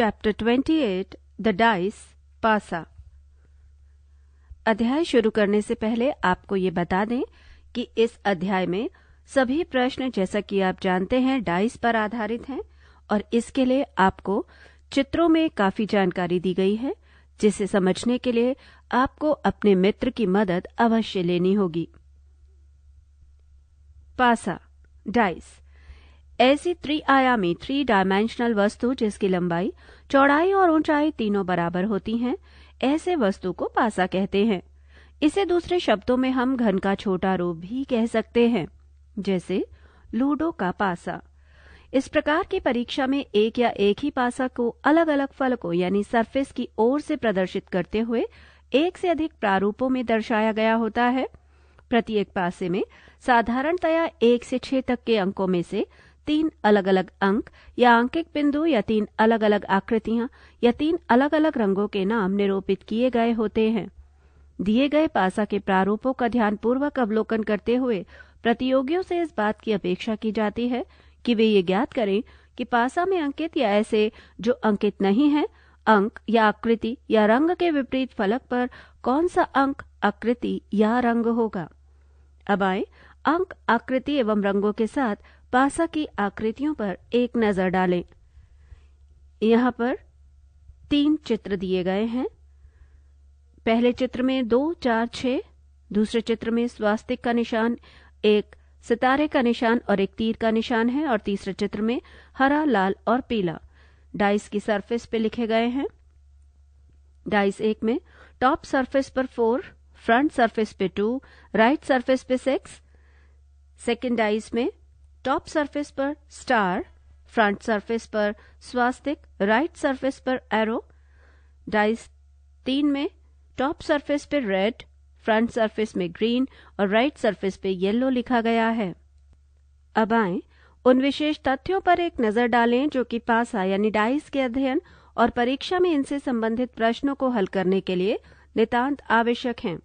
Chapter twenty eight the dice पासा अध्याय शुरू करने से पहले आपको ये बता दें कि इस अध्याय में सभी प्रश्न जैसा कि आप जानते हैं डाइस पर आधारित हैं और इसके लिए आपको चित्रों में काफी जानकारी दी गई है जिसे समझने के लिए आपको अपने मित्र की मदद अवश्य लेनी होगी पासा डाइस ऐसी त्रिआयामी थ्री डायमेंशनल वस्तु जिसकी लंबाई चौड़ाई और ऊंचाई तीनों बराबर होती हैं ऐसे वस्तु को पासा कहते हैं इसे दूसरे शब्दों में हम घन का छोटा रूप भी कह सकते हैं जैसे लूडो का पासा इस प्रकार की परीक्षा में एक या एक ही पासा को अलग अलग फलकों यानी सरफेस की ओर से प्रदर्शित करते हुए एक से अधिक प्रारूपों में दर्शाया गया होता है प्रत्येक पासे में साधारणतया एक से छह तक के अंकों में से तीन अलग अलग अंक या आंकिक बिंदु या तीन अलग अलग आकृतियां या तीन अलग अलग रंगों के नाम निरूपित किए गए होते हैं दिए गए पासा के प्रारूपों का ध्यानपूर्वक अवलोकन करते हुए प्रतियोगियों से इस बात की अपेक्षा की जाती है कि वे ये ज्ञात करें कि पासा में अंकित या ऐसे जो अंकित नहीं है अंक या आकृति या रंग के विपरीत फलक पर कौन सा अंक आकृति या रंग होगा अब आए अंक आकृति एवं रंगों के साथ पासा की आकृतियों पर एक नजर डालें यहां पर तीन चित्र दिए गए हैं पहले चित्र में दो चार छ दूसरे चित्र में स्वास्तिक का निशान एक सितारे का निशान और एक तीर का निशान है और तीसरे चित्र में हरा लाल और पीला डाइस की सरफेस पे लिखे गए हैं डाइस एक में टॉप सरफेस पर फोर फ्रंट सरफेस पे टू राइट सरफेस पे सिक्स सेकेंड डाइस में टॉप सरफेस पर स्टार फ्रंट सरफेस पर स्वास्तिक राइट सरफेस पर एरो डाइस तीन में टॉप सरफेस पर रेड फ्रंट सरफेस में ग्रीन और राइट सरफेस पे येलो लिखा गया है अब आए उन विशेष तथ्यों पर एक नजर डालें जो कि पासा यानी डाइस के अध्ययन और परीक्षा में इनसे संबंधित प्रश्नों को हल करने के लिए नितांत आवश्यक हैं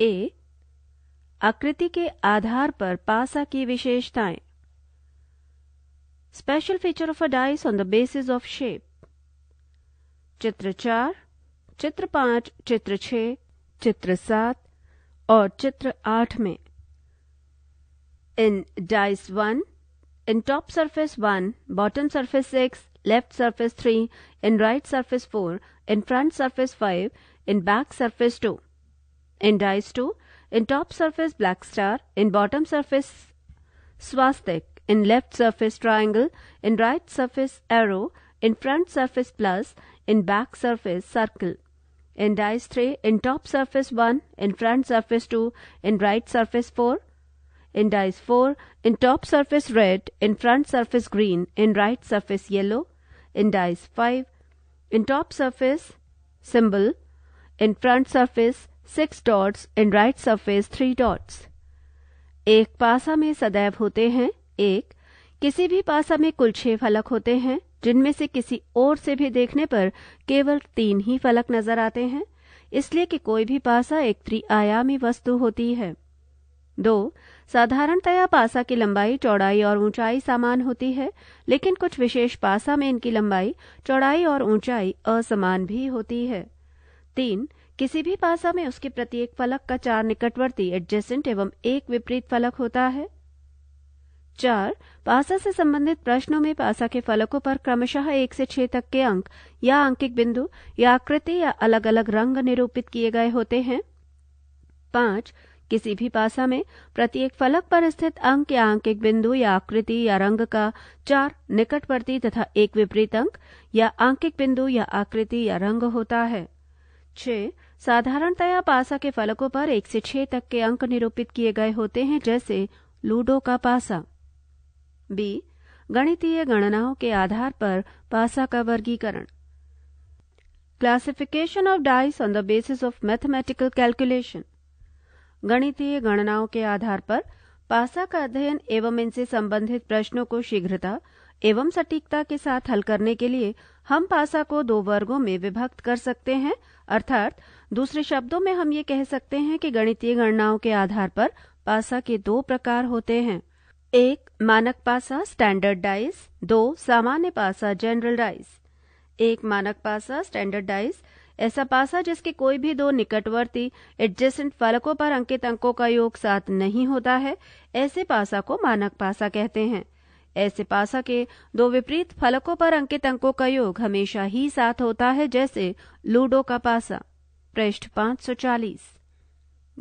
ए आकृति के आधार पर पासा की विशेषताएं special feature of a dice on the basis of shape चित्र चार चित्र पांच चित्र छ चित्र सात और चित्र आठ में in dice one in top surface one bottom surface six left surface three in right surface four in front surface five in back surface two in dice two In top surface black star, in bottom surface swastik, in left surface triangle, in right surface arrow, in front surface plus, in back surface circle. In dice 3, in top surface 1, in front surface 2, in right surface 4. In dice 4, in top surface red, in front surface green, in right surface yellow. In dice 5, in top surface symbol, in front surface six dots in right surface three dots एक पासा में सदैव होते हैं एक किसी भी पासा में कुल छह फलक होते हैं जिनमें से किसी और से भी देखने पर केवल तीन ही फलक नजर आते हैं इसलिए कि कोई भी पासा एक त्रिआयामी वस्तु होती है दो साधारणतया पासा की लंबाई चौड़ाई और ऊंचाई समान होती है लेकिन कुछ विशेष पासा में इनकी लंबाई चौड़ाई और ऊंचाई असमान भी होती है तीन किसी भी पासा में उसके प्रत्येक फलक का चार निकटवर्ती एडजेसेंट एवं एक विपरीत फलक होता है चार पासा से संबंधित प्रश्नों में पासा के फलकों पर क्रमशः एक से छह तक के अंक या आंकिक बिंदु या आकृति या अलग अलग रंग निरूपित किए गए होते हैं पांच किसी भी पासा में प्रत्येक फलक पर स्थित अंक या आंकिक बिंदु या आकृति या रंग का चार निकटवर्ती तथा एक विपरीत अंक या आंकिक बिंदु या आकृति या रंग होता है छह साधारणतया पासा के फलकों पर एक से छह तक के अंक निरूपित किए गए होते हैं जैसे लूडो का पासा बी गणितीय गणनाओं के आधार पर पासा का वर्गीकरण classification of dice on the basis of mathematical calculation गणितीय गणनाओं के आधार पर पासा का अध्ययन एवं इनसे संबंधित प्रश्नों को शीघ्रता एवं सटीकता के साथ हल करने के लिए हम पासा को दो वर्गों में विभक्त कर सकते हैं अर्थात दूसरे शब्दों में हम ये कह सकते हैं कि गणितीय गणनाओं के आधार पर पासा के दो प्रकार होते हैं एक मानक पासा डाइस दो सामान्य पासा डाइस एक मानक पासा डाइस ऐसा पासा जिसके कोई भी दो निकटवर्ती एडजेसेंट फलकों पर अंकित अंकों का योग साथ नहीं होता है ऐसे पासा को मानक पासा कहते हैं ऐसे पासा के दो विपरीत फलकों पर अंकित अंकों का योग हमेशा ही साथ होता है जैसे लूडो का पासा पृष्ठ 540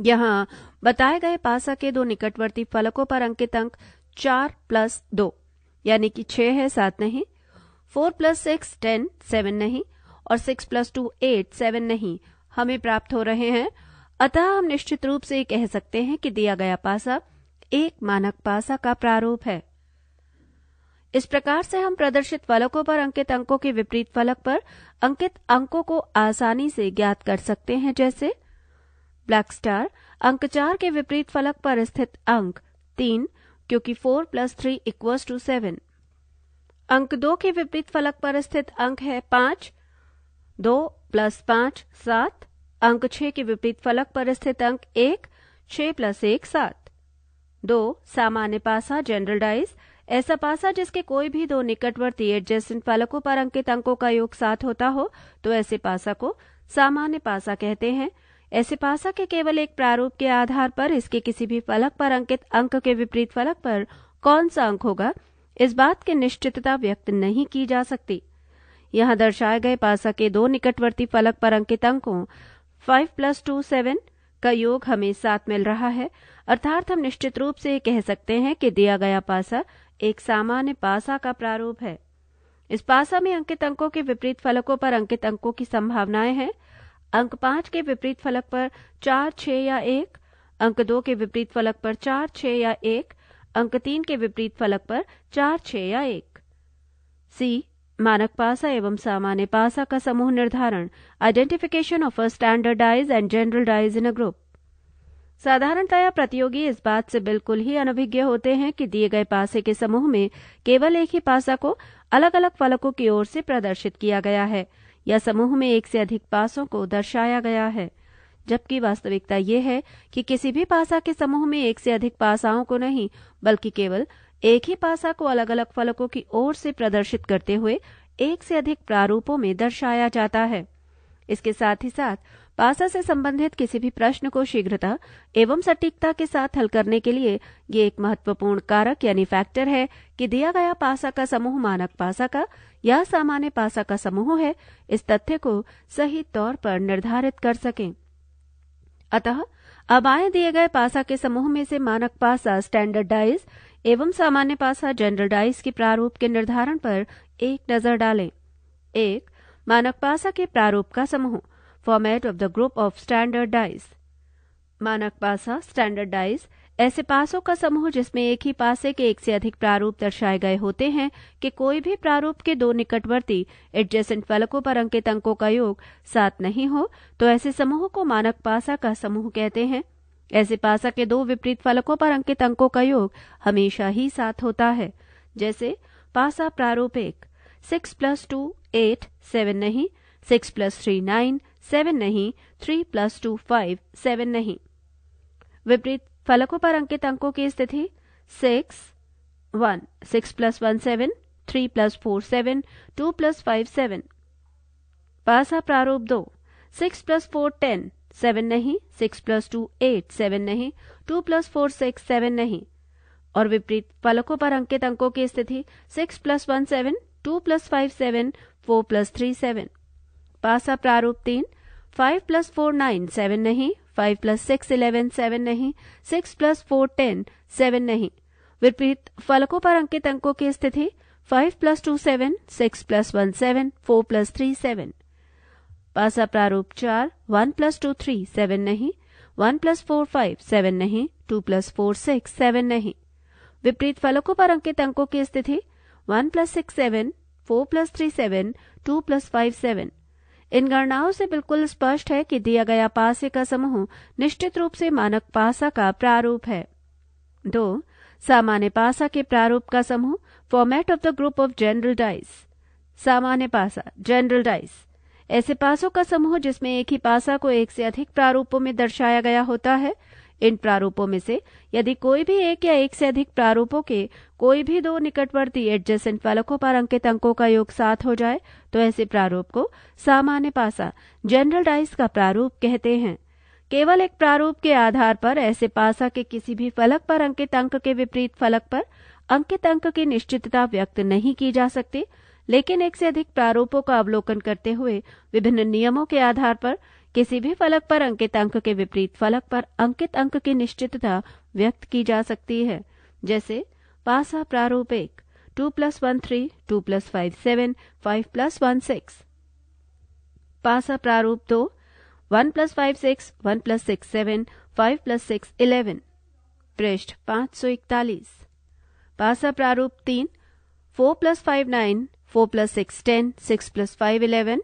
यहाँ बताए गए पासा के दो निकटवर्ती फलकों पर अंकित अंक चार प्लस दो यानी कि छह है सात नहीं four plus six ten seven नहीं और six plus two eight seven नहीं हमें प्राप्त हो रहे हैं अतः हम निश्चित रूप से कह सकते हैं कि दिया गया पासा एक मानक पासा का प्रारूप है इस प्रकार से हम प्रदर्शित फलकों पर अंकित अंकों के विपरीत फलक पर अंकित अंकों को आसानी से ज्ञात कर सकते हैं जैसे ब्लैक स्टार अंक चार के विपरीत फलक पर स्थित अंक तीन क्योंकि four plus three equals to seven अंक दो के विपरीत फलक पर स्थित अंक है पांच दो प्लस पांच सात अंक छह के विपरीत फलक पर स्थित अंक एक छह प्लस एक सात दो सामान्य पासा जनरल डाइज ऐसा पासा जिसके कोई भी दो निकटवर्ती एडजेसेंट फलकों पर अंकित अंकों का योग साथ होता हो तो ऐसे पासा को सामान्य पासा कहते हैं ऐसे पासा के केवल एक प्रारूप के आधार पर इसके किसी भी फलक पर अंकित अंक के विपरीत फलक पर कौन सा अंक होगा इस बात की निश्चितता व्यक्त नहीं की जा सकती यहाँ दर्शाए गए पासा के दो निकटवर्ती फलक पर अंकित अंकों फाइव प्लस टू सेवन का योग हमें साथ मिल रहा है अर्थात हम निश्चित रूप से कह सकते हैं कि दिया गया पासा एक सामान्य पासा का प्रारूप है इस पासा में अंकित अंकों के विपरीत फलकों पर अंकित अंकों की संभावनाएं हैं अंक पांच के विपरीत फलक पर चार छह या एक अंक दो के विपरीत फलक पर चार छह या एक अंक तीन के विपरीत फलक पर चार छह या एक सी मानक पासा एवं सामान्य पासा का समूह निर्धारण identification of a standardise and general dice in a group साधारणतया प्रतियोगी इस बात से बिल्कुल ही अनभिज्ञ होते हैं कि दिए गए पासे के समूह में केवल एक ही पासा को अलग अलग फलकों की ओर से प्रदर्शित किया गया है या समूह में एक से अधिक पासों को दर्शाया गया है जबकि वास्तविकता ये है कि किसी भी पासा के समूह में एक से अधिक पासाओं को नहीं बल्कि केवल एक ही पासा को अलग अलग फलकों की ओर से प्रदर्शित करते हुए एक से अधिक प्रारूपों में दर्शाया जाता है इसके साथ ही साथ पासा से संबंधित किसी भी प्रश्न को शीघ्रता एवं सटीकता के साथ हल करने के लिए ये एक महत्वपूर्ण कारक यानी फैक्टर है कि दिया गया पासा का समूह मानक पासा का या सामान्य पासा का समूह है इस तथ्य को सही तौर पर निर्धारित कर सकें अतः अब आए दिए गए पासा के समूह में से मानक पासा स्टैंडर्डाइज एवं सामान्य पासा जनरलडाइज के प्रारूप के निर्धारण पर एक नजर डालें एक मानक पासा के प्रारूप का समूह format of the group of standard dice मानक पासा स्टैंडर्ड डाइस ऐसे पासों का समूह जिसमें एक ही पासे के एक से अधिक प्रारूप दर्शाए गए होते हैं कि कोई भी प्रारूप के दो निकटवर्ती एडजेसेंट फलकों पर अंकित अंकों का योग साथ नहीं हो तो ऐसे समूह को मानक पासा का समूह कहते हैं ऐसे पासा के दो विपरीत फलकों पर अंकित अंकों का योग हमेशा ही साथ होता है जैसे पासा प्रारूप एक six plus two eight seven नहीं six plus three nine seven नहीं three plus two five seven नहीं विपरीत फलकों पर अंकित अंकों की स्थिति six one six plus one seven three plus four seven two plus five seven पासा प्रारूप दो six plus four ten seven नहीं six plus two eight seven नहीं two plus four six seven नहीं और विपरीत फलकों पर अंकित अंकों की स्थिति six plus one seven two plus five seven four plus three seven पासा प्रारूप तीन five plus four nine seven नहीं five plus six eleven seven नहीं six plus four ten seven नहीं विपरीत फलकों पर अंकित अंकों की स्थिति five plus two seven six plus one seven four plus three seven पासा प्रारूप चार one plus two three seven नहीं one plus four five seven नहीं two plus four six seven नहीं विपरीत फलकों पर अंकित अंकों की स्थिति one plus six seven four plus three seven two plus five seven इन गणनाओं से बिल्कुल स्पष्ट है कि दिया गया पासे का समूह निश्चित रूप से मानक पासा का प्रारूप है दो सामान्य पासा के प्रारूप का समूह format of the group of general dice सामान्य पासा जनरल डाइस ऐसे पासों का समूह जिसमें एक ही पासा को एक से अधिक प्रारूपों में दर्शाया गया होता है इन प्रारूपों में से यदि कोई भी एक या एक से अधिक प्रारूपों के कोई भी दो निकटवर्ती एडजेसेंट फलकों पर अंकित अंकों का योग साथ हो जाए तो ऐसे प्रारूप को सामान्य पासा जनरल डाइस का प्रारूप कहते हैं केवल एक प्रारूप के आधार पर ऐसे पासा के किसी भी फलक पर अंकित अंक के विपरीत फलक पर अंकित अंक की निश्चितता व्यक्त नहीं की जा सकती लेकिन एक से अधिक प्रारूपों का अवलोकन करते हुए विभिन्न नियमों के आधार पर किसी भी फलक पर अंकित अंक के विपरीत फलक पर अंकित अंक की निश्चितता व्यक्त की जा सकती है जैसे पासा प्रारूप एक two plus one three two plus five seven five plus one six पासा प्रारूप दो one plus five six one plus six seven five plus six eleven पृष्ठ पांच सौ इकतालीस पासा प्रारूप तीन four plus five nine four plus six ten six plus five eleven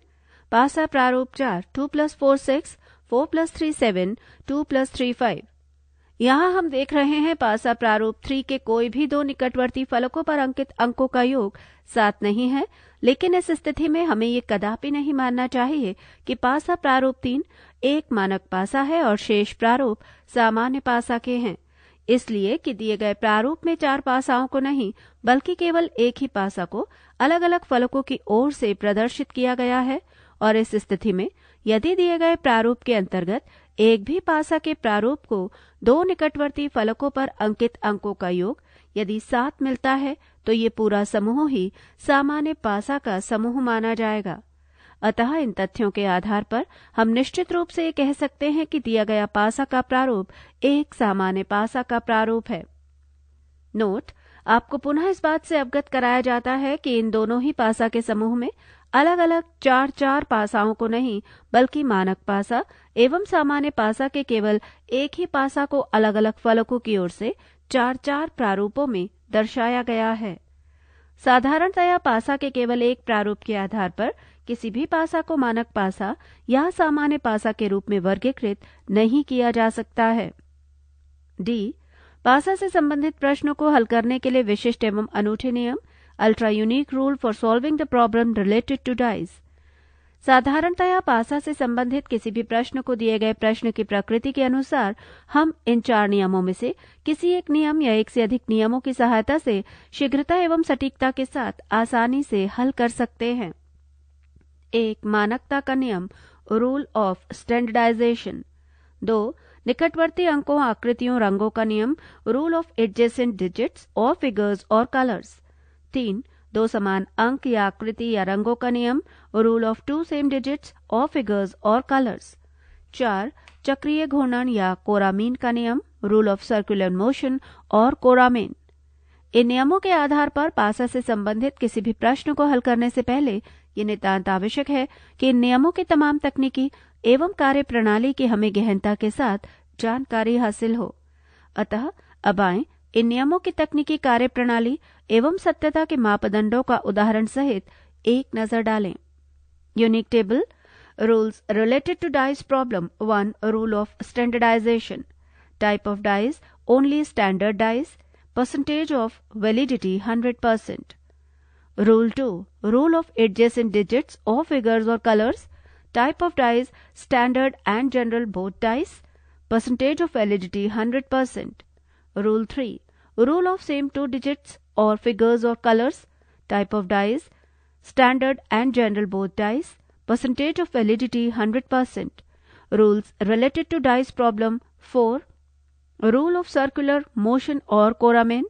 पासा प्रारूप चार two plus four six four plus three seven two plus three five यहाँ हम देख रहे हैं पासा प्रारूप थ्री के कोई भी दो निकटवर्ती फलकों पर अंकित अंकों का योग साथ नहीं है लेकिन इस स्थिति में हमें ये कदापि नहीं मानना चाहिए कि पासा प्रारूप तीन एक मानक पासा है और शेष प्रारूप सामान्य पासा के हैं इसलिए कि दिए गए प्रारूप में चार पासाओं को नहीं बल्कि केवल एक ही पासा को अलग अलग फलकों की ओर से प्रदर्शित किया गया है और इस स्थिति में यदि दिए गए प्रारूप के अंतर्गत एक भी पासा के प्रारूप को दो निकटवर्ती फलकों पर अंकित अंकों का योग यदि सात मिलता है तो ये पूरा समूह ही सामान्य पासा का समूह माना जाएगा अतः इन तथ्यों के आधार पर हम निश्चित रूप से कह सकते हैं कि दिया गया पासा का प्रारूप एक सामान्य पासा का प्रारूप है नोट आपको पुनः इस बात से अवगत कराया जाता है कि इन दोनों ही पासा के समूह में अलग अलग चार चार पासाओं को नहीं बल्कि मानक पासा एवं सामान्य पासा के केवल एक ही पासा को अलग अलग फलकों की ओर से चार चार प्रारूपों में दर्शाया गया है साधारणतया पासा के केवल एक प्रारूप के आधार पर किसी भी पासा को मानक पासा या सामान्य पासा के रूप में वर्गीकृत नहीं किया जा सकता है डी पासा से संबंधित प्रश्नों को हल करने के लिए विशिष्ट एवं अनूठे नियम ultra unique rule for solving the problem related to dice साधारणतया पासा से संबंधित किसी भी प्रश्न को दिए गए प्रश्न की प्रकृति के अनुसार हम इन चार नियमों में से किसी एक नियम या एक से अधिक नियमों की सहायता से शीघ्रता एवं सटीकता के साथ आसानी से हल कर सकते हैं एक मानकता का नियम रूल ऑफ स्टैंडर्डाइजेशन दो निकटवर्ती अंकों आकृतियों रंगों का नियम रूल ऑफ एडजेसेंट डिजिट्स और फिगर्स और कलर्स तीन दो समान अंक या आकृति या रंगों का नियम rule of two same digits और फिगर्स और कलर्स चार चक्रीय घूर्णन या कोरामीन का नियम रूल ऑफ सर्कुलर मोशन और कोरामेन इन नियमों के आधार पर पासा से संबंधित किसी भी प्रश्न को हल करने से पहले ये नितांत आवश्यक है कि इन नियमों की तमाम तकनीकी एवं कार्य प्रणाली की हमें गहनता के साथ जानकारी हासिल हो अतः अब आए इन नियमों की तकनीकी कार्य प्रणाली एवं सत्यता के मापदंडों का उदाहरण सहित एक नजर डालें unique table rules related to dice problem one rule of standardization type of dice only standard dice percentage of validity hundred percent rule two rule of adjacent digits of figures और colours type of dice standard and general both dice percentage of validity hundred percent Rule 3. Rule of same two digits or figures or colors. Type of dies. Standard and general both dies. Percentage of validity 100%. Rules related to dice problem 4. Rule of circular motion or Koramin.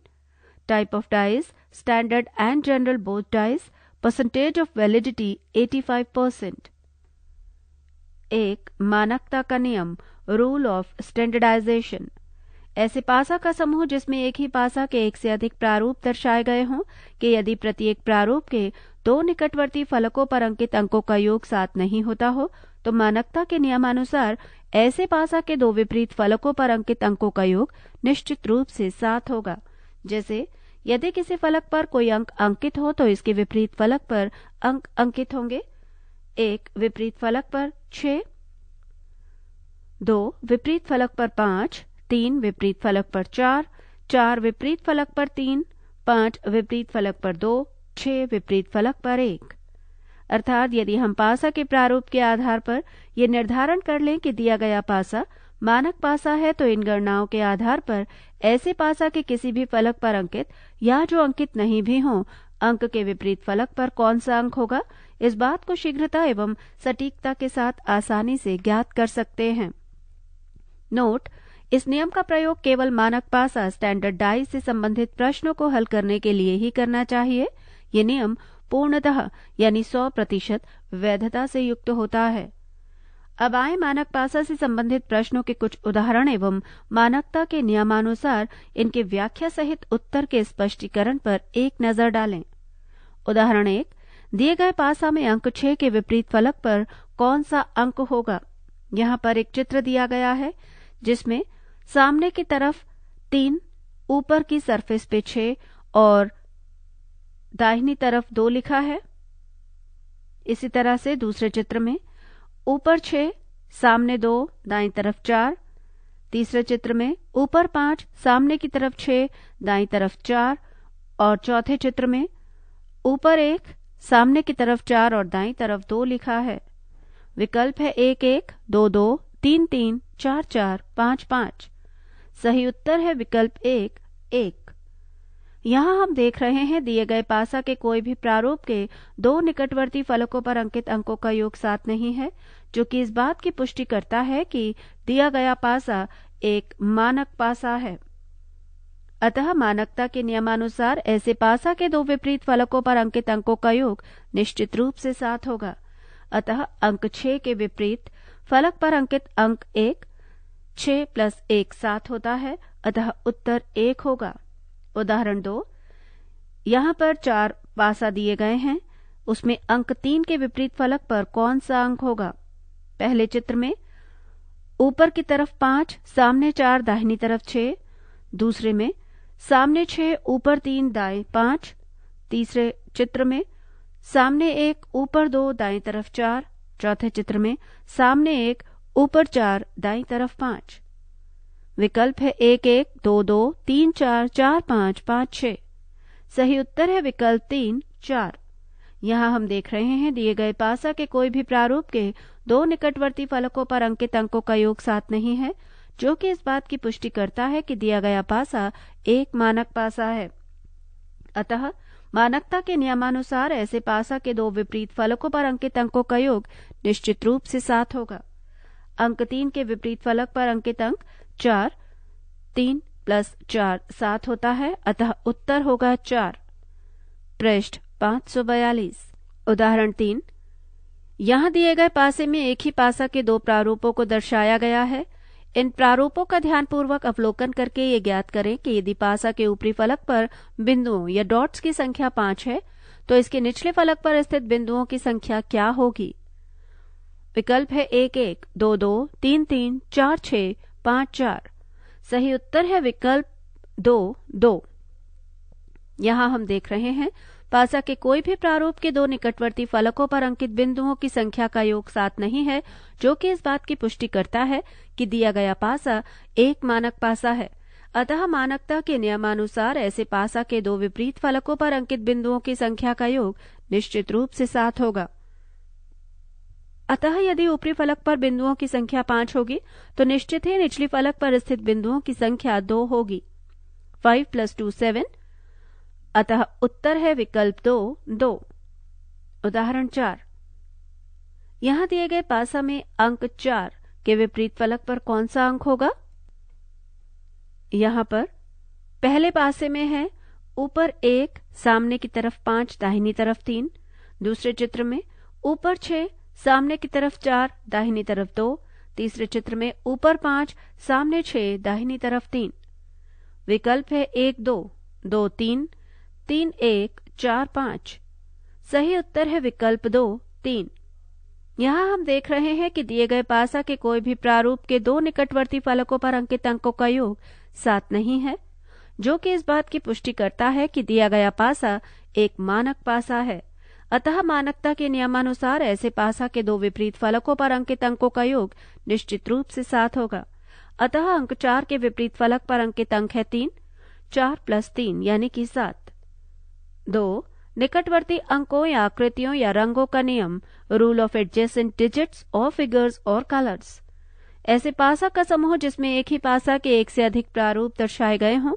Type of dies. Standard and general both dies. Percentage of validity 85%. Ek manakta का rule of standardization. ऐसे पासा का समूह जिसमें एक ही पासा के एक से अधिक प्रारूप दर्शाए गए हों कि यदि प्रत्येक प्रारूप के दो निकटवर्ती फलकों पर अंकित अंकों का योग सात नहीं होता हो तो मानकता के नियमानुसार ऐसे पासा के दो विपरीत फलकों पर अंकित अंकों का योग निश्चित रूप से सात होगा जैसे यदि किसी फलक पर कोई अंक अंकित हो तो इसके विपरीत फलक पर अंक अंकित होंगे एक विपरीत फलक पर छ दो विपरीत फलक पर पांच तीन विपरीत फलक पर चार चार विपरीत फलक पर तीन पांच विपरीत फलक पर दो छह विपरीत फलक पर एक अर्थात यदि हम पासा के प्रारूप के आधार पर यह निर्धारण कर लें कि दिया गया पासा मानक पासा है तो इन गणनाओं के आधार पर ऐसे पासा के किसी भी फलक पर अंकित या जो अंकित नहीं भी हों अंक के विपरीत फलक पर कौन सा अंक होगा इस बात को शीघ्रता एवं सटीकता के साथ आसानी से ज्ञात कर सकते हैं नोट इस नियम का प्रयोग केवल मानक पासा स्टैंडर्ड डाइज से संबंधित प्रश्नों को हल करने के लिए ही करना चाहिए ये नियम पूर्णतः यानी सौ प्रतिशत वैधता से युक्त होता है अब आए मानक पासा से संबंधित प्रश्नों के कुछ उदाहरण एवं मानकता के नियमानुसार इनके व्याख्या सहित उत्तर के स्पष्टीकरण पर एक नजर डालें उदाहरण एक दिए गए पासा में अंक छह के विपरीत फलक पर कौन सा अंक होगा यहाँ पर एक चित्र दिया गया है जिसमें सामने की तरफ तीन ऊपर की सरफेस पे छह और दाहिनी तरफ दो लिखा है इसी तरह से दूसरे चित्र में ऊपर छह सामने दो दाई तरफ चार तीसरे चित्र में ऊपर पांच सामने की तरफ छह दाई तरफ चार और चौथे चित्र में ऊपर एक सामने की तरफ चार और दाई तरफ दो लिखा है विकल्प है एक एक दो दो तीन तीन चार चार पांच पांच सही उत्तर है विकल्प एक एक यहाँ हम देख रहे हैं दिए गए पासा के कोई भी प्रारूप के दो निकटवर्ती फलकों पर अंकित अंकों का योग साथ नहीं है जो कि इस बात की पुष्टि करता है कि दिया गया पासा एक मानक पासा है अतः मानकता के नियमानुसार ऐसे पासा के दो विपरीत फलकों पर अंकित अंकों का योग निश्चित रूप से सात होगा अतः अंक छह के विपरीत फलक पर अंकित अंक एक छह प्लस एक सात होता है अतः उत्तर एक होगा उदाहरण दो यहाँ पर चार पासा दिए गए हैं उसमें अंक तीन के विपरीत फलक पर कौन सा अंक होगा पहले चित्र में ऊपर की तरफ पांच सामने चार दाहिनी तरफ छह दूसरे में सामने छह ऊपर तीन दाएं पांच तीसरे चित्र में सामने एक ऊपर दो दाएं तरफ चार चौथे चित्र में सामने एक ऊपर चार दाई तरफ पांच विकल्प है एक एक दो दो तीन चार चार पांच पांच छ सही उत्तर है विकल्प तीन चार यहाँ हम देख रहे हैं दिए गए पासा के कोई भी प्रारूप के दो निकटवर्ती फलकों पर अंकित अंकों का योग साथ नहीं है जो कि इस बात की पुष्टि करता है कि दिया गया पासा एक मानक पासा है अतः मानकता के नियमानुसार ऐसे पासा के दो विपरीत फलकों पर अंकित अंकों का योग निश्चित रूप से साथ होगा अंक तीन के विपरीत फलक पर अंकित अंक चार तीन प्लस चार सात होता है अतः उत्तर होगा चार पृष्ठ पांच सौ बयालीस उदाहरण तीन यहाँ दिए गए पासे में एक ही पासा के दो प्रारूपों को दर्शाया गया है इन प्रारूपों का ध्यानपूर्वक अवलोकन करके ये ज्ञात करें कि यदि पासा के ऊपरी फलक पर बिंदुओं या डॉट्स की संख्या पांच है तो इसके निचले फलक पर स्थित बिंदुओं की संख्या क्या होगी विकल्प है एक एक दो दो तीन तीन चार छ पांच चार सही उत्तर है विकल्प दो दो यहाँ हम देख रहे हैं पासा के कोई भी प्रारूप के दो निकटवर्ती फलकों पर अंकित बिंदुओं की संख्या का योग सात नहीं है जो कि इस बात की पुष्टि करता है कि दिया गया पासा एक मानक पासा है अतः मानकता के नियमानुसार ऐसे पासा के दो विपरीत फलकों पर अंकित बिंदुओं की संख्या का योग निश्चित रूप से सात होगा अतः यदि ऊपरी फलक पर बिंदुओं की संख्या पांच होगी तो निश्चित ही निचली फलक पर स्थित बिंदुओं की संख्या दो होगी फाइव प्लस टू सेवन अतः उत्तर है विकल्प दो दो उदाहरण चार यहां दिए गए पासा में अंक चार के विपरीत फलक पर कौन सा अंक होगा यहां पर पहले पासे में है ऊपर एक सामने की तरफ पांच दाहिनी तरफ तीन दूसरे चित्र में ऊपर छह सामने की तरफ चार दाहिनी तरफ दो तीसरे चित्र में ऊपर पांच सामने छह दाहिनी तरफ तीन विकल्प है एक दो दो तीन तीन एक चार पांच सही उत्तर है विकल्प दो तीन यहाँ हम देख रहे हैं कि दिए गए पासा के कोई भी प्रारूप के दो निकटवर्ती फलकों पर अंकित अंकों का योग सात नहीं है जो कि इस बात की पुष्टि करता है कि दिया गया पासा एक मानक पासा है अतः मानकता के नियमानुसार ऐसे पासा के दो विपरीत फलकों पर अंकित अंकों का योग निश्चित रूप से सात होगा अतः अंक चार के विपरीत फलक पर अंकित अंक है तीन चार प्लस तीन यानी कि सात दो निकटवर्ती अंकों या आकृतियों या रंगों का नियम रूल ऑफ एडजेसेंट डिजिट्स और फिगर्स और कलर्स ऐसे पासा का समूह जिसमें एक ही पासा के एक से अधिक प्रारूप दर्शाए गए हों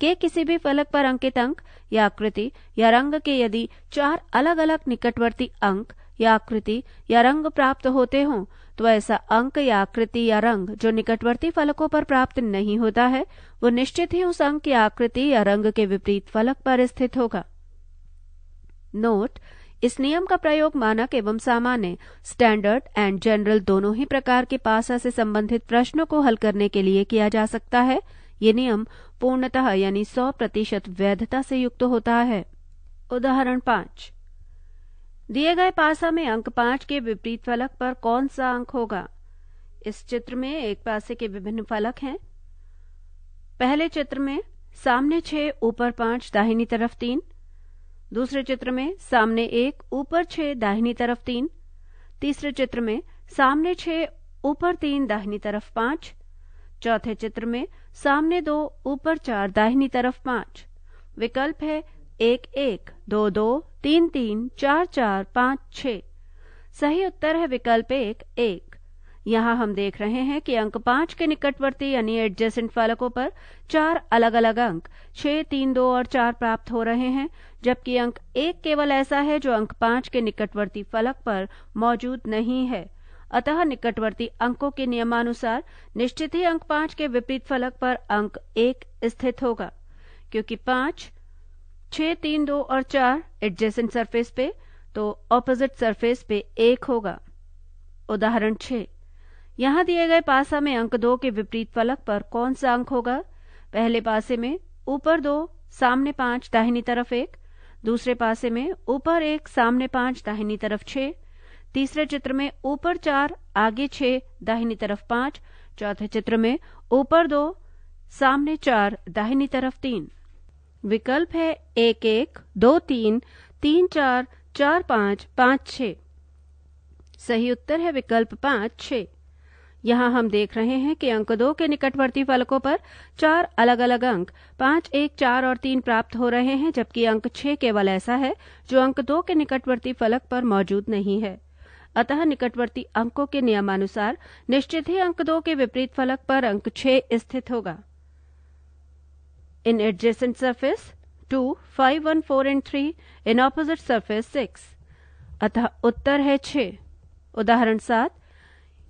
के किसी भी फलक पर अंकित अंक या आकृति या रंग के यदि चार अलग अलग निकटवर्ती अंक या आकृति या रंग प्राप्त होते हों तो ऐसा अंक या आकृति या रंग जो निकटवर्ती फलकों पर प्राप्त नहीं होता है वो निश्चित ही उस अंक या आकृति या रंग के विपरीत फलक पर स्थित होगा नोट इस नियम का प्रयोग मानक एवं सामान्य स्टैंडर्ड एंड जनरल दोनों ही प्रकार के पासा से संबंधित प्रश्नों को हल करने के लिए किया जा सकता है ये नियम पूर्णतः यानी सौ प्रतिशत वैधता से युक्त होता है उदाहरण पांच दिए गए पासा में अंक पांच के विपरीत फलक पर कौन सा अंक होगा इस चित्र में एक पासे के विभिन्न फलक हैं पहले चित्र में सामने छह ऊपर पांच दाहिनी तरफ तीन दूसरे चित्र में सामने एक ऊपर छह दाहिनी तरफ तीन तीसरे चित्र में सामने छह ऊपर तीन दाहिनी तरफ पांच चौथे चित्र में सामने दो ऊपर चार दाहिनी तरफ पांच विकल्प है एक एक दो दो तीन तीन चार चार पाँच छ सही उत्तर है विकल्प एक एक यहाँ हम देख रहे हैं कि अंक पांच के निकटवर्ती यानी एडजेसेंट फलकों पर चार अलग अलग अंक छह तीन दो और चार प्राप्त हो रहे हैं जबकि अंक एक केवल ऐसा है जो अंक पांच के निकटवर्ती फलक पर मौजूद नहीं है अतः निकटवर्ती अंकों के नियमानुसार निश्चित ही अंक पांच के विपरीत फलक पर अंक एक स्थित होगा क्योंकि पांच छह तीन दो और चार एडजेसेंट सरफेस पे तो ऑपोजिट सरफेस पे एक होगा उदाहरण छ यहाँ दिए गए पासा में अंक दो के विपरीत फलक पर कौन सा अंक होगा पहले पासे में ऊपर दो सामने पांच दाहिनी तरफ एक दूसरे पासे में ऊपर एक सामने पांच दाहिनी तरफ छह तीसरे चित्र में ऊपर चार आगे छह दाहिनी तरफ पांच चौथे चित्र में ऊपर दो सामने चार दाहिनी तरफ तीन विकल्प है एक एक दो तीन तीन चार चार पांच पांच छ सही उत्तर है विकल्प पांच छ यहाँ हम देख रहे हैं कि अंक दो के निकटवर्ती फलकों पर चार अलग अलग अंक पांच एक चार और तीन प्राप्त हो रहे हैं जबकि अंक छह केवल ऐसा है जो अंक दो के निकटवर्ती फलक पर मौजूद नहीं है अतः निकटवर्ती अंकों के नियमानुसार निश्चित ही अंक दो के विपरीत फलक पर अंक छह स्थित होगा in adjacent surface two five one four and three in opposite surface six अतः उत्तर है छ उदाहरण सात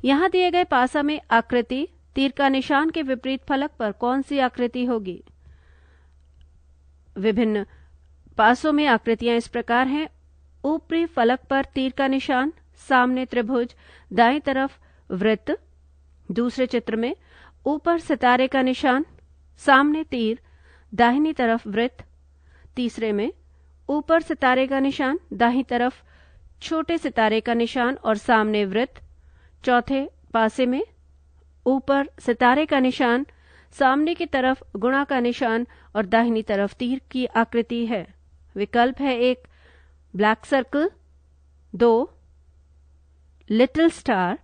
यहां दिए गए पासा में आकृति तीर का निशान के विपरीत फलक पर कौन सी आकृति होगी विभिन्न पासों में आकृतियां इस प्रकार हैं ऊपरी फलक पर तीर का निशान सामने त्रिभुज दाएं तरफ वृत्त दूसरे चित्र में ऊपर सितारे का निशान सामने तीर दाहिनी तरफ वृत्त तीसरे में ऊपर सितारे का निशान दाहिनी तरफ छोटे सितारे का निशान और सामने वृत्त चौथे पासे में ऊपर सितारे का निशान सामने की तरफ गुणा का निशान और दाहिनी तरफ तीर की आकृति है विकल्प है एक ब्लैक सर्कल दो लिटिल स्टार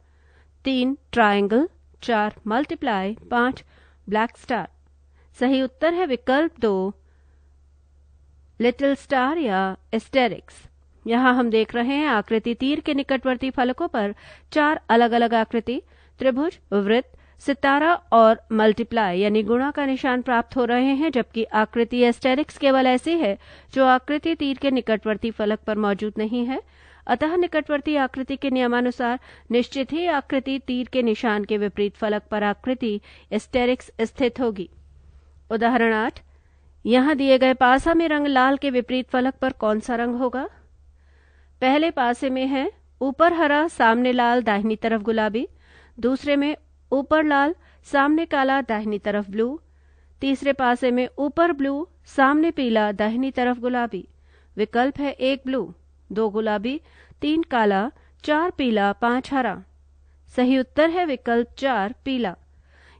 तीन ट्रायंगल चार मल्टीप्लाई पांच ब्लैक स्टार सही उत्तर है विकल्प दो लिटिल स्टार या एस्टेरिक्स यहाँ हम देख रहे हैं आकृति तीर के निकटवर्ती फलकों पर चार अलग अलग आकृति त्रिभुज वृत्त सितारा और मल्टीप्लाई यानी गुणा का निशान प्राप्त हो रहे हैं जबकि आकृति एस्टेरिक्स केवल ऐसी है जो आकृति तीर के निकटवर्ती फलक पर मौजूद नहीं है अतः निकटवर्ती आकृति के नियमानुसार निश्चित ही आकृति तीर के निशान के विपरीत फलक पर आकृति स्टेरिक्स स्थित होगी उदाहरण आठ यहां दिए गए पासा में रंग लाल के विपरीत फलक पर कौन सा रंग होगा पहले पासे में है ऊपर हरा सामने लाल दाहिनी तरफ गुलाबी दूसरे में ऊपर लाल सामने काला दाहिनी तरफ ब्लू तीसरे पासे में ऊपर ब्लू सामने पीला दाहिनी तरफ गुलाबी विकल्प है एक ब्लू दो गुलाबी तीन काला चार पीला पांच हरा सही उत्तर है विकल्प चार पीला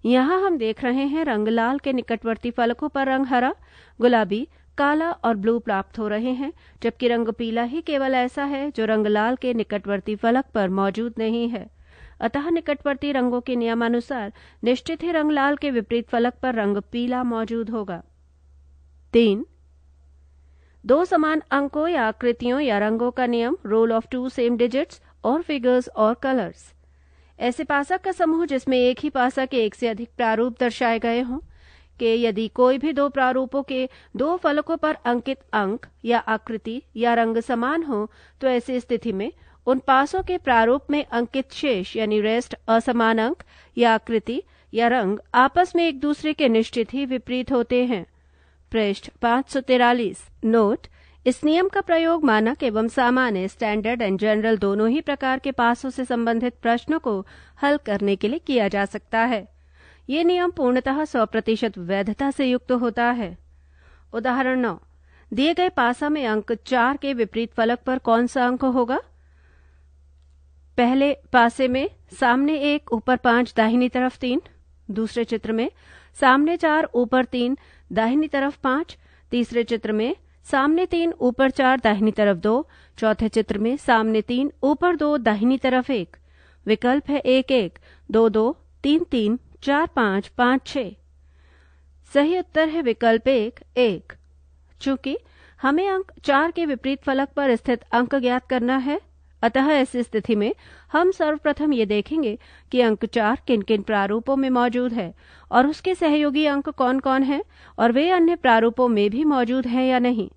यहाँ हम देख रहे हैं रंग लाल के निकटवर्ती फलकों पर रंग हरा गुलाबी काला और ब्लू प्राप्त हो रहे हैं जबकि रंग पीला ही केवल ऐसा है जो रंग लाल के निकटवर्ती फलक पर मौजूद नहीं है अतः निकटवर्ती रंगों के नियमानुसार निश्चित ही रंग लाल के विपरीत फलक पर रंग पीला मौजूद होगा तीन दो समान अंकों या आकृतियों या रंगों का नियम rule of two same digits और फिगर्स और कलर्स ऐसे पासक का समूह जिसमें एक ही पासक के एक से अधिक प्रारूप दर्शाए गए हों कि यदि कोई भी दो प्रारूपों के दो फलकों पर अंकित अंक या आकृति या रंग समान हो तो ऐसी स्थिति में उन पासों के प्रारूप में अंकित शेष यानी रेस्ट असमान अंक या आकृति या रंग आपस में एक दूसरे के निश्चित ही विपरीत होते हैं पृष्ठ पाँच नोट इस नियम का प्रयोग मानक एवं सामान्य स्टैंडर्ड एंड जनरल दोनों ही प्रकार के पासों से संबंधित प्रश्नों को हल करने के लिए किया जा सकता है ये नियम पूर्णतः सौ प्रतिशत वैधता से युक्त होता है उदाहरण नौ दिए गए पासा में अंक चार के विपरीत फलक पर कौन सा अंक होगा पहले पासे में सामने एक ऊपर पांच दाहिनी तरफ तीन दूसरे चित्र में सामने चार ऊपर तीन दाहिनी तरफ पांच तीसरे चित्र में सामने तीन ऊपर चार दाहिनी तरफ दो चौथे चित्र में सामने तीन ऊपर दो दाहिनी तरफ एक विकल्प है एक एक दो दो तीन तीन चार पांच पांच छ सही उत्तर है विकल्प एक एक चूंकि हमें अंक चार के विपरीत फलक पर स्थित अंक ज्ञात करना है अतः ऐसी स्थिति में हम सर्वप्रथम ये देखेंगे कि अंक चार किन किन प्रारूपों में मौजूद है और उसके सहयोगी अंक कौन कौन हैं और वे अन्य प्रारूपों में भी मौजूद हैं या नहीं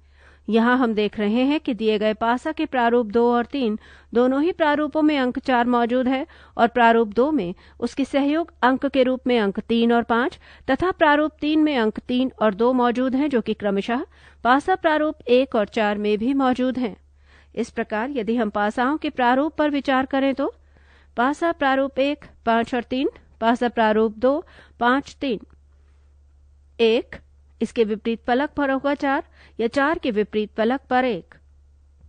यहाँ हम देख रहे हैं कि दिए गए पासा के प्रारूप दो और तीन दोनों ही प्रारूपों में अंक चार मौजूद है और प्रारूप दो में उसके सहयोग अंक के रूप में अंक तीन और पांच तथा प्रारूप तीन में अंक तीन और दो मौजूद हैं जो कि क्रमशः पासा प्रारूप एक और चार में भी मौजूद हैं इस प्रकार यदि हम पासाओं के प्रारूप पर विचार करें तो पासा प्रारूप एक पांच और तीन पासा प्रारूप दो पांच तीन एक इसके विपरीत फलक पर होगा चार या चार के विपरीत फलक पर एक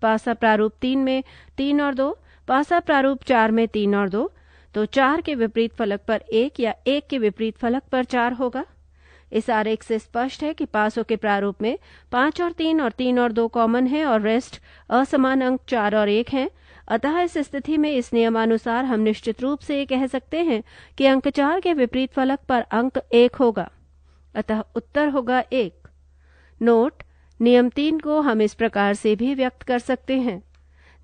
पासा प्रारूप तीन में तीन और दो पासा प्रारूप चार में तीन और दो तो चार के विपरीत फलक पर एक या एक के विपरीत फलक पर चार होगा इस आरेख से स्पष्ट है कि पासों के प्रारूप में पांच और तीन और तीन और दो कॉमन है और रेस्ट असमान अंक चार और एक हैं अतः इस स्थिति में इस नियमानुसार हम निश्चित रूप से ये कह सकते हैं कि अंक चार के विपरीत फलक पर अंक एक होगा अतः उत्तर होगा एक नोट नियम तीन को हम इस प्रकार से भी व्यक्त कर सकते हैं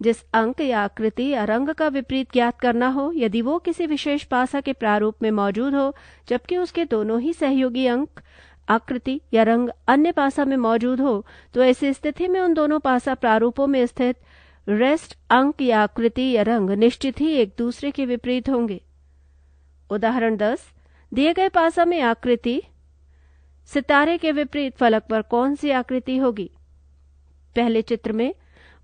जिस अंक या आकृति या रंग का विपरीत ज्ञात करना हो यदि वो किसी विशेष पासा के प्रारूप में मौजूद हो जबकि उसके दोनों ही सहयोगी अंक आकृति या रंग अन्य पासा में मौजूद हो तो ऐसी स्थिति में उन दोनों पासा प्रारूपों में स्थित रेस्ट अंक या आकृति या रंग निश्चित ही एक दूसरे के विपरीत होंगे उदाहरण दस दिए गए पासा में आकृति सितारे के विपरीत फलक पर कौन सी आकृति होगी पहले चित्र में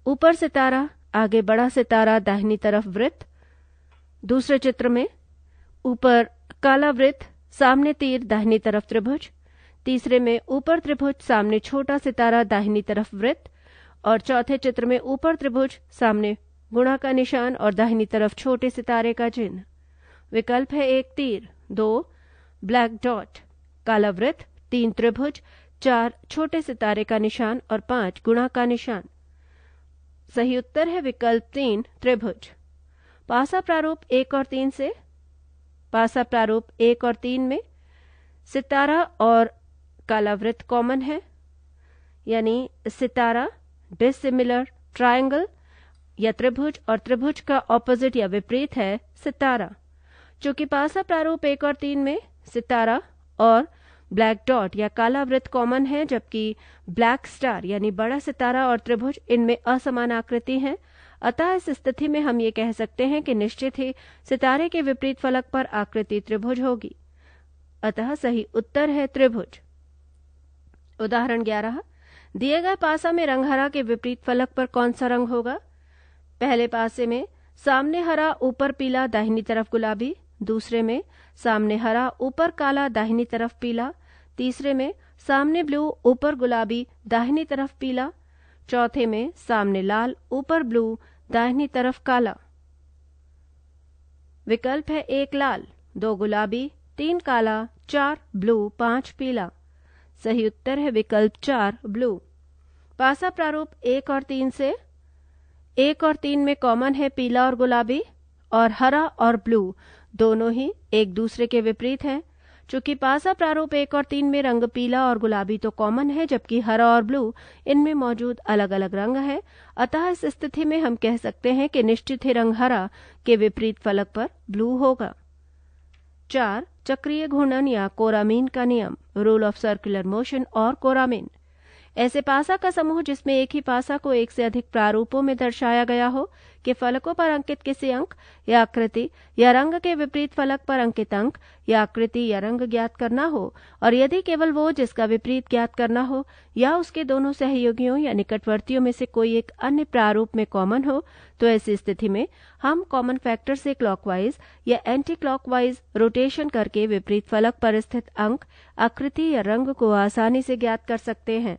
ऊपर सितारा आगे बड़ा सितारा दाहिनी तरफ वृत्त दूसरे चित्र में ऊपर काला वृत्त सामने तीर दाहिनी तरफ त्रिभुज तीसरे में ऊपर त्रिभुज सामने छोटा सितारा दाहिनी तरफ वृत्त और चौथे चित्र में ऊपर त्रिभुज सामने गुणा का निशान और दाहिनी तरफ छोटे सितारे का चिन्ह विकल्प है एक तीर दो ब्लैक डॉट काला वृत्त तीन त्रिभुज चार छोटे सितारे का निशान और पांच गुणा का निशान सही उत्तर है विकल्प तीन त्रिभुज पासा प्रारूप एक और तीन से पासा प्रारूप एक और तीन में सितारा और कालावृत कॉमन है यानी सितारा डिसिमिलर ट्रायंगल या त्रिभुज और त्रिभुज का ऑपोजिट या विपरीत है सितारा चूंकि पासा प्रारूप एक और तीन में सितारा और ब्लैक डॉट या काला वृत्त कॉमन है जबकि ब्लैक स्टार यानी बड़ा सितारा और त्रिभुज इनमें असमान आकृति है अतः इस स्थिति में हम ये कह सकते हैं कि निश्चित ही सितारे के विपरीत फलक पर आकृति त्रिभुज होगी अतः सही उत्तर है त्रिभुज उदाहरण ग्यारह दिए गए पासा में रंग हरा के विपरीत फलक पर कौन सा रंग होगा पहले पासे में सामने हरा ऊपर पीला दाहिनी तरफ गुलाबी दूसरे में सामने हरा ऊपर काला दाहिनी तरफ पीला तीसरे में सामने ब्लू ऊपर गुलाबी दाहिनी तरफ पीला चौथे में सामने लाल ऊपर ब्लू दाहिनी तरफ काला विकल्प है एक लाल दो गुलाबी तीन काला चार ब्लू पांच पीला सही उत्तर है विकल्प चार ब्लू पासा प्रारूप एक और तीन से एक और तीन में कॉमन है पीला और गुलाबी और हरा और ब्लू दोनों ही एक दूसरे के विपरीत हैं चूंकि पासा प्रारूप एक और तीन में रंग पीला और गुलाबी तो कॉमन है जबकि हरा और ब्लू इनमें मौजूद अलग अलग रंग है अतः इस स्थिति में हम कह सकते हैं कि निश्चित ही रंग हरा के विपरीत फलक पर ब्लू होगा चार चक्रीय घूर्णन या कोरामीन का नियम रूल ऑफ सर्कुलर मोशन और कोरामीन ऐसे पासा का समूह जिसमें एक ही पासा को एक से अधिक प्रारूपों में दर्शाया गया हो के फलकों पर अंकित किसी अंक या आकृति या रंग के विपरीत फलक पर अंकित अंक या आकृति या रंग ज्ञात करना हो और यदि केवल वो जिसका विपरीत ज्ञात करना हो या उसके दोनों सहयोगियों या निकटवर्तियों में से कोई एक अन्य प्रारूप में कॉमन हो तो ऐसी स्थिति में हम कॉमन फैक्टर से क्लॉकवाइज या एंटी क्लॉकवाइज रोटेशन करके विपरीत फलक पर स्थित अंक आकृति या रंग को आसानी से ज्ञात कर सकते हैं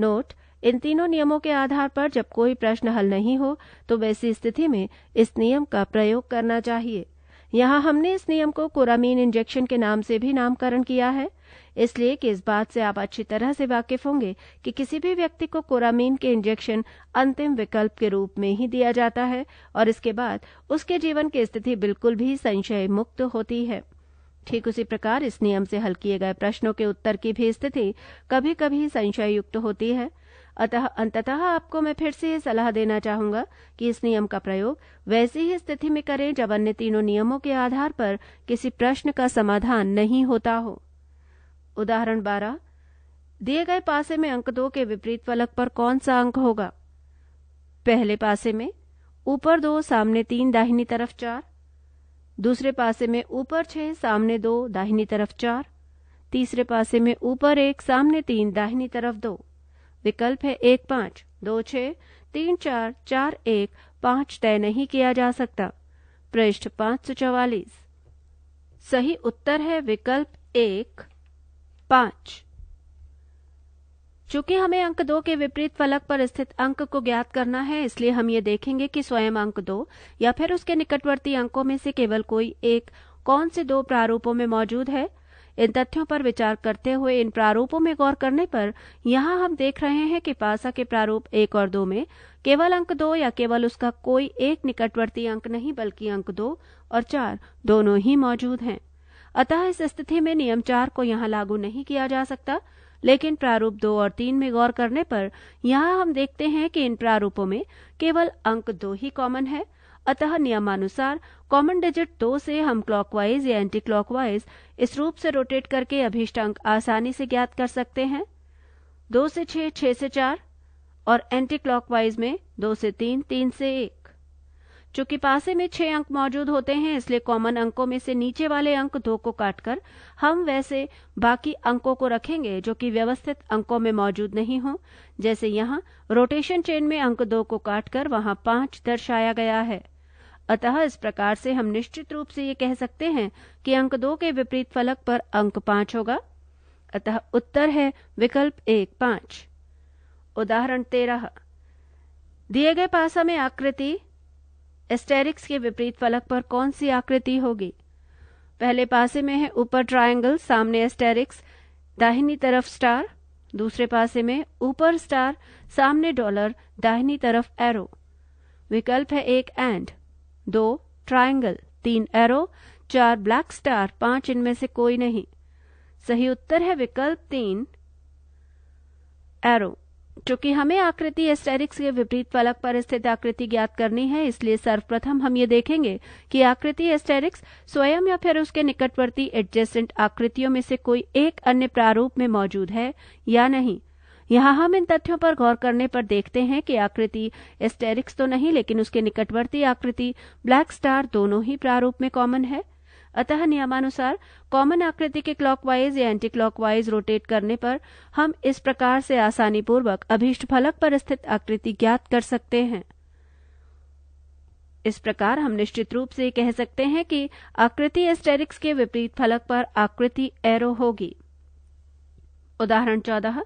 नोट इन तीनों नियमों के आधार पर जब कोई प्रश्न हल नहीं हो तो वैसी स्थिति में इस नियम का प्रयोग करना चाहिए यहाँ हमने इस नियम को कोरामीन इंजेक्शन के नाम से भी नामकरण किया है इसलिए कि इस बात से आप अच्छी तरह से वाकिफ होंगे कि किसी भी व्यक्ति को कोरामीन के इंजेक्शन अंतिम विकल्प के रूप में ही दिया जाता है और इसके बाद उसके जीवन की स्थिति बिल्कुल भी संशय मुक्त होती है ठीक उसी प्रकार इस नियम से हल किए गए प्रश्नों के उत्तर की भी स्थिति कभी कभी संशय युक्त होती है अतः अंततः आपको मैं फिर से यह सलाह देना चाहूंगा कि इस नियम का प्रयोग वैसी ही स्थिति में करें जब अन्य तीनों नियमों के आधार पर किसी प्रश्न का समाधान नहीं होता हो उदाहरण बारह दिए गए पासे में अंक दो के विपरीत फलक पर कौन सा अंक होगा पहले पासे में ऊपर दो सामने तीन दाहिनी तरफ चार दूसरे पासे में ऊपर छह सामने दो दाहिनी तरफ चार तीसरे पासे में ऊपर एक सामने तीन दाहिनी तरफ दो विकल्प है एक पांच दो छह तीन चार चार एक पांच तय नहीं किया जा सकता पृष्ठ पांच सौ चौवालीस सही उत्तर है विकल्प एक पांच चूंकि हमें अंक दो के विपरीत फलक पर स्थित अंक को ज्ञात करना है इसलिए हम ये देखेंगे कि स्वयं अंक दो या फिर उसके निकटवर्ती अंकों में से केवल कोई एक कौन से दो प्रारूपों में मौजूद है इन तथ्यों पर विचार करते हुए इन प्रारूपों में गौर करने पर यहाँ हम देख रहे हैं कि पासा के प्रारूप एक और दो में केवल अंक दो या केवल उसका कोई एक निकटवर्ती अंक नहीं बल्कि अंक दो और चार दोनों ही मौजूद हैं अतः इस स्थिति में नियम चार को यहाँ लागू नहीं किया जा सकता लेकिन प्रारूप दो और तीन में गौर करने पर यहाँ हम देखते हैं कि इन प्रारूपों में केवल अंक दो ही कॉमन है अतः नियमानुसार कॉमन डिजिट दो से हम क्लॉकवाइज या एंटी क्लॉकवाइज इस रूप से रोटेट करके अभीष्ट अंक आसानी से ज्ञात कर सकते हैं दो से छह छह से चार और एंटी क्लॉकवाइज में दो से तीन तीन से एक चूंकि पासे में छह अंक मौजूद होते हैं इसलिए कॉमन अंकों में से नीचे वाले अंक दो को काटकर हम वैसे बाकी अंकों को रखेंगे जो कि व्यवस्थित अंकों में मौजूद नहीं हो जैसे यहाँ रोटेशन चेन में अंक दो को काटकर वहां पांच दर्शाया गया है अतः इस प्रकार से हम निश्चित रूप से ये कह सकते हैं कि अंक दो के विपरीत फलक पर अंक पांच होगा अतः उत्तर है विकल्प एक पांच उदाहरण तेरह दिए गए पासा में आकृति एस्टेरिक्स के विपरीत फलक पर कौन सी आकृति होगी पहले पासे में है ऊपर ट्रायंगल सामने एस्टेरिक्स दाहिनी तरफ स्टार दूसरे पासे में ऊपर स्टार सामने डॉलर दाहिनी तरफ एरो विकल्प है एक एंड दो ट्रायंगल तीन एरो चार ब्लैक स्टार पांच इनमें से कोई नहीं सही उत्तर है विकल्प तीन एरो चूंकि हमें आकृति एस्टेरिक्स के विपरीत फलक पर स्थित आकृति ज्ञात करनी है इसलिए सर्वप्रथम हम ये देखेंगे कि आकृति एस्टेरिक्स स्वयं या फिर उसके निकटवर्ती एडजेसेंट आकृतियों में से कोई एक अन्य प्रारूप में मौजूद है या नहीं यहाँ हम इन तथ्यों पर गौर करने पर देखते हैं कि आकृति एस्टेरिक्स तो नहीं लेकिन उसके निकटवर्ती आकृति ब्लैक स्टार दोनों ही प्रारूप में कॉमन है अतः नियमानुसार कॉमन आकृति के क्लॉकवाइज या एंटी क्लॉकवाइज रोटेट करने पर हम इस प्रकार से आसानी पूर्वक अभीष्ट फलक पर स्थित आकृति ज्ञात कर सकते हैं इस प्रकार हम निश्चित रूप से कह सकते हैं कि आकृति एस्टेरिक्स के विपरीत फलक पर आकृति एरो होगी उदाहरण चौदह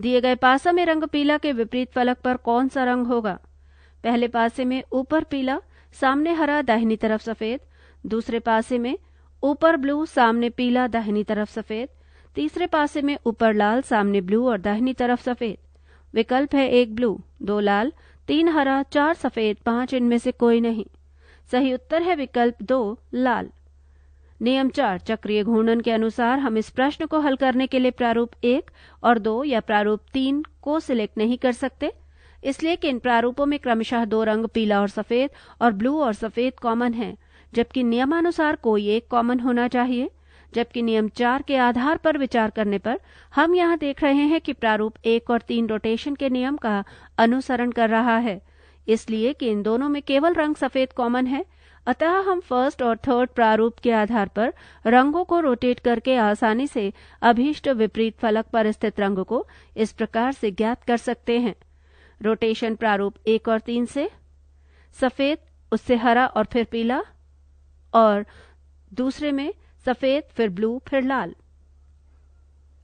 दिए गए पासा में रंग पीला के विपरीत फलक पर कौन सा रंग होगा पहले पासे में ऊपर पीला सामने हरा दाहिनी तरफ सफेद दूसरे पासे में ऊपर ब्लू सामने पीला दाहिनी तरफ सफेद तीसरे पासे में ऊपर लाल सामने ब्लू और दाहिनी तरफ सफेद विकल्प है एक ब्लू दो लाल तीन हरा चार सफेद पांच इनमें से कोई नहीं सही उत्तर है विकल्प दो लाल नियम चार चक्रीय घूर्णन के अनुसार हम इस प्रश्न को हल करने के लिए प्रारूप एक और दो या प्रारूप तीन को सिलेक्ट नहीं कर सकते इसलिए कि इन प्रारूपों में क्रमशः दो रंग पीला और सफेद और ब्लू और सफेद कॉमन हैं जबकि नियमानुसार कोई एक कॉमन होना चाहिए जबकि नियम चार के आधार पर विचार करने पर हम यहाँ देख रहे हैं कि प्रारूप एक और तीन रोटेशन के नियम का अनुसरण कर रहा है इसलिए कि इन दोनों में केवल रंग सफेद कॉमन है अतः हम फर्स्ट और थर्ड प्रारूप के आधार पर रंगों को रोटेट करके आसानी से अभीष्ट विपरीत फलक पर स्थित रंग को इस प्रकार से ज्ञात कर सकते हैं रोटेशन प्रारूप एक और तीन से सफेद उससे हरा और फिर पीला और दूसरे में सफेद फिर ब्लू फिर लाल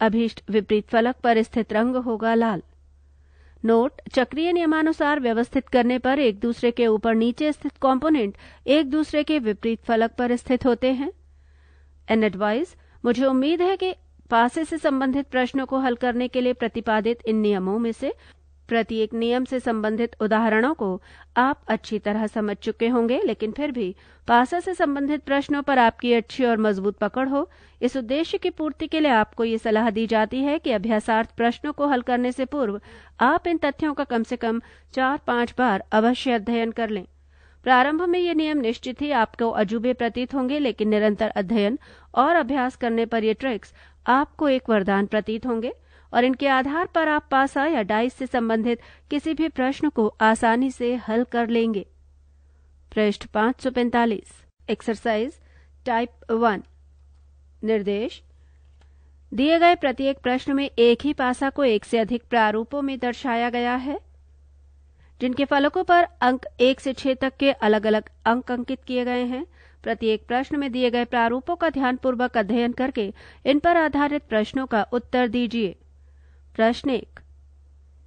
अभीष्ट विपरीत फलक पर स्थित रंग होगा लाल नोट चक्रीय नियमानुसार व्यवस्थित करने पर एक दूसरे के ऊपर नीचे स्थित कंपोनेंट एक दूसरे के विपरीत फलक पर स्थित होते हैं एन एडवाइस मुझे उम्मीद है कि पासे से संबंधित प्रश्नों को हल करने के लिए प्रतिपादित इन नियमों में से प्रत्येक नियम से संबंधित उदाहरणों को आप अच्छी तरह समझ चुके होंगे लेकिन फिर भी पासा से संबंधित प्रश्नों पर आपकी अच्छी और मजबूत पकड़ हो इस उद्देश्य की पूर्ति के लिए आपको ये सलाह दी जाती है कि अभ्यासार्थ प्रश्नों को हल करने से पूर्व आप इन तथ्यों का कम से कम चार पांच बार अवश्य अध्ययन कर लें प्रारंभ में ये नियम निश्चित ही आपको अजूबे प्रतीत होंगे लेकिन निरंतर अध्ययन और अभ्यास करने पर ये ट्रिक्स आपको एक वरदान प्रतीत होंगे और इनके आधार पर आप पासा या डाइस से संबंधित किसी भी प्रश्न को आसानी से हल कर लेंगे पृष्ठ पाँच सौ पैंतालीस एक्सरसाइज टाइप वन निर्देश दिए गए प्रत्येक प्रश्न में एक ही पासा को एक से अधिक प्रारूपों में दर्शाया गया है जिनके फलकों पर अंक एक से छह तक के अलग अलग अंक अंकित किए गए हैं प्रत्येक प्रश्न में दिए गए प्रारूपों का ध्यानपूर्वक अध्ययन करके इन पर आधारित प्रश्नों का उत्तर दीजिए प्रश्न एक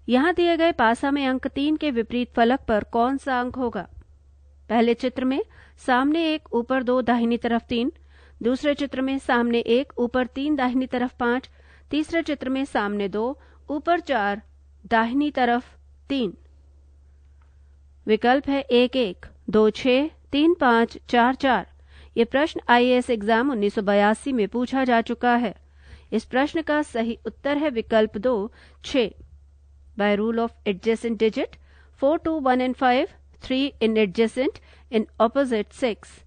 यहां दिए गए पासा में अंक तीन के विपरीत फलक पर कौन सा अंक होगा पहले चित्र में सामने एक ऊपर दो दाहिनी तरफ तीन दूसरे चित्र में सामने एक ऊपर तीन दाहिनी तरफ पांच तीसरे चित्र में सामने दो ऊपर चार दाहिनी तरफ तीन विकल्प है एक एक दो छह तीन पांच चार चार ये प्रश्न आईएएस एग्जाम 1982 में पूछा जा चुका है इस प्रश्न का सही उत्तर है विकल्प दो छ by rule of adjacent digit four two one and five three in adjacent in opposite six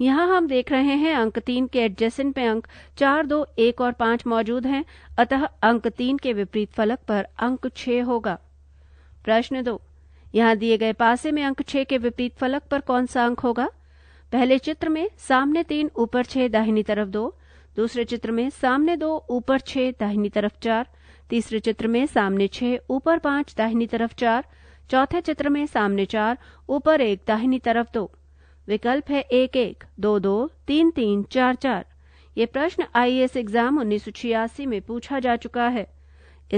यहाँ हम देख रहे हैं अंक तीन के एडजेसेंट में अंक चार दो एक और पांच मौजूद हैं अतः अंक तीन के विपरीत फलक पर अंक छ होगा प्रश्न दो यहाँ दिए गए पासे में अंक छह के विपरीत फलक पर कौन सा अंक होगा पहले चित्र में सामने तीन ऊपर छह दाहिनी तरफ दो दूसरे चित्र में सामने दो ऊपर छह दाहिनी तरफ चार तीसरे चित्र में सामने छह ऊपर पांच दाहिनी तरफ चार चौथे चित्र में सामने चार ऊपर एक दाहिनी तरफ दो विकल्प है एक एक दो दो तीन तीन चार चार ये प्रश्न आईएएस एग्जाम उन्नीस में पूछा जा चुका है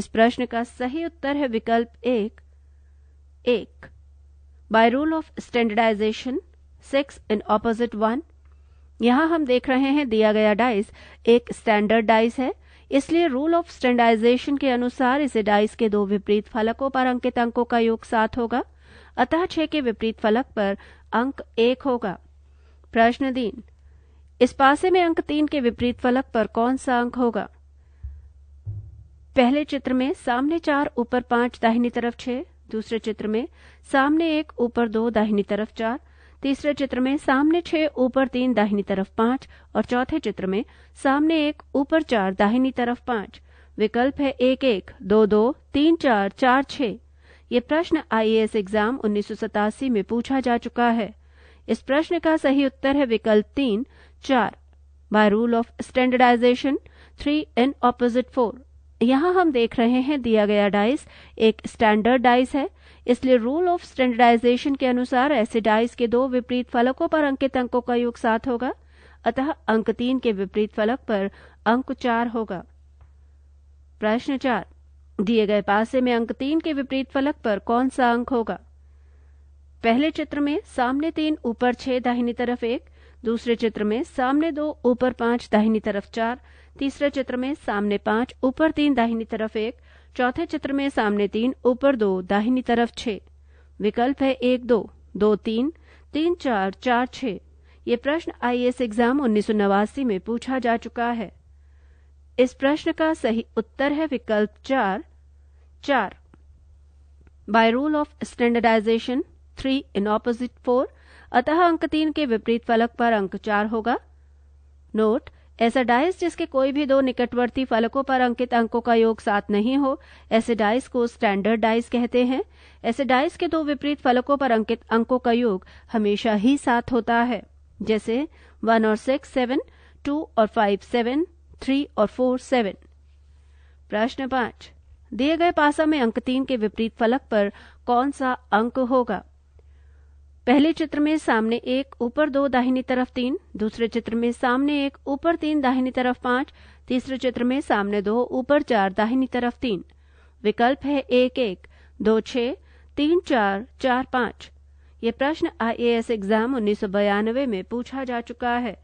इस प्रश्न का सही उत्तर है विकल्प एक एक by rule of standardization six in opposite one यहाँ हम देख रहे हैं दिया गया डाइस एक स्टैंडर्ड डाइस है इसलिए रूल ऑफ स्टैंडाइजेशन के अनुसार इसे डाइस के दो विपरीत फलकों पर अंकित अंकों का योग सात होगा अतः छह के विपरीत फलक पर अंक एक होगा प्रश्न तीन इस पासे में अंक तीन के विपरीत फलक पर कौन सा अंक होगा पहले चित्र में सामने चार ऊपर पांच दाहिनी तरफ छह दूसरे चित्र में सामने एक ऊपर दो दाहिनी तरफ चार तीसरे चित्र में सामने छह ऊपर तीन दाहिनी तरफ पांच और चौथे चित्र में सामने एक ऊपर चार दाहिनी तरफ पांच विकल्प है एक एक दो दो तीन चार चार छ ये प्रश्न आईएएस एग्जाम उन्नीस में पूछा जा चुका है इस प्रश्न का सही उत्तर है विकल्प तीन चार by rule of standardization three in opposite four यहाँ हम देख रहे हैं दिया गया डाइस एक स्टैंडर्ड डाइस है इसलिए रूल ऑफ स्टैंडर्डाइजेशन के अनुसार एसिडाइज के दो विपरीत फलकों पर अंकित अंकों का योग सात होगा अतः अंक तीन के विपरीत फलक पर अंक चार होगा प्रश्न चार दिए गए पासे में अंक तीन के विपरीत फलक पर कौन सा अंक होगा पहले चित्र में सामने तीन ऊपर छह दाहिनी तरफ एक दूसरे चित्र में सामने दो ऊपर पांच दाहिनी तरफ चार तीसरे चित्र में सामने पांच ऊपर तीन दाहिनी तरफ एक चौथे चित्र में सामने तीन ऊपर दो दाहिनी तरफ छह विकल्प है एक दो दो तीन तीन चार चार छ ये प्रश्न आईएएस एग्जाम उन्नीस में पूछा जा चुका है इस प्रश्न का सही उत्तर है विकल्प चार चार by rule of standardization three in opposite four अतः अंक तीन के विपरीत फलक पर अंक चार होगा नोट ऐसा डाइस जिसके कोई भी दो निकटवर्ती फलकों पर अंकित अंकों का योग साथ नहीं हो ऐसे डाइस को स्टैंडर्ड डाइस कहते हैं ऐसे डाइस के दो विपरीत फलकों पर अंकित अंकों का योग हमेशा ही साथ होता है जैसे वन और सिक्स सेवन टू और फाइव सेवन थ्री और फोर सेवन प्रश्न पांच दिए गए पासा में अंक तीन के विपरीत फलक पर कौन सा अंक होगा पहले चित्र में सामने एक ऊपर दो दाहिनी तरफ तीन दूसरे चित्र में सामने एक ऊपर तीन दाहिनी तरफ पांच तीसरे चित्र में सामने दो ऊपर चार दाहिनी तरफ तीन विकल्प है एक एक दो छ तीन चार चार पांच ये प्रश्न आईएएस एग्जाम उन्नीस में पूछा जा चुका है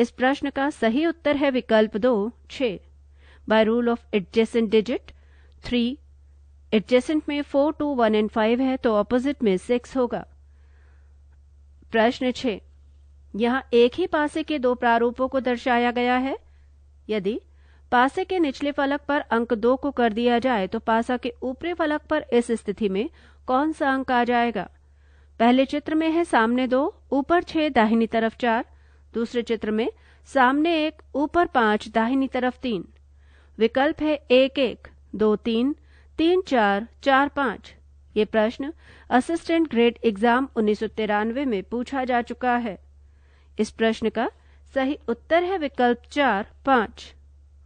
इस प्रश्न का सही उत्तर है विकल्प दो छ by rule of adjacent digit three adjacent में four two one and five है तो ऑपोजिट में सिक्स होगा प्रश्न छे यहां एक ही पासे के दो प्रारूपों को दर्शाया गया है यदि पासे के निचले फलक पर अंक दो को कर दिया जाए तो पासा के ऊपरी फलक पर इस स्थिति में कौन सा अंक आ जाएगा पहले चित्र में है सामने दो ऊपर छह दाहिनी तरफ चार दूसरे चित्र में सामने एक ऊपर पांच दाहिनी तरफ तीन विकल्प है एक एक दो तीन तीन चार चार पांच ये प्रश्न असिस्टेंट ग्रेड एग्जाम उन्नीस में पूछा जा चुका है इस प्रश्न का सही उत्तर है विकल्प चार पांच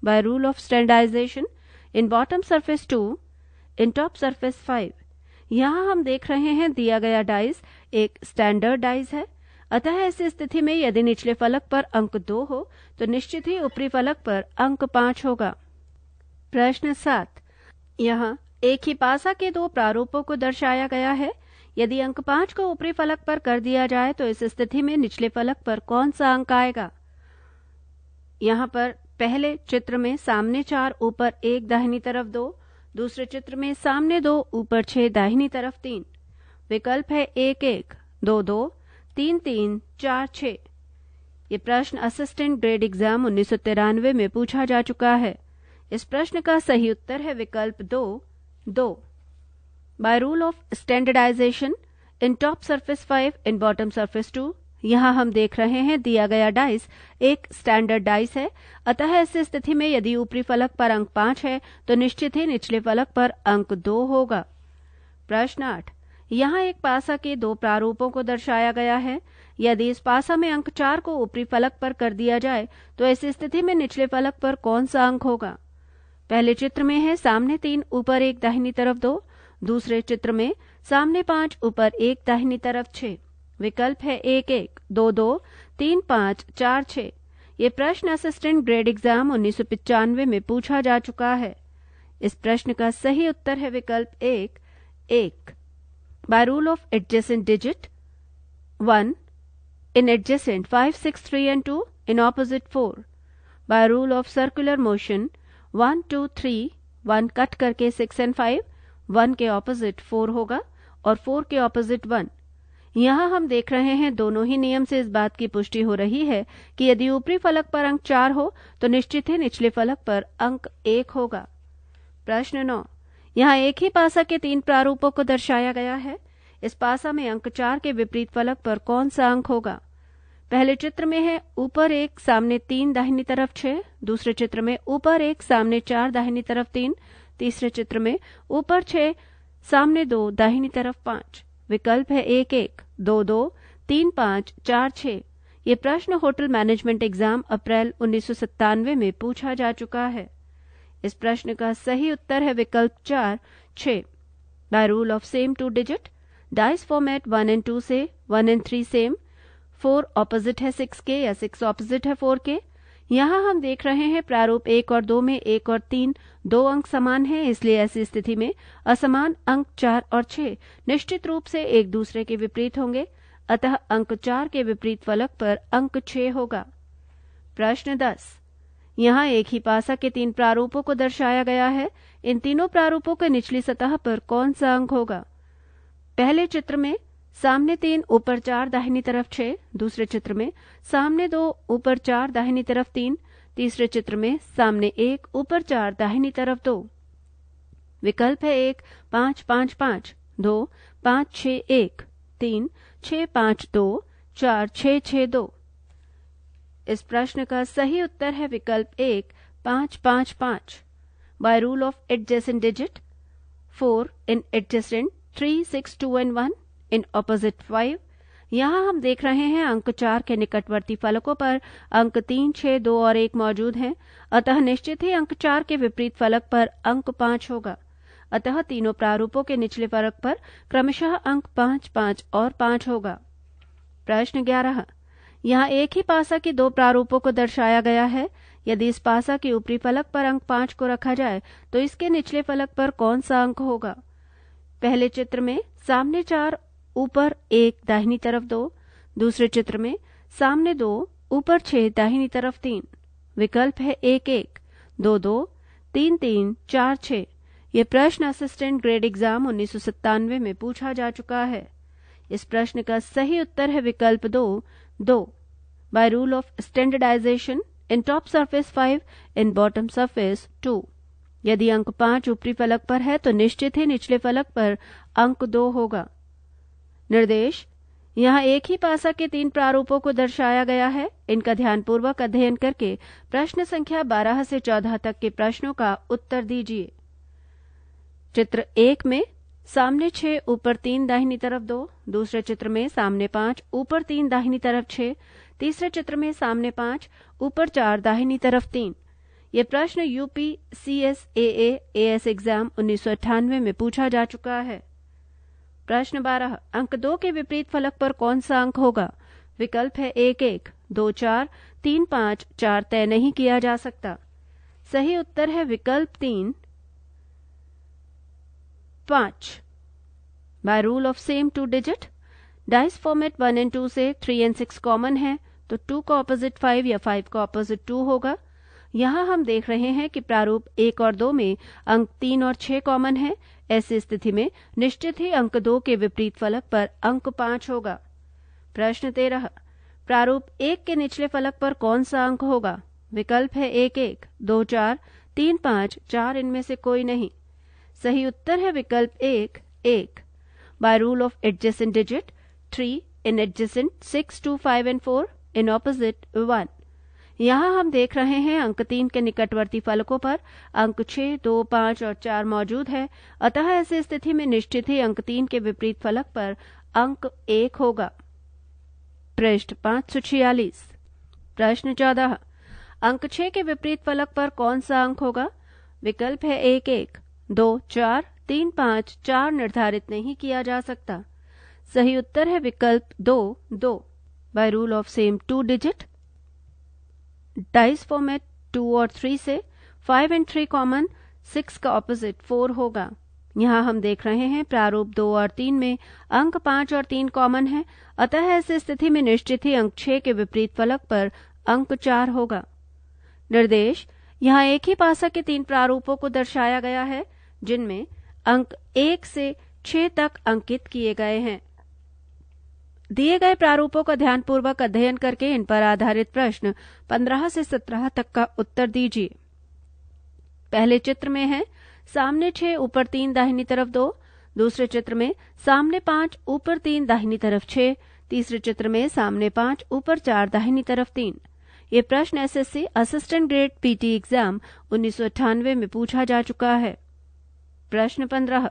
by rule of standardization in bottom surface two in top surface five यहाँ हम देख रहे हैं दिया गया डाइस एक स्टैंडर्ड डाइस है अतः ऐसी स्थिति में यदि निचले फलक पर अंक दो हो तो निश्चित ही ऊपरी फलक पर अंक पांच होगा प्रश्न सात यहाँ एक ही पासा के दो प्रारूपों को दर्शाया गया है यदि अंक पांच को ऊपरी फलक पर कर दिया जाए तो इस स्थिति में निचले फलक पर कौन सा अंक आएगा यहाँ पर पहले चित्र में सामने चार ऊपर एक दाहिनी तरफ दो दूसरे चित्र में सामने दो ऊपर छह दाहिनी तरफ तीन विकल्प है एक एक दो दो तीन तीन चार छ ये प्रश्न असिस्टेंट ग्रेड एग्जाम उन्नीस में पूछा जा चुका है इस प्रश्न का सही उत्तर है विकल्प दो दो by rule of standardization in top surface five in bottom surface two यहां हम देख रहे हैं दिया गया डाइस एक स्टैंडर्ड डाइस है अतः इस स्थिति में यदि ऊपरी फलक पर अंक पांच है तो निश्चित ही निचले फलक पर अंक दो होगा प्रश्न आठ यहां एक पासा के दो प्रारूपों को दर्शाया गया है यदि इस पासा में अंक चार को ऊपरी फलक पर कर दिया जाए तो ऐसी स्थिति में निचले फलक पर कौन सा अंक होगा पहले चित्र में है सामने तीन ऊपर एक दाहिनी तरफ दो दूसरे चित्र में सामने पांच ऊपर एक दाहिनी तरफ छ विकल्प है एक एक दो दो तीन पांच चार छ ये प्रश्न असिस्टेंट ग्रेड एग्जाम उन्नीस में पूछा जा चुका है इस प्रश्न का सही उत्तर है विकल्प एक एक by rule of adjacent digit one in adjacent five six three and two in opposite four by rule of circular motion one two three one cut करके सिक्स एंड फाइव वन के ऑपोजिट फोर होगा और four के opposite one यहाँ हम देख रहे हैं दोनों ही नियम से इस बात की पुष्टि हो रही है कि यदि ऊपरी फलक पर अंक चार हो तो निश्चित ही निचले फलक पर अंक एक होगा प्रश्न नौ यहाँ एक ही पासा के तीन प्रारूपों को दर्शाया गया है इस पासा में अंक चार के विपरीत फलक पर कौन सा अंक होगा पहले चित्र में है ऊपर एक सामने तीन दाहिनी तरफ छह दूसरे चित्र में ऊपर एक सामने चार दाहिनी तरफ तीन तीसरे चित्र में ऊपर छह सामने दो दाहिनी तरफ पांच विकल्प है एक एक दो दो तीन पांच चार छह ये प्रश्न होटल मैनेजमेंट एग्जाम अप्रैल उन्नीस में पूछा जा चुका है इस प्रश्न का सही उत्तर है विकल्प चार छ by rule of same two digit dice format one and two से one and three same four opposite है सिक्स के या सिक्स ऑपोजिट है फोर के यहाँ हम देख रहे हैं प्रारूप एक और दो में एक और तीन दो अंक समान हैं इसलिए ऐसी स्थिति में असमान अंक चार और छह निश्चित रूप से एक दूसरे के विपरीत होंगे अतः अंक चार के विपरीत फलक पर अंक छह होगा प्रश्न दस यहाँ एक ही पासा के तीन प्रारूपों को दर्शाया गया है इन तीनों प्रारूपों के निचली सतह पर कौन सा अंक होगा पहले चित्र में सामने तीन ऊपर चार दाहिनी तरफ छह दूसरे चित्र में सामने दो ऊपर चार दाहिनी तरफ तीन तीसरे चित्र में सामने एक ऊपर चार दाहिनी तरफ दो विकल्प है एक पांच पांच पांच दो पांच छ एक तीन छ पांच दो चार छ छ दो इस प्रश्न का सही उत्तर है विकल्प एक पांच पांच पांच by rule of adjacent digit four in adjacent three six two and one in opposite five यहाँ हम देख रहे हैं अंक चार के निकटवर्ती फलकों पर अंक तीन छह दो और एक मौजूद हैं अतः निश्चित ही अंक चार के विपरीत फलक पर अंक पांच होगा अतः तीनों प्रारूपों के निचले फलक पर क्रमशः अंक पांच पांच और पांच होगा प्रश्न ग्यारह यहाँ एक ही पासा के दो प्रारूपों को दर्शाया गया है यदि इस पासा के ऊपरी फलक पर अंक पांच को रखा जाए तो इसके निचले फलक पर कौन सा अंक होगा पहले चित्र में सामने चार ऊपर एक दाहिनी तरफ दो दूसरे चित्र में सामने दो ऊपर छह दाहिनी तरफ तीन विकल्प है एक एक दो दो तीन तीन चार छ ये प्रश्न असिस्टेंट ग्रेड एग्जाम उन्नीस में पूछा जा चुका है इस प्रश्न का सही उत्तर है विकल्प दो दो by rule of standardization in top surface five in bottom surface two यदि अंक पांच ऊपरी फलक पर है तो निश्चित ही निचले फलक पर अंक दो होगा निर्देश यहाँ एक ही पासा के तीन प्रारूपों को दर्शाया गया है इनका ध्यानपूर्वक अध्ययन करके प्रश्न संख्या 12 से 14 तक के प्रश्नों का उत्तर दीजिए चित्र एक में सामने छह ऊपर तीन दाहिनी तरफ दो दूसरे चित्र में सामने पांच ऊपर तीन दाहिनी तरफ छह तीसरे चित्र में सामने पांच ऊपर चार दाहिनी तरफ तीन ये प्रश्न UP C S S exam उन्नीस में पूछा जा चुका है प्रश्न बारह अंक दो के विपरीत फलक पर कौन सा अंक होगा विकल्प है एक एक दो चार तीन पांच चार तय नहीं किया जा सकता सही उत्तर है विकल्प तीन पांच by rule of same two digit dice format one and two से थ्री एंड सिक्स कॉमन है तो टू का ऑपोजिट फाइव या फाइव का ऑपोजिट टू होगा यहां हम देख रहे हैं कि प्रारूप एक और दो में अंक तीन और छह कॉमन है ऐसी स्थिति में निश्चित ही अंक दो के विपरीत फलक पर अंक पांच होगा प्रश्न तेरह प्रारूप एक के निचले फलक पर कौन सा अंक होगा विकल्प है एक एक दो चार तीन पांच चार इनमें से कोई नहीं सही उत्तर है विकल्प एक एक by rule of adjacent digit three in adjacent six two five and four in opposite one यहां हम देख रहे हैं अंक तीन के निकटवर्ती फलकों पर अंक छह दो पांच और चार मौजूद है अतः ऐसी स्थिति में निश्चित ही अंक तीन के विपरीत फलक पर अंक एक होगा पृष्ठ पांच सौ छियालीस प्रश्न चौदह अंक छह के विपरीत फलक पर कौन सा अंक होगा विकल्प है एक एक दो चार तीन पांच चार निर्धारित नहीं किया जा सकता सही उत्तर है विकल्प दो दो by rule of same two digit dice format two और थ्री से five and three common six का ऑपोजिट फोर होगा यहाँ हम देख रहे हैं प्रारूप दो और तीन में अंक पांच और तीन कॉमन है अतः ऐसी स्थिति में निश्चित ही अंक छह के विपरीत फलक पर अंक चार होगा निर्देश यहाँ एक ही पासा के तीन प्रारूपों को दर्शाया गया है जिनमें अंक एक से छह तक अंकित किए गए हैं दिए गए प्रारूपों का ध्यानपूर्वक अध्ययन करके इन पर आधारित प्रश्न 15 से 17 तक का उत्तर दीजिए पहले चित्र में है सामने छह ऊपर तीन दाहिनी तरफ दो दूसरे चित्र में सामने पांच ऊपर तीन दाहिनी तरफ छह तीसरे चित्र में सामने पांच ऊपर चार दाहिनी तरफ तीन ये प्रश्न SSC assistant grade PT exam उन्नीस में पूछा जा चुका है प्रश्न पन्द्रह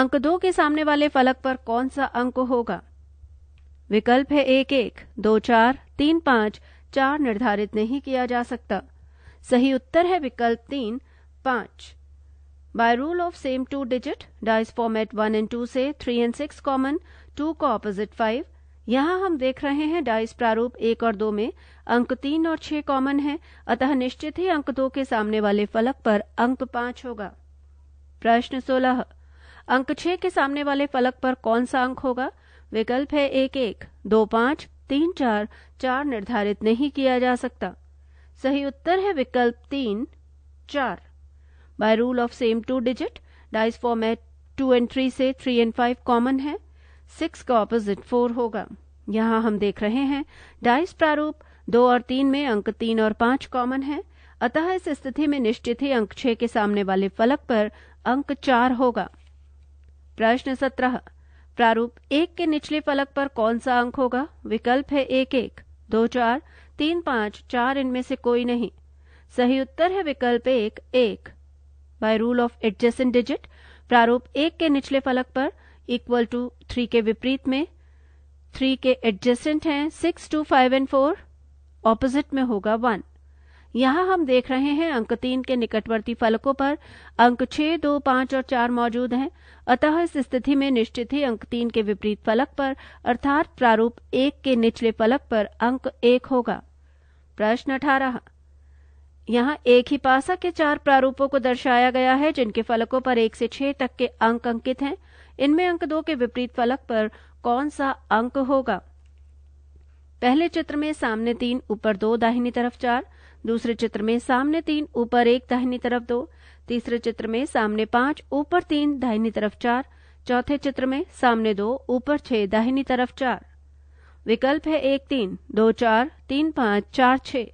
अंक दो के सामने वाले फलक पर कौन सा अंक होगा विकल्प है एक एक दो चार तीन पांच चार निर्धारित नहीं किया जा सकता सही उत्तर है विकल्प तीन पांच by rule of same two digit dice format one and two से three and six common two को ऑपोजिट फाइव यहाँ हम देख रहे हैं डाइस प्रारूप एक और दो में अंक तीन और छह कॉमन है अतः निश्चित ही अंक दो के सामने वाले फलक पर अंक पांच होगा प्रश्न सोलह अंक छह के सामने वाले फलक पर कौन सा अंक होगा विकल्प है एक एक दो पांच तीन चार चार निर्धारित नहीं किया जा सकता सही उत्तर है विकल्प तीन चार by rule of same two digit dice format two and three से थ्री एंड फाइव कॉमन है सिक्स का ऑपोजिट फोर होगा यहाँ हम देख रहे हैं डाइस प्रारूप दो और तीन में अंक तीन और पांच कॉमन है अतः इस स्थिति में निश्चित ही अंक छह के सामने वाले फलक पर अंक चार होगा प्रश्न सत्रह प्रारूप एक के निचले फलक पर कौन सा अंक होगा विकल्प है एक एक दो चार तीन पांच चार इनमें से कोई नहीं सही उत्तर है विकल्प एक एक by rule of adjacent digit प्रारूप एक के निचले फलक पर इक्वल टू थ्री के विपरीत में थ्री के एडजेसेंट हैं six two five and four opposite में होगा वन यहाँ हम देख रहे हैं अंक तीन के निकटवर्ती फलकों पर अंक छह दो पांच और चार मौजूद हैं अतः इस स्थिति में निश्चित ही अंक तीन के विपरीत फलक पर अर्थात प्रारूप एक के निचले फलक पर अंक एक होगा प्रश्न अठारह यहाँ एक ही पासा के चार प्रारूपों को दर्शाया गया है जिनके फलकों पर एक से छह तक के अंक अंकित हैं इनमें अंक दो के विपरीत फलक पर कौन सा अंक होगा पहले चित्र में सामने तीन ऊपर दो दाहिनी तरफ चार दूसरे चित्र में सामने तीन ऊपर एक दाहिनी तरफ दो तीसरे चित्र में सामने पांच ऊपर तीन दाहिनी तरफ चार चौथे चित्र में सामने दो ऊपर छह दाहिनी तरफ चार विकल्प है एक तीन दो चार तीन पांच चार छ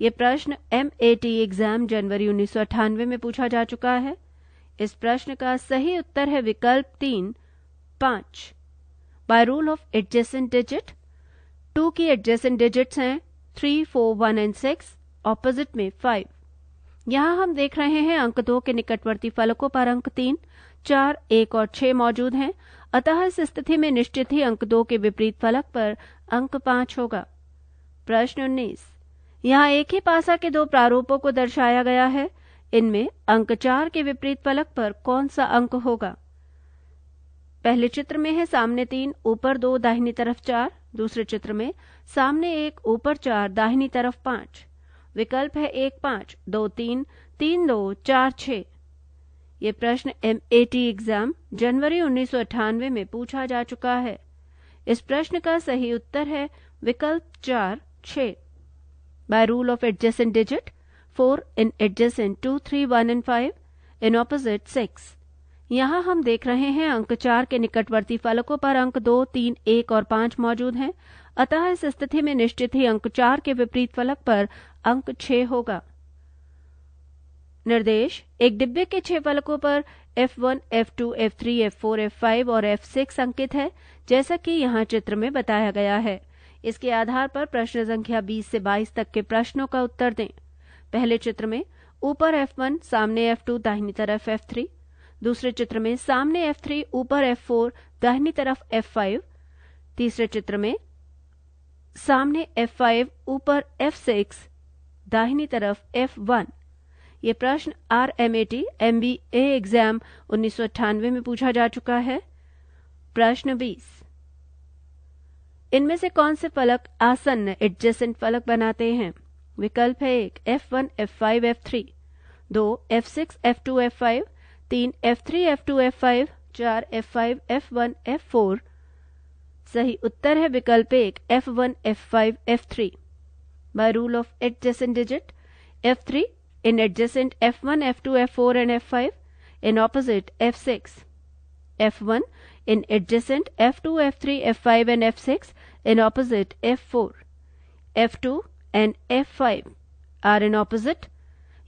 ये प्रश्न एम एग्जाम जनवरी उन्नीस में पूछा जा चुका है इस प्रश्न का सही उत्तर है विकल्प तीन पांच by rule of adjacent digit two की एडजेसेंट डिजिट्स हैं three four one and six opposite में फाइव यहां हम देख रहे हैं अंक दो के निकटवर्ती फलकों पर अंक तीन चार एक और छह मौजूद हैं अतः इस स्थिति में निश्चित ही अंक दो के विपरीत फलक पर अंक पांच होगा प्रश्न उन्नीस यहाँ एक ही पासा के दो प्रारूपों को दर्शाया गया है इनमें अंक चार के विपरीत फलक पर कौन सा अंक होगा पहले चित्र में है सामने तीन ऊपर दो दाहिनी तरफ चार दूसरे चित्र में सामने एक ऊपर चार दाहिनी तरफ पांच विकल्प है एक पांच दो तीन तीन दो चार छ ये प्रश्न एम एग्जाम जनवरी उन्नीस में पूछा जा चुका है इस प्रश्न का सही उत्तर है विकल्प चार छ by rule of adjacent digit four in adjacent two three one and five in opposite six यहाँ हम देख रहे हैं अंक चार के निकटवर्ती फलकों पर अंक दो तीन एक और पांच मौजूद हैं अतः इस स्थिति में निश्चित ही अंक चार के विपरीत फलक पर अंक छह होगा निर्देश एक डिब्बे के छह पलकों पर F1, F2, F3, F4, F5 और F6 अंकित है जैसा कि यहाँ चित्र में बताया गया है इसके आधार पर प्रश्न संख्या 20 से 22 तक के प्रश्नों का उत्तर दें पहले चित्र में ऊपर F1 सामने F2 दाहिनी तरफ F3 दूसरे चित्र में सामने F3 ऊपर F4 दाहिनी तरफ F5 तीसरे चित्र में सामने F5 ऊपर F6 दाहिनी तरफ एफ वन ये प्रश्न R M A T M B A exam उन्नीस में पूछा जा चुका है प्रश्न बीस इनमें से कौन से फलक आसन्न एडजेसेंट फलक बनाते हैं विकल्प है एक F one F five F three दो F six F two F five तीन F three F two F five चार F five F one F four सही उत्तर है विकल्प एक F one F five F three by rule of adjacent digit f3 in adjacent f1 f2 f4 and f5 in opposite f6 f1 in adjacent f2 f3 f5 and f6 in opposite f4 f2 and F5 are in opposite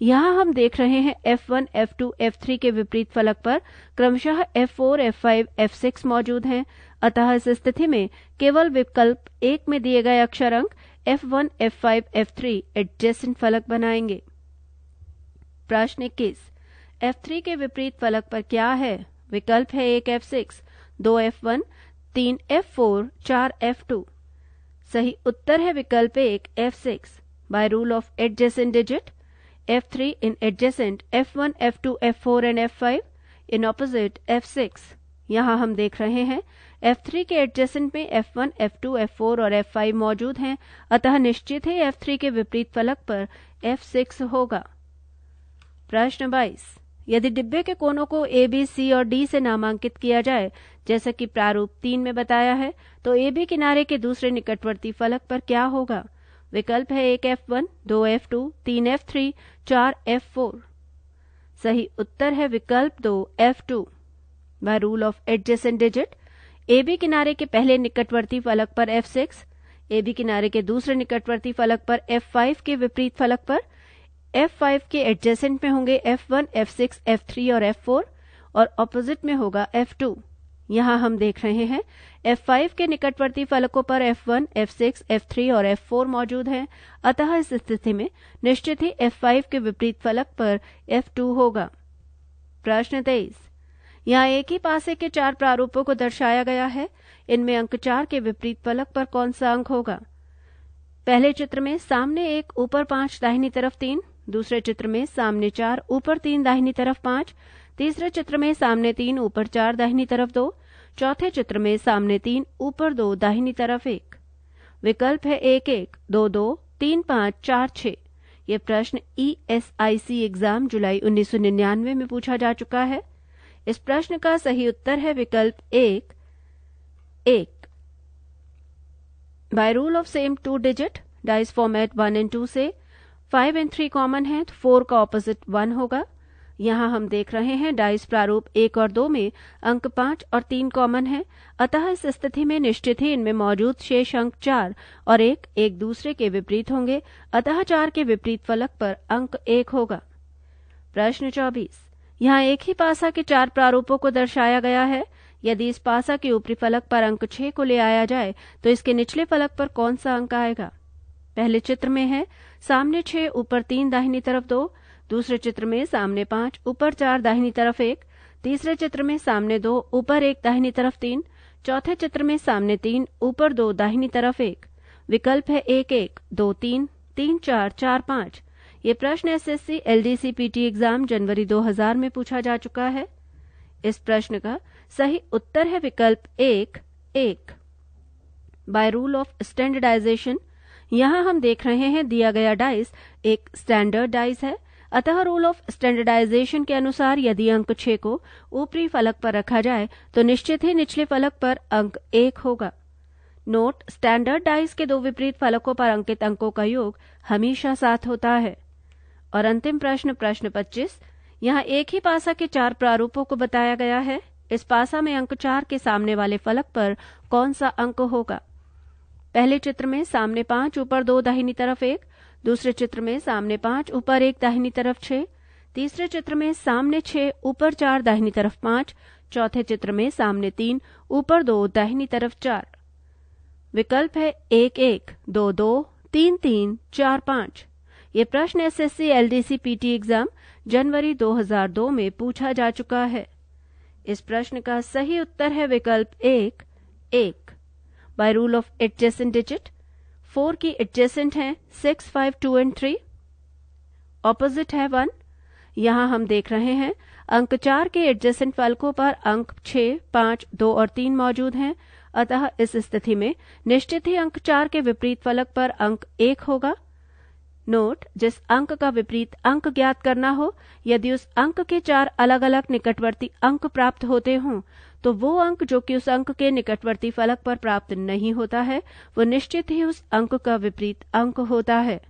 यहाँ हम देख रहे हैं F1, F2, F3 के विपरीत फलक पर क्रमशः F4, F5, F6 मौजूद हैं अतः इस स्थिति में केवल विकल्प एक में दिए गए अक्षर अंक F1, F5, F3 एडजेसेंट फलक बनाएंगे प्रश्न इक्कीस F3 के विपरीत फलक पर क्या है विकल्प है एक F6, दो F1, तीन F4, चार F2। सही उत्तर है विकल्प एक F6 by rule of adjacent digit F3 two F F1, F2, F4 five F5 in F F6. यहाँ हम देख रहे हैं F3 के एडजेसेंट में F1, F2, F4 और F5 मौजूद हैं अतः निश्चित ही F3 के विपरीत फलक पर F6 होगा प्रश्न 22 यदि डिब्बे के कोनों को ए बी सी और डी से नामांकित किया जाए जैसा कि प्रारूप तीन में बताया है तो ए बी किनारे के दूसरे निकटवर्ती फलक पर क्या होगा विकल्प है एक एफ वन दो एफ टू तीन एफ थ्री चार एफ फोर सही उत्तर है विकल्प दो F two by rule of adjacent digit A B किनारे के पहले निकटवर्ती फलक पर एफ सिक्स ए बी किनारे के दूसरे निकटवर्ती फलक पर एफ फाइव के विपरीत फलक पर एफ फाइव के एडजेसेंट में होंगे F one F six F three और एफ फोर और ऑपोजिट में होगा एफ टू यहां हम देख रहे हैं F5 के निकटवर्ती फलकों पर F1, F6, F3 और F4 मौजूद हैं, अतः इस स्थिति में निश्चित ही F5 के विपरीत फलक पर F2 होगा प्रश्न तेईस यहाँ एक ही पासे के चार प्रारूपों को दर्शाया गया है इनमें अंक चार के विपरीत पलक पर कौन सा अंक होगा पहले चित्र में सामने एक ऊपर पांच दाहिनी तरफ तीन दूसरे चित्र में सामने चार ऊपर तीन दाहिनी तरफ पांच तीसरे चित्र में सामने तीन ऊपर चार दाहिनी तरफ दो चौथे चित्र में सामने तीन ऊपर दो दाहिनी तरफ एक विकल्प है एक एक दो दो तीन पांच चार छ ये प्रश्न E S I C exam जुलाई उन्नीस में पूछा जा चुका है इस प्रश्न का सही उत्तर है विकल्प एक एक by rule of same two digit dice format one and two से फाइव एंड थ्री कॉमन है तो फोर का ऑपोजिट वन होगा यहाँ हम देख रहे हैं डाइस प्रारूप एक और दो में अंक पांच और तीन कॉमन है अतः इस स्थिति में निश्चित ही इनमें मौजूद शेष अंक चार और एक एक दूसरे के विपरीत होंगे अतः चार के विपरीत फलक पर अंक एक होगा प्रश्न चौबीस यहाँ एक ही पासा के चार प्रारूपों को दर्शाया गया है यदि इस पासा के ऊपरी फलक पर अंक छह को ले आया जाए तो इसके निचले फलक पर कौन सा अंक आएगा पहले चित्र में है सामने छह ऊपर तीन दाहिनी तरफ दो दूसरे चित्र में सामने पांच ऊपर चार दाहिनी तरफ एक तीसरे चित्र में सामने दो ऊपर एक दाहिनी तरफ तीन चौथे चित्र में सामने तीन ऊपर दो दाहिनी तरफ एक विकल्प है एक एक दो तीन तीन चार चार पांच ये प्रश्न एसएससी एलडीसी पीटी एग्जाम जनवरी 2000 में पूछा जा चुका है इस प्रश्न का सही उत्तर है विकल्प एक एक बाय रूल ऑफ स्टैंडर्डाइजेशन यहां हम देख रहे हैं दिया गया डाइस एक स्टैंडर्ड डाइस है अतः रूल ऑफ स्टैंडर्डाइजेशन के अनुसार यदि अंक छह को ऊपरी फलक पर रखा जाए तो निश्चित ही निचले फलक पर अंक एक होगा नोट स्टैंडर्ड डाइस के दो विपरीत फलकों पर अंकित अंकों का योग हमेशा साथ होता है और अंतिम प्रश्न प्रश्न 25 यहाँ एक ही पासा के चार प्रारूपों को बताया गया है इस पासा में अंक चार के सामने वाले फलक पर कौन सा अंक होगा पहले चित्र में सामने पांच ऊपर दो दाहिनी तरफ एक दूसरे चित्र में सामने पांच ऊपर एक दाहिनी तरफ छह तीसरे चित्र में सामने छह ऊपर चार दाहिनी तरफ पांच चौथे चित्र में सामने तीन ऊपर दो दाहिनी तरफ चार विकल्प है एक एक दो दो तीन तीन चार पांच ये प्रश्न एसएससी एलडीसी पीटी एग्जाम जनवरी 2002 में पूछा जा चुका है इस प्रश्न का सही उत्तर है विकल्प एक एक by rule of adjacent digit four की एडजेसेंट है six five two and three opposite है वन यहां हम देख रहे हैं अंक चार के एडजेसेंट फलकों पर अंक छह पांच दो और तीन मौजूद हैं अतः इस स्थिति में निश्चित ही अंक चार के विपरीत फलक पर अंक एक होगा नोट जिस अंक का विपरीत अंक ज्ञात करना हो यदि उस अंक के चार अलग अलग निकटवर्ती अंक प्राप्त होते हों तो वो अंक जो कि उस अंक के निकटवर्ती फलक पर प्राप्त नहीं होता है वो निश्चित ही उस अंक का विपरीत अंक होता है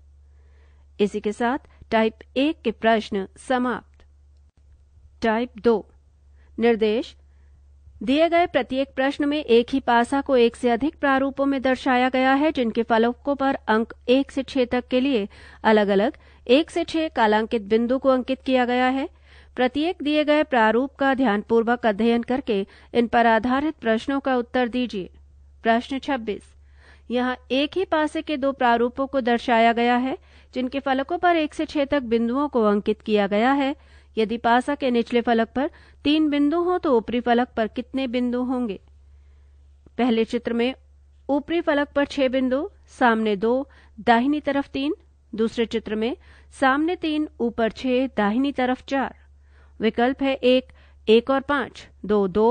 इसी के साथ टाइप एक के प्रश्न समाप्त टाइप दो निर्देश दिए गए प्रत्येक प्रश्न में एक ही पासा को एक से अधिक प्रारूपों में दर्शाया गया है जिनके फलकों पर अंक एक से छह तक के लिए अलग अलग एक से छह कालांकित बिंदु को अंकित किया गया है प्रत्येक दिए गए प्रारूप का ध्यानपूर्वक अध्ययन करके इन पर आधारित प्रश्नों का उत्तर दीजिए प्रश्न छब्बीस यहाँ एक ही पासे के दो प्रारूपों को दर्शाया गया है जिनके फलकों पर एक से छह तक बिंदुओं को अंकित किया गया है यदि पासा के निचले फलक पर तीन बिंदु हो तो ऊपरी फलक पर कितने बिंदु होंगे पहले चित्र में ऊपरी फलक पर छह बिंदु सामने दो दाहिनी तरफ तीन दूसरे चित्र में सामने तीन ऊपर छह दाहिनी तरफ चार विकल्प है एक एक और पांच दो दो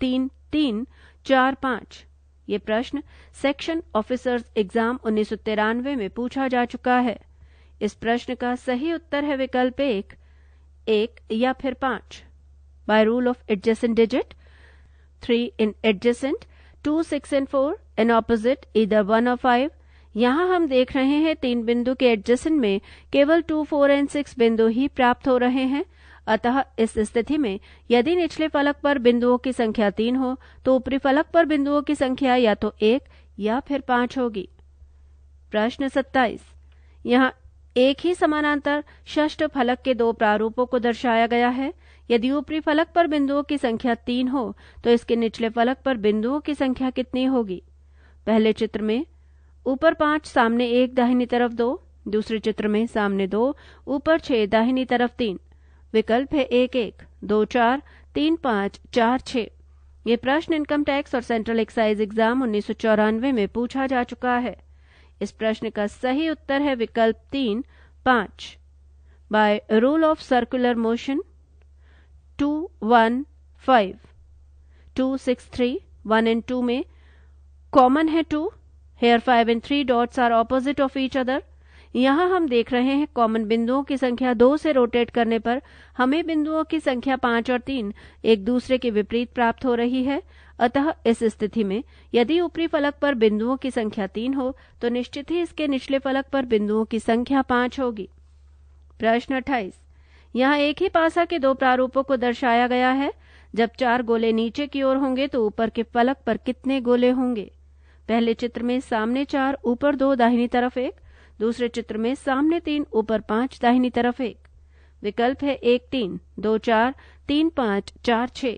तीन तीन चार पांच ये प्रश्न सेक्शन ऑफिसर्स एग्जाम उन्नीस में पूछा जा चुका है इस प्रश्न का सही उत्तर है विकल्प एक एक या फिर पांच by rule of adjacent digit three in adjacent two six and four in opposite इधर वन और फाइव यहाँ हम देख रहे हैं तीन बिंदु के एडजेसेंट में केवल टू फोर एंड सिक्स बिंदु ही प्राप्त हो रहे हैं अतः इस स्थिति में यदि निचले फलक पर बिंदुओं की संख्या तीन हो तो ऊपरी फलक पर बिंदुओं की संख्या या तो एक या फिर पांच होगी प्रश्न सत्ताईस यहाँ एक ही समानांतर षष्ट फलक के दो प्रारूपों को दर्शाया गया है यदि ऊपरी फलक पर बिंदुओं की संख्या तीन हो तो इसके निचले फलक पर बिंदुओं की संख्या कितनी होगी पहले चित्र में ऊपर पांच सामने एक दाहिनी तरफ दो दूसरे चित्र में सामने दो ऊपर छह दाहिनी तरफ तीन विकल्प है एक एक दो चार तीन पांच चार छ ये प्रश्न इनकम टैक्स और सेंट्रल एक्साइज एग्जाम उन्नीस में पूछा जा चुका है इस प्रश्न का सही उत्तर है विकल्प तीन पांच by rule of circular motion two one five two six three one and two में कॉमन है two here five and three dots are opposite of each other यहां हम देख रहे हैं कॉमन बिंदुओं की संख्या दो से रोटेट करने पर हमें बिंदुओं की संख्या पांच और तीन एक दूसरे के विपरीत प्राप्त हो रही है अतः इस स्थिति में यदि ऊपरी फलक पर बिंदुओं की संख्या तीन हो तो निश्चित ही इसके निचले फलक पर बिंदुओं की संख्या पांच होगी प्रश्न अट्ठाईस यहाँ एक ही पासा के दो प्रारूपों को दर्शाया गया है जब चार गोले नीचे की ओर होंगे तो ऊपर के फलक पर कितने गोले होंगे पहले चित्र में सामने चार ऊपर दो दाहिनी तरफ एक दूसरे चित्र में सामने तीन ऊपर पांच दाहिनी तरफ एक विकल्प है एक तीन दो चार तीन पांच चार छः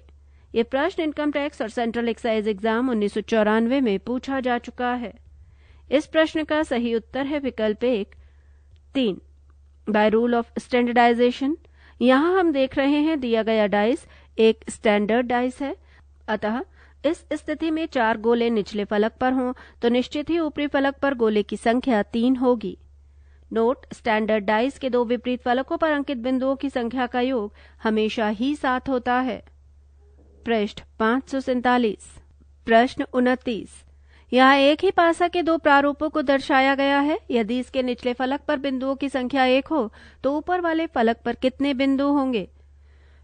ये प्रश्न इनकम टैक्स और सेंट्रल एक्साइज एग्जाम उन्नीस में पूछा जा चुका है इस प्रश्न का सही उत्तर है विकल्प एक तीन बाय रूल ऑफ स्टैंडर्डाइजेशन यहाँ हम देख रहे हैं दिया गया डाइस एक स्टैंडर्ड डाइस है अतः इस स्थिति में चार गोले निचले फलक पर हों तो निश्चित ही ऊपरी फलक पर गोले की संख्या तीन होगी नोट स्टैंडर्ड डाइस के दो विपरीत फलकों पर अंकित बिंदुओं की संख्या का योग हमेशा ही सात होता है पृष्ठ पांच सौ सैतालीस प्रश्न उनतीस यहाँ एक ही पासा के दो प्रारूपों को दर्शाया गया है यदि इसके निचले फलक पर बिंदुओं की संख्या एक हो तो ऊपर वाले फलक पर कितने बिंदु होंगे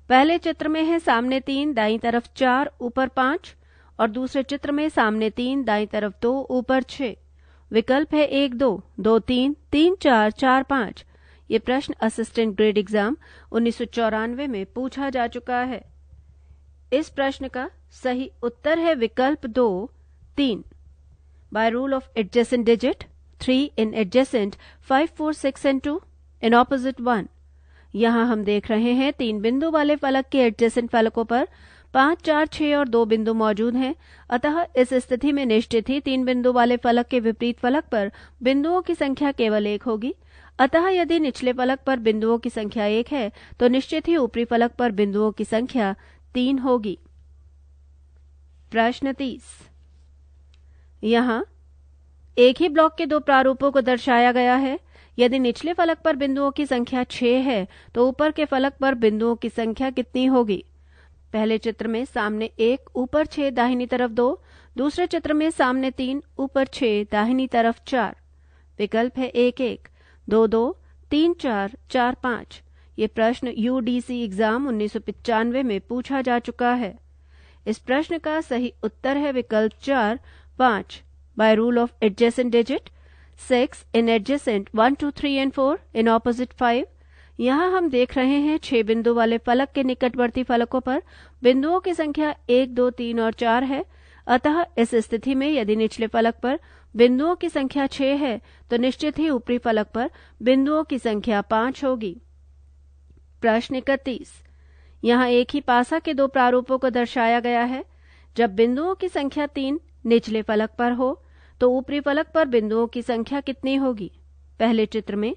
पहले चित्र में है सामने तीन दाई तरफ चार ऊपर पांच और दूसरे चित्र में सामने तीन दाई तरफ दो ऊपर छह विकल्प है एक दो दो तीन तीन चार चार पांच ये प्रश्न असिस्टेंट ग्रेड एग्जाम उन्नीस में पूछा जा चुका है इस प्रश्न का सही उत्तर है विकल्प दो तीन by rule of adjacent digit three in adjacent five four six and two in opposite one यहां हम देख रहे हैं तीन बिंदु वाले फलक के एडजेसेंट फलकों पर पांच चार छह और दो बिंदु मौजूद हैं अतः इस स्थिति में निश्चित ही तीन बिंदु वाले फलक के विपरीत फलक पर बिंदुओं की संख्या केवल एक होगी अतः यदि निचले फलक पर बिंदुओं की संख्या एक है तो निश्चित ही ऊपरी फलक पर बिंदुओं की संख्या तीन होगी प्रश्न तीस यहां एक ही ब्लॉक के दो प्रारूपों को दर्शाया गया है यदि निचले फलक पर बिंदुओं की संख्या छह है तो ऊपर के फलक पर बिंदुओं की संख्या कितनी होगी पहले चित्र में सामने एक ऊपर छह दाहिनी तरफ दो दूसरे चित्र में सामने तीन ऊपर छह दाहिनी तरफ चार विकल्प है एक एक दो दो तीन चार चार पांच ये प्रश्न यूडीसी एग्जाम उन्नीस में पूछा जा चुका है इस प्रश्न का सही उत्तर है विकल्प चार पांच by rule of adjacent digit six in adjacent one two three and four in opposite five यहाँ हम देख रहे हैं छह बिंदु वाले फलक के निकटवर्ती फलकों पर बिंदुओं की संख्या एक दो तीन और चार है अतः इस स्थिति में यदि निचले फलक पर बिंदुओं की संख्या छह है तो निश्चित ही ऊपरी फलक पर बिंदुओं की संख्या पांच होगी प्रश्न इकतीस यहाँ एक ही पासा के दो प्रारूपों को दर्शाया गया है जब बिंदुओं की संख्या तीन निचले फलक पर हो तो ऊपरी फलक पर बिंदुओं की संख्या कितनी होगी पहले चित्र में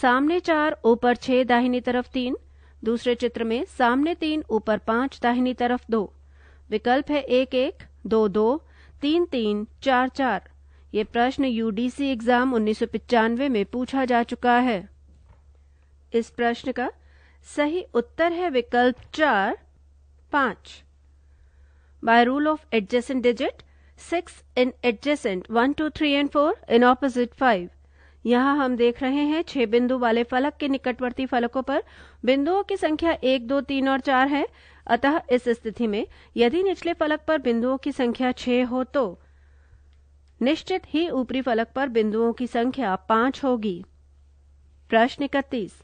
सामने चार ऊपर छह दाहिनी तरफ तीन दूसरे चित्र में सामने तीन ऊपर पांच दाहिनी तरफ दो विकल्प है एक एक दो दो तीन तीन चार चार ये प्रश्न यूडीसी एग्जाम उन्नीस में पूछा जा चुका है इस प्रश्न का सही उत्तर है विकल्प चार पांच by rule of adjacent digit six in adjacent one two three and four in opposite five यहाँ हम देख रहे हैं छह बिंदु वाले फलक के निकटवर्ती फलकों पर बिंदुओं की संख्या एक दो तीन और चार है अतः इस स्थिति में यदि निचले फलक पर बिंदुओं की संख्या छह हो तो निश्चित ही ऊपरी फलक पर बिंदुओं की संख्या पांच होगी प्रश्न इकतीस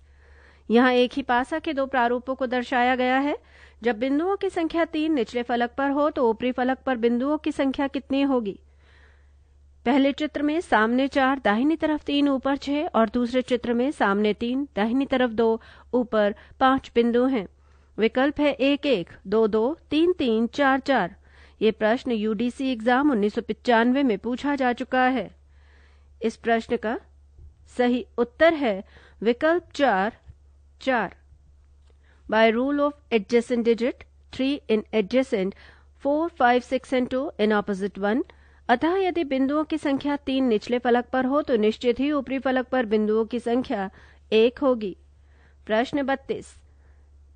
यहाँ एक ही पासा के दो प्रारूपों को दर्शाया गया है जब बिंदुओं की संख्या तीन निचले फलक पर हो तो ऊपरी फलक पर बिंदुओं की संख्या कितनी होगी पहले चित्र में सामने चार दाहिनी तरफ तीन ऊपर छह और दूसरे चित्र में सामने तीन दाहिनी तरफ दो ऊपर पांच बिंदु हैं विकल्प है एक एक दो दो तीन तीन चार चार ये प्रश्न यूडीसी एग्जाम उन्नीस में पूछा जा चुका है इस प्रश्न का सही उत्तर है विकल्प चार चार by rule of adjacent digit three in adjacent four five six and two in opposite one अतः यदि बिंदुओं की संख्या तीन निचले फलक पर हो तो निश्चित ही ऊपरी फलक पर बिंदुओं की संख्या एक होगी प्रश्न बत्तीस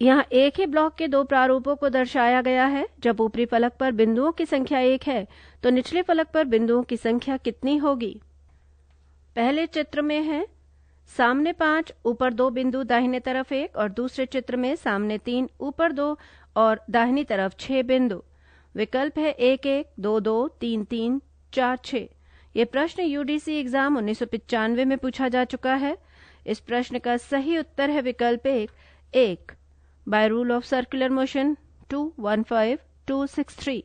यहाँ एक ही ब्लॉक के दो प्रारूपों को दर्शाया गया है जब ऊपरी फलक पर बिंदुओं की संख्या एक है तो निचले फलक पर बिंदुओं की संख्या कितनी होगी पहले चित्र में है सामने पांच ऊपर दो बिंदु दाहिने तरफ एक और दूसरे चित्र में सामने तीन ऊपर दो और दाहिनी तरफ छह बिंदु विकल्प है एक एक दो दो तीन तीन चार छ ये प्रश्न यूडीसी एग्जाम उन्नीस में पूछा जा चुका है इस प्रश्न का सही उत्तर है विकल्प एक एक by rule of circular motion two one five two six three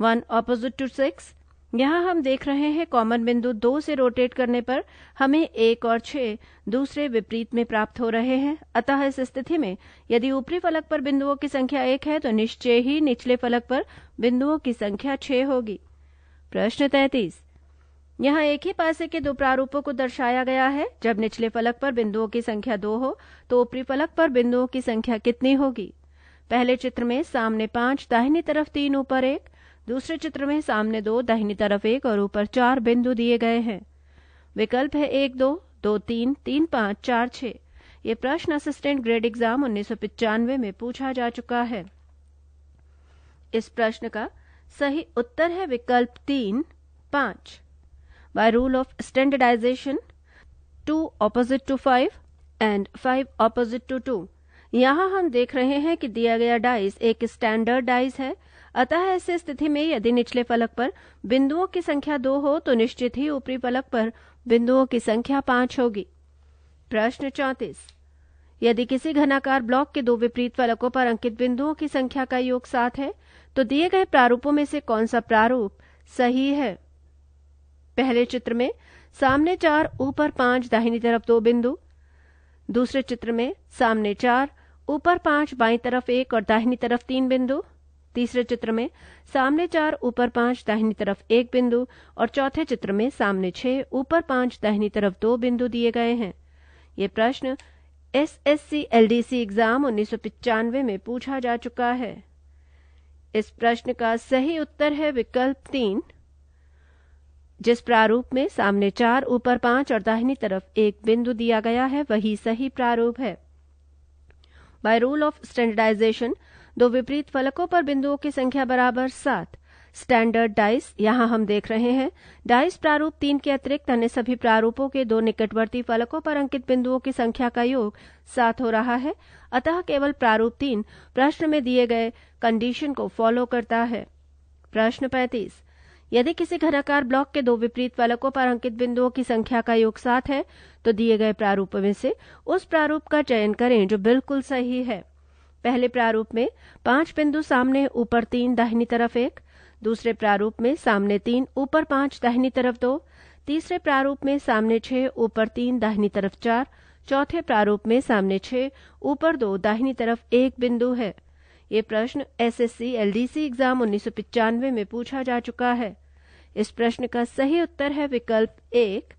one opposite two six यहाँ हम देख रहे हैं कॉमन बिंदु दो से रोटेट करने पर हमें एक और छह दूसरे विपरीत में प्राप्त हो रहे हैं अतः इस स्थिति में यदि ऊपरी फलक पर बिंदुओं की संख्या एक है तो निश्चय ही निचले फलक पर बिंदुओं की संख्या छह होगी प्रश्न तैतीस यहाँ एक ही पासे के दो प्रारूपों को दर्शाया गया है जब निचले फलक पर बिंदुओं की संख्या दो हो तो ऊपरी फलक पर बिंदुओं की संख्या कितनी होगी पहले चित्र में सामने पांच दाहिनी तरफ तीन ऊपर एक दूसरे चित्र में सामने दो दाहिनी तरफ एक और ऊपर चार बिंदु दिए गए हैं विकल्प है एक दो दो तीन तीन पाँच चार छह ये प्रश्न असिस्टेंट ग्रेड एग्जाम उन्नीस में पूछा जा चुका है इस प्रश्न का सही उत्तर है विकल्प तीन पांच by rule of standardization two opposite two five and five opposite two two यहाँ हम देख रहे हैं कि दिया गया डाइस एक स्टैंडर्ड डाइस है अतः ऐसी स्थिति में यदि निचले फलक पर बिंदुओं की संख्या दो हो तो निश्चित ही ऊपरी फलक पर बिंदुओं की संख्या पांच होगी प्रश्न चौंतीस यदि किसी घनाकार ब्लॉक के दो विपरीत फलकों पर अंकित बिंदुओं की संख्या का योग सात है तो दिए गए प्रारूपों में से कौन सा प्रारूप सही है पहले चित्र में सामने चार ऊपर पांच दाहिनी तरफ दो बिंदु दूसरे चित्र में सामने चार ऊपर पांच बाई तरफ एक और दाहिनी तरफ तीन बिंदु तीसरे चित्र में सामने चार ऊपर पांच दाहिनी तरफ एक बिंदु और चौथे चित्र में सामने छह ऊपर पांच दाहिनी तरफ दो बिंदु दिए गए हैं ये प्रश्न S S C L D C exam उन्नीस में पूछा जा चुका है इस प्रश्न का सही उत्तर है विकल्प तीन जिस प्रारूप में सामने चार ऊपर पांच और दाहिनी तरफ एक बिंदु दिया गया है वही सही प्रारूप है बाय रूल ऑफ स्टैंडर्डाइजेशन दो विपरीत फलकों पर बिंदुओं की संख्या बराबर सात स्टैंडर्ड डाइस यहाँ हम देख रहे हैं डाइस प्रारूप तीन के अतिरिक्त अन्य सभी प्रारूपों के दो निकटवर्ती फलकों पर अंकित बिंदुओं की संख्या का योग सात हो रहा है अतः केवल प्रारूप तीन प्रश्न में दिए गए कंडीशन को फॉलो करता है प्रश्न पैंतीस यदि किसी घनाकार ब्लॉक के दो विपरीत फलकों पर अंकित बिंदुओं की संख्या का योग सात है तो दिए गए प्रारूप में से उस प्रारूप का चयन करें जो बिल्कुल सही है पहले प्रारूप में पांच बिंदु सामने ऊपर तीन दाहिनी तरफ एक दूसरे प्रारूप में सामने तीन ऊपर पांच दाहिनी तरफ दो तीसरे प्रारूप में सामने छह ऊपर तीन दाहिनी तरफ चार चौथे प्रारूप में सामने छह ऊपर दो दाहिनी तरफ एक बिंदु है ये प्रश्न एसएससी एलडीसी एग्जाम उन्नीस में पूछा जा चुका है इस प्रश्न का सही उत्तर है विकल्प एक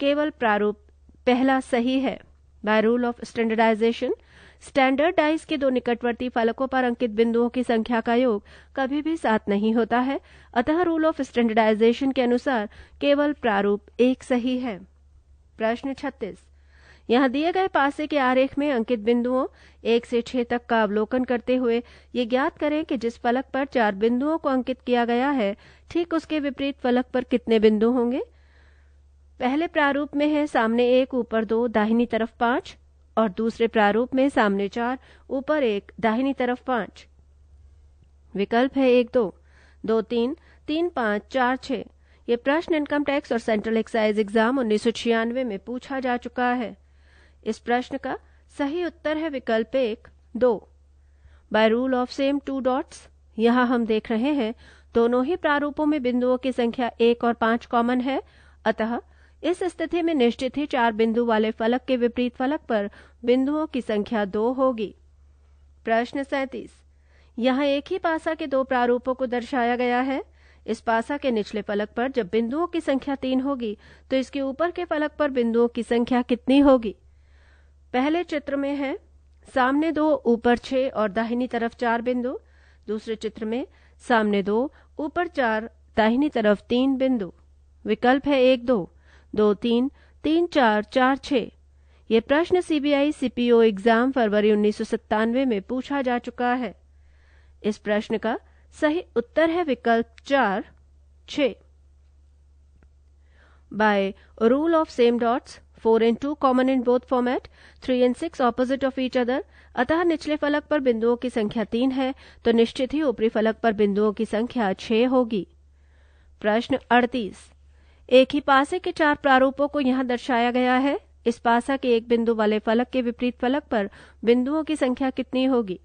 केवल प्रारूप पहला सही है by rule of standardisation standard dice के दो निकटवर्ती फलकों पर अंकित बिंदुओं की संख्या का योग कभी भी साथ नहीं होता है अतः रूल ऑफ स्टैंडर्डाइजेशन के अनुसार केवल प्रारूप एक सही है प्रश्न छत्तीस यहाँ दिए गए पासे के आरेख में अंकित बिंदुओं एक से छह तक का अवलोकन करते हुए ये ज्ञात करें कि जिस फलक पर चार बिंदुओं को अंकित किया गया है ठीक उसके विपरीत फलक पर कितने बिंदु होंगे पहले प्रारूप में है सामने एक ऊपर दो दाहिनी तरफ पांच और दूसरे प्रारूप में सामने चार ऊपर एक दाहिनी तरफ पांच विकल्प है एक दो दो तीन तीन पांच चार छह ये प्रश्न इनकम टैक्स और सेंट्रल एक्साइज एग्जाम उन्नीस में पूछा जा चुका है इस प्रश्न का सही उत्तर है विकल्प एक दो by rule of same two dots यहाँ हम देख रहे हैं दोनों ही प्रारूपों में बिंदुओं की संख्या एक और पांच कॉमन है अतः इस स्थिति में निश्चित ही चार बिंदु वाले फलक के विपरीत फलक पर बिंदुओं की संख्या दो होगी प्रश्न सैतीस यहाँ एक ही पासा के दो प्रारूपों को दर्शाया गया है इस पासा के निचले फलक पर जब बिंदुओं की संख्या तीन होगी तो इसके ऊपर के फलक पर बिंदुओं की संख्या कितनी होगी पहले चित्र में है सामने दो ऊपर छह और दाहिनी तरफ चार बिंदु दूसरे चित्र में सामने दो ऊपर चार दाहिनी तरफ तीन बिंदु विकल्प है एक दो दो तीन तीन चार चार छः ये प्रश्न सीबीआई सीपीओ एग्जाम फरवरी उन्नीस में पूछा जा चुका है इस प्रश्न का सही उत्तर है विकल्प चार छ by rule of same dots four and two common in both format three and six opposite of each other अतः निचले फलक पर बिंदुओं की संख्या तीन है तो निश्चित ही ऊपरी फलक पर बिंदुओं की संख्या छह होगी प्रश्न अड़तीस एक ही पासे के चार प्रारूपों को यहाँ दर्शाया गया है इस पासा के एक बिंदु वाले फलक के विपरीत फलक पर बिंदुओं की संख्या कितनी होगी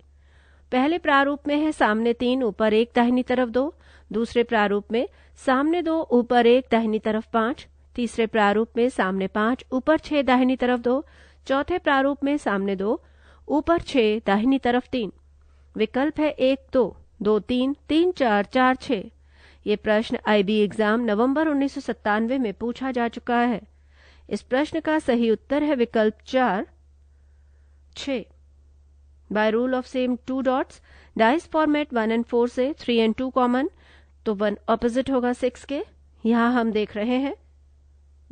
पहले प्रारूप में है सामने तीन ऊपर एक दाहिनी तरफ दो दूसरे प्रारूप में सामने दो ऊपर एक दाहिनी तरफ पांच तीसरे प्रारूप में सामने पांच ऊपर छह दाहिनी तरफ दो चौथे प्रारूप में सामने दो ऊपर छह दाहिनी तरफ तीन विकल्प है एक दो दो तीन तीन चार चार छह ये प्रश्न आईबी एग्जाम नवंबर उन्नीस में पूछा जा चुका है इस प्रश्न का सही उत्तर है विकल्प चार छ by rule of same two dots dice format one and four से थ्री एंड टू कॉमन तो वन ऑपोजिट होगा सिक्स के यहां हम देख रहे हैं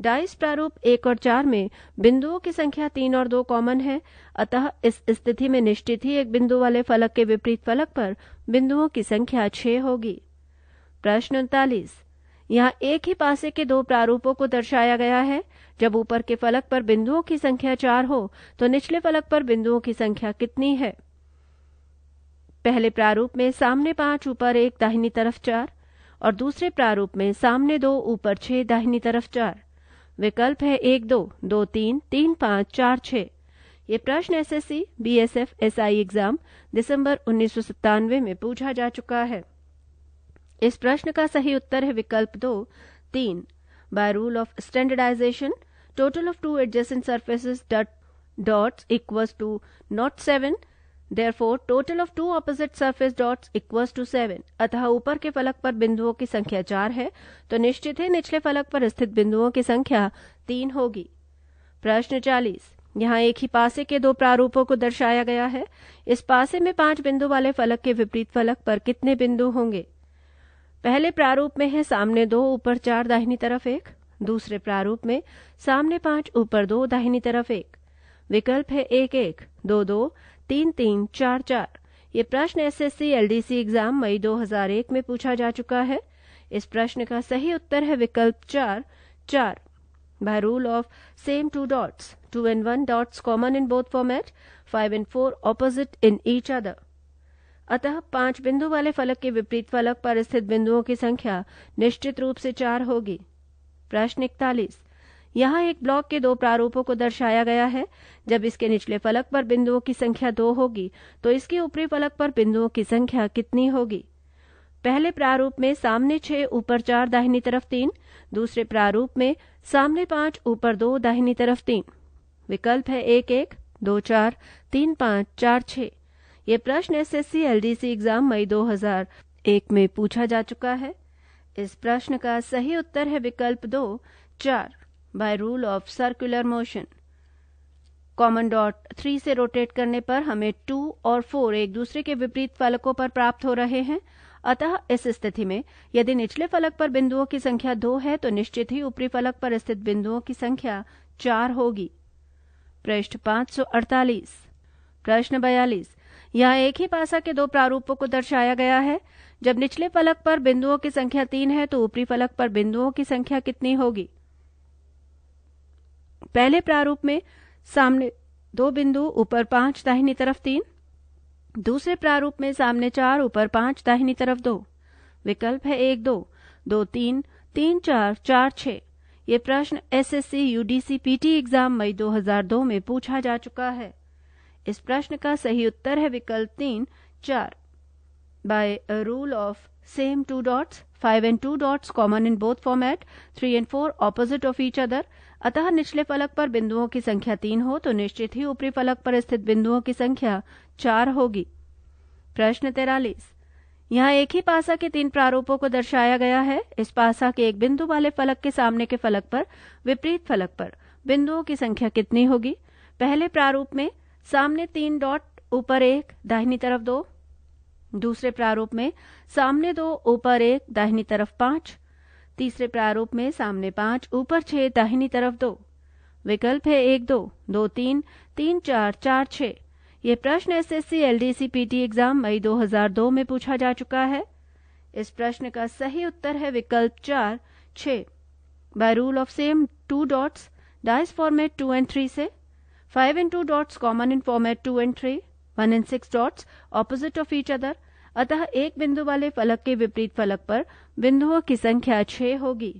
डाइस प्रारूप एक और चार में बिंदुओं की संख्या तीन और दो कॉमन है अतः इस स्थिति में निश्चित ही एक बिंदु वाले फलक के विपरीत फलक पर बिंदुओं की संख्या छह होगी प्रश्न उनतालीस यहाँ एक ही पासे के दो प्रारूपों को दर्शाया गया है जब ऊपर के फलक पर बिंदुओं की संख्या चार हो तो निचले फलक पर बिंदुओं की संख्या कितनी है पहले प्रारूप में सामने पांच ऊपर एक दाहिनी तरफ चार और दूसरे प्रारूप में सामने दो ऊपर छह दाहिनी तरफ चार विकल्प है एक दो दो तीन तीन पांच चार छह ये प्रश्न एसएससी बीएसएफ एसआई एग्जाम दिसंबर उन्नीस में पूछा जा चुका है इस प्रश्न का सही उत्तर है विकल्प दो तीन by rule of standardisation total of two adjacent surfaces dots two not seven there four total of two opposite surface dot equals to seven अतः ऊपर के फलक पर बिंदुओं की संख्या चार है तो निश्चित ही निचले फलक पर स्थित बिंदुओं की संख्या तीन होगी प्रश्न चालीस यहाँ एक ही पासे के दो प्रारूपों को दर्शाया गया है इस पासे में पांच बिंदु वाले फलक के विपरीत फलक पर कितने बिंदु होंगे पहले प्रारूप में है सामने दो ऊपर चार दाहिनी तरफ एक दूसरे प्रारूप में सामने पांच ऊपर दो दाहिनी तरफ एक विकल्प है एक एक दो दो तीन तीन चार चार ये प्रश्न एसएससी एलडीसी एग्जाम मई 2001 में पूछा जा चुका है इस प्रश्न का सही उत्तर है विकल्प चार चार by rule of same two dots two and one dots common in both format five and four opposite in each other अतः पांच बिंदु वाले फलक के विपरीत फलक पर स्थित बिंदुओं की संख्या निश्चित रूप से चार होगी प्रश्न इकतालीस यहाँ एक ब्लॉक के दो प्रारूपों को दर्शाया गया है जब इसके निचले फलक पर बिंदुओं की संख्या दो होगी तो इसके ऊपरी फलक पर बिंदुओं की संख्या कितनी होगी पहले प्रारूप में सामने छह ऊपर चार दाहिनी तरफ तीन दूसरे प्रारूप में सामने पांच ऊपर दो दाहिनी तरफ तीन विकल्प है एक एक दो चार तीन पांच चार छह ये प्रश्न एस एसएससी सी एग्जाम मई 2001 में पूछा जा चुका है इस प्रश्न का सही उत्तर है विकल्प दो चार by rule of circular motion common dot three से रोटेट करने पर हमें टू और फोर एक दूसरे के विपरीत फलकों पर प्राप्त हो रहे हैं अतः इस स्थिति में यदि निचले फलक पर बिंदुओं की संख्या दो है तो निश्चित ही ऊपरी फलक पर स्थित बिंदुओं की संख्या चार होगी पृष्ठ 548 प्रश्न बयालीस यहाँ एक ही पासा के दो प्रारूपों को दर्शाया गया है जब निचले फलक पर बिंदुओं की संख्या तीन है तो ऊपरी फलक पर बिंदुओं की संख्या कितनी होगी पहले प्रारूप में सामने दो बिंदु ऊपर पांच दाहिनी तरफ तीन दूसरे प्रारूप में सामने चार ऊपर पांच दाहिनी तरफ दो विकल्प है एक दो दो तीन तीन चार चार छ ये प्रश्न एसएससी यूडीसी पीटी एग्जाम मई 2002 में पूछा जा चुका है इस प्रश्न का सही उत्तर है विकल्प तीन चार by uh rule of same two dots five and two dots common in both format three and four opposite of each other अतः निचले फलक पर बिंदुओं की संख्या तीन हो तो निश्चित ही ऊपरी फलक पर स्थित बिंदुओं की संख्या चार होगी प्रश्न तेरालीस यहाँ एक ही पासा के तीन प्रारूपों को दर्शाया गया है इस पासा के एक बिंदु वाले फलक के सामने के फलक पर विपरीत फलक पर बिंदुओं की संख्या कितनी होगी पहले प्रारूप में सामने तीन डॉट ऊपर एक दाहिनी तरफ दो दूसरे प्रारूप में सामने दो ऊपर एक दाहिनी तरफ पांच तीसरे प्रारूप में सामने पांच ऊपर छह दाहिनी तरफ दो विकल्प है एक दो दो तीन तीन चार चार छ ये प्रश्न S S C LDC PT exam मई 2002 में पूछा जा चुका है इस प्रश्न का सही उत्तर है विकल्प चार छ by rule of same two dots dice format two and three से five and two dots common in format two and three one and six dots opposite of each other अतः एक बिंदु वाले फलक के विपरीत फलक पर बिंदुओं की संख्या छह होगी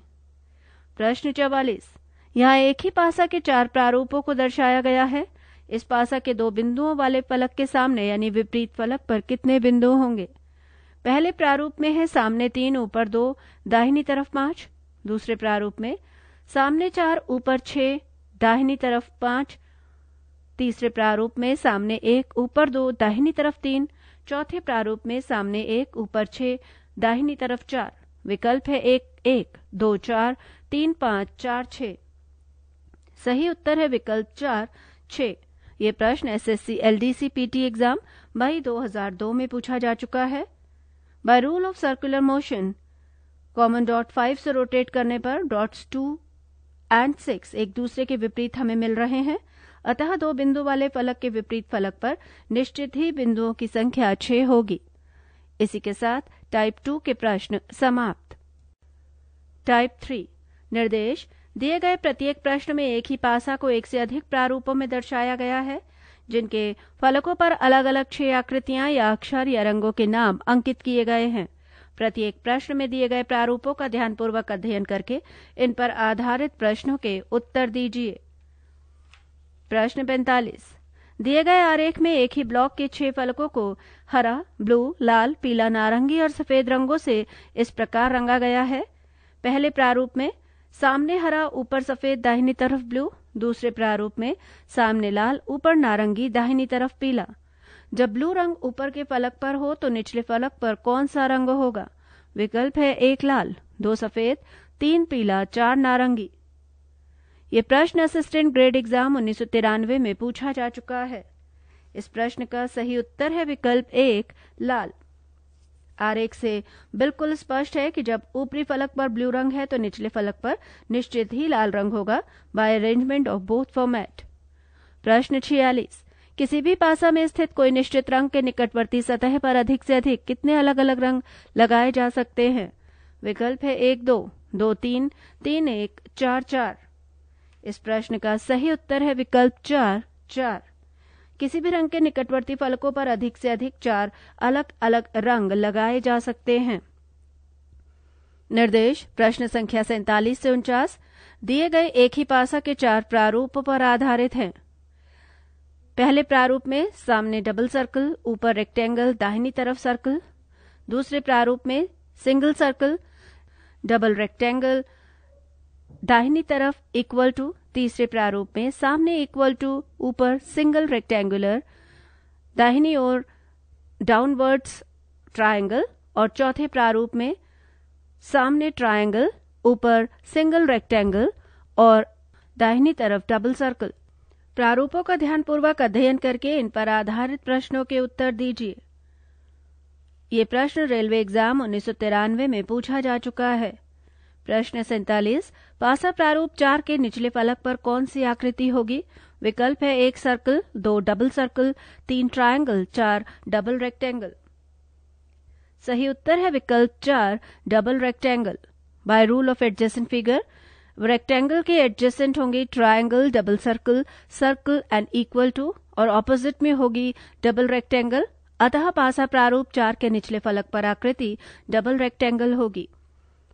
प्रश्न चवालीस यहाँ एक ही पासा के चार प्रारूपों को दर्शाया गया है इस पासा के दो बिंदुओं वाले फलक के सामने यानी विपरीत फलक पर कितने बिंदु होंगे पहले प्रारूप में है सामने तीन ऊपर दो दाहिनी तरफ पांच दूसरे प्रारूप में सामने चार ऊपर छह दाहिनी तरफ पांच तीसरे प्रारूप में सामने एक ऊपर दो दाहिनी तरफ तीन चौथे प्रारूप में सामने एक ऊपर छह दाहिनी तरफ चार विकल्प है एक एक दो चार तीन पांच चार छ सही उत्तर है विकल्प चार छ ये प्रश्न एसएससी एलडीसी पीटी एग्जाम मई 2002 में पूछा जा चुका है by rule of circular motion common dot five से रोटेट करने पर डॉट्स टू एंड सिक्स एक दूसरे के विपरीत हमें मिल रहे हैं अतः दो बिंदु वाले फलक के विपरीत फलक पर निश्चित ही बिंदुओं की संख्या छह होगी इसी के साथ टाइप टू के प्रश्न समाप्त टाइप थ्री निर्देश दिए गए प्रत्येक प्रश्न में एक ही पासा को एक से अधिक प्रारूपों में दर्शाया गया है जिनके फलकों पर अलग अलग छह आकृतियां या अक्षर या रंगों के नाम अंकित किए गए हैं प्रत्येक प्रश्न में दिए गए प्रारूपों का ध्यानपूर्वक अध्ययन करके इन पर आधारित प्रश्नों के उत्तर दीजिए प्रश्न पैंतालीस दिए गए आरेख में एक ही ब्लॉक के छह फलकों को हरा ब्लू लाल पीला नारंगी और सफेद रंगों से इस प्रकार रंगा गया है पहले प्रारूप में सामने हरा ऊपर सफेद दाहिनी तरफ ब्लू दूसरे प्रारूप में सामने लाल ऊपर नारंगी दाहिनी तरफ पीला जब ब्लू रंग ऊपर के फलक पर हो तो निचले फलक पर कौन सा रंग होगा विकल्प है एक लाल दो सफेद तीन पीला चार नारंगी ये प्रश्न असिस्टेंट ग्रेड एग्जाम उन्नीस में पूछा जा चुका है इस प्रश्न का सही उत्तर है विकल्प एक लाल आरेख से बिल्कुल स्पष्ट है कि जब ऊपरी फलक पर ब्लू रंग है तो निचले फलक पर निश्चित ही लाल रंग होगा by arrangement of both format प्रश्न छियालीस किसी भी पासा में स्थित कोई निश्चित रंग के निकटवर्ती सतह पर अधिक से अधिक कितने अलग अलग रंग लगाए जा सकते हैं विकल्प है एक दो दो तीन तीन एक चार चार इस प्रश्न का सही उत्तर है विकल्प चार चार किसी भी रंग के निकटवर्ती फलकों पर अधिक से अधिक चार अलग अलग रंग लगाए जा सकते हैं निर्देश प्रश्न संख्या सैतालीस से उनचास दिए गए एक ही पासा के चार प्रारूप पर आधारित हैं पहले प्रारूप में सामने डबल सर्कल ऊपर रेक्टेंगल दाहिनी तरफ सर्कल दूसरे प्रारूप में सिंगल सर्कल डबल रेक्टेंगल दाहिनी तरफ इक्वल टू तीसरे प्रारूप में सामने इक्वल टू ऊपर सिंगल रेक्टेंगुलर दाहिनी ओर डाउनवर्ड्स ट्रायंगल और चौथे प्रारूप में सामने ट्रायंगल ऊपर सिंगल रेक्टेंगल और दाहिनी तरफ डबल सर्कल प्रारूपों का ध्यानपूर्वक अध्ययन करके इन पर आधारित प्रश्नों के उत्तर दीजिए ये प्रश्न रेलवे एग्जाम उन्नीस में पूछा जा चुका है प्रश्न सैतालीस पासा प्रारूप चार के निचले फलक पर कौन सी आकृति होगी विकल्प है एक सर्कल दो डबल सर्कल तीन ट्रायंगल चार डबल रेक्टेंगल सही उत्तर है विकल्प चार double rectangle by rule of adjacent figure rectangle के एडजेसेंट होंगे triangle double circle circle and equal to और ऑपोजिट में होगी डबल रेक्टेंगल अतः पासा प्रारूप चार के निचले फलक पर आकृति डबल रेक्टेंगल होगी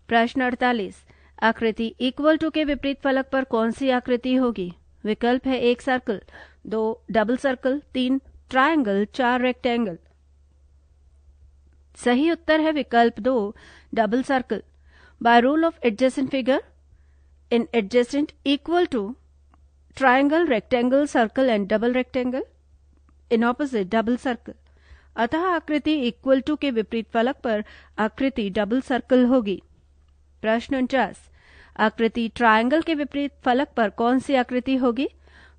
प्रश्न अड़तालीस आकृति इक्वल टू के विपरीत फलक पर कौन सी आकृति होगी विकल्प है एक सर्कल दो डबल सर्कल तीन ट्रायंगल चार रेक्टेंगल सही उत्तर है विकल्प दो double circle by rule of adjacent figure in adjacent equal to triangle rectangle circle and double rectangle in opposite double circle अतः आकृति इक्वल टू के विपरीत फलक पर आकृति डबल सर्कल होगी प्रश्न उनचास आकृति ट्रायंगल के विपरीत फलक पर कौन सी आकृति होगी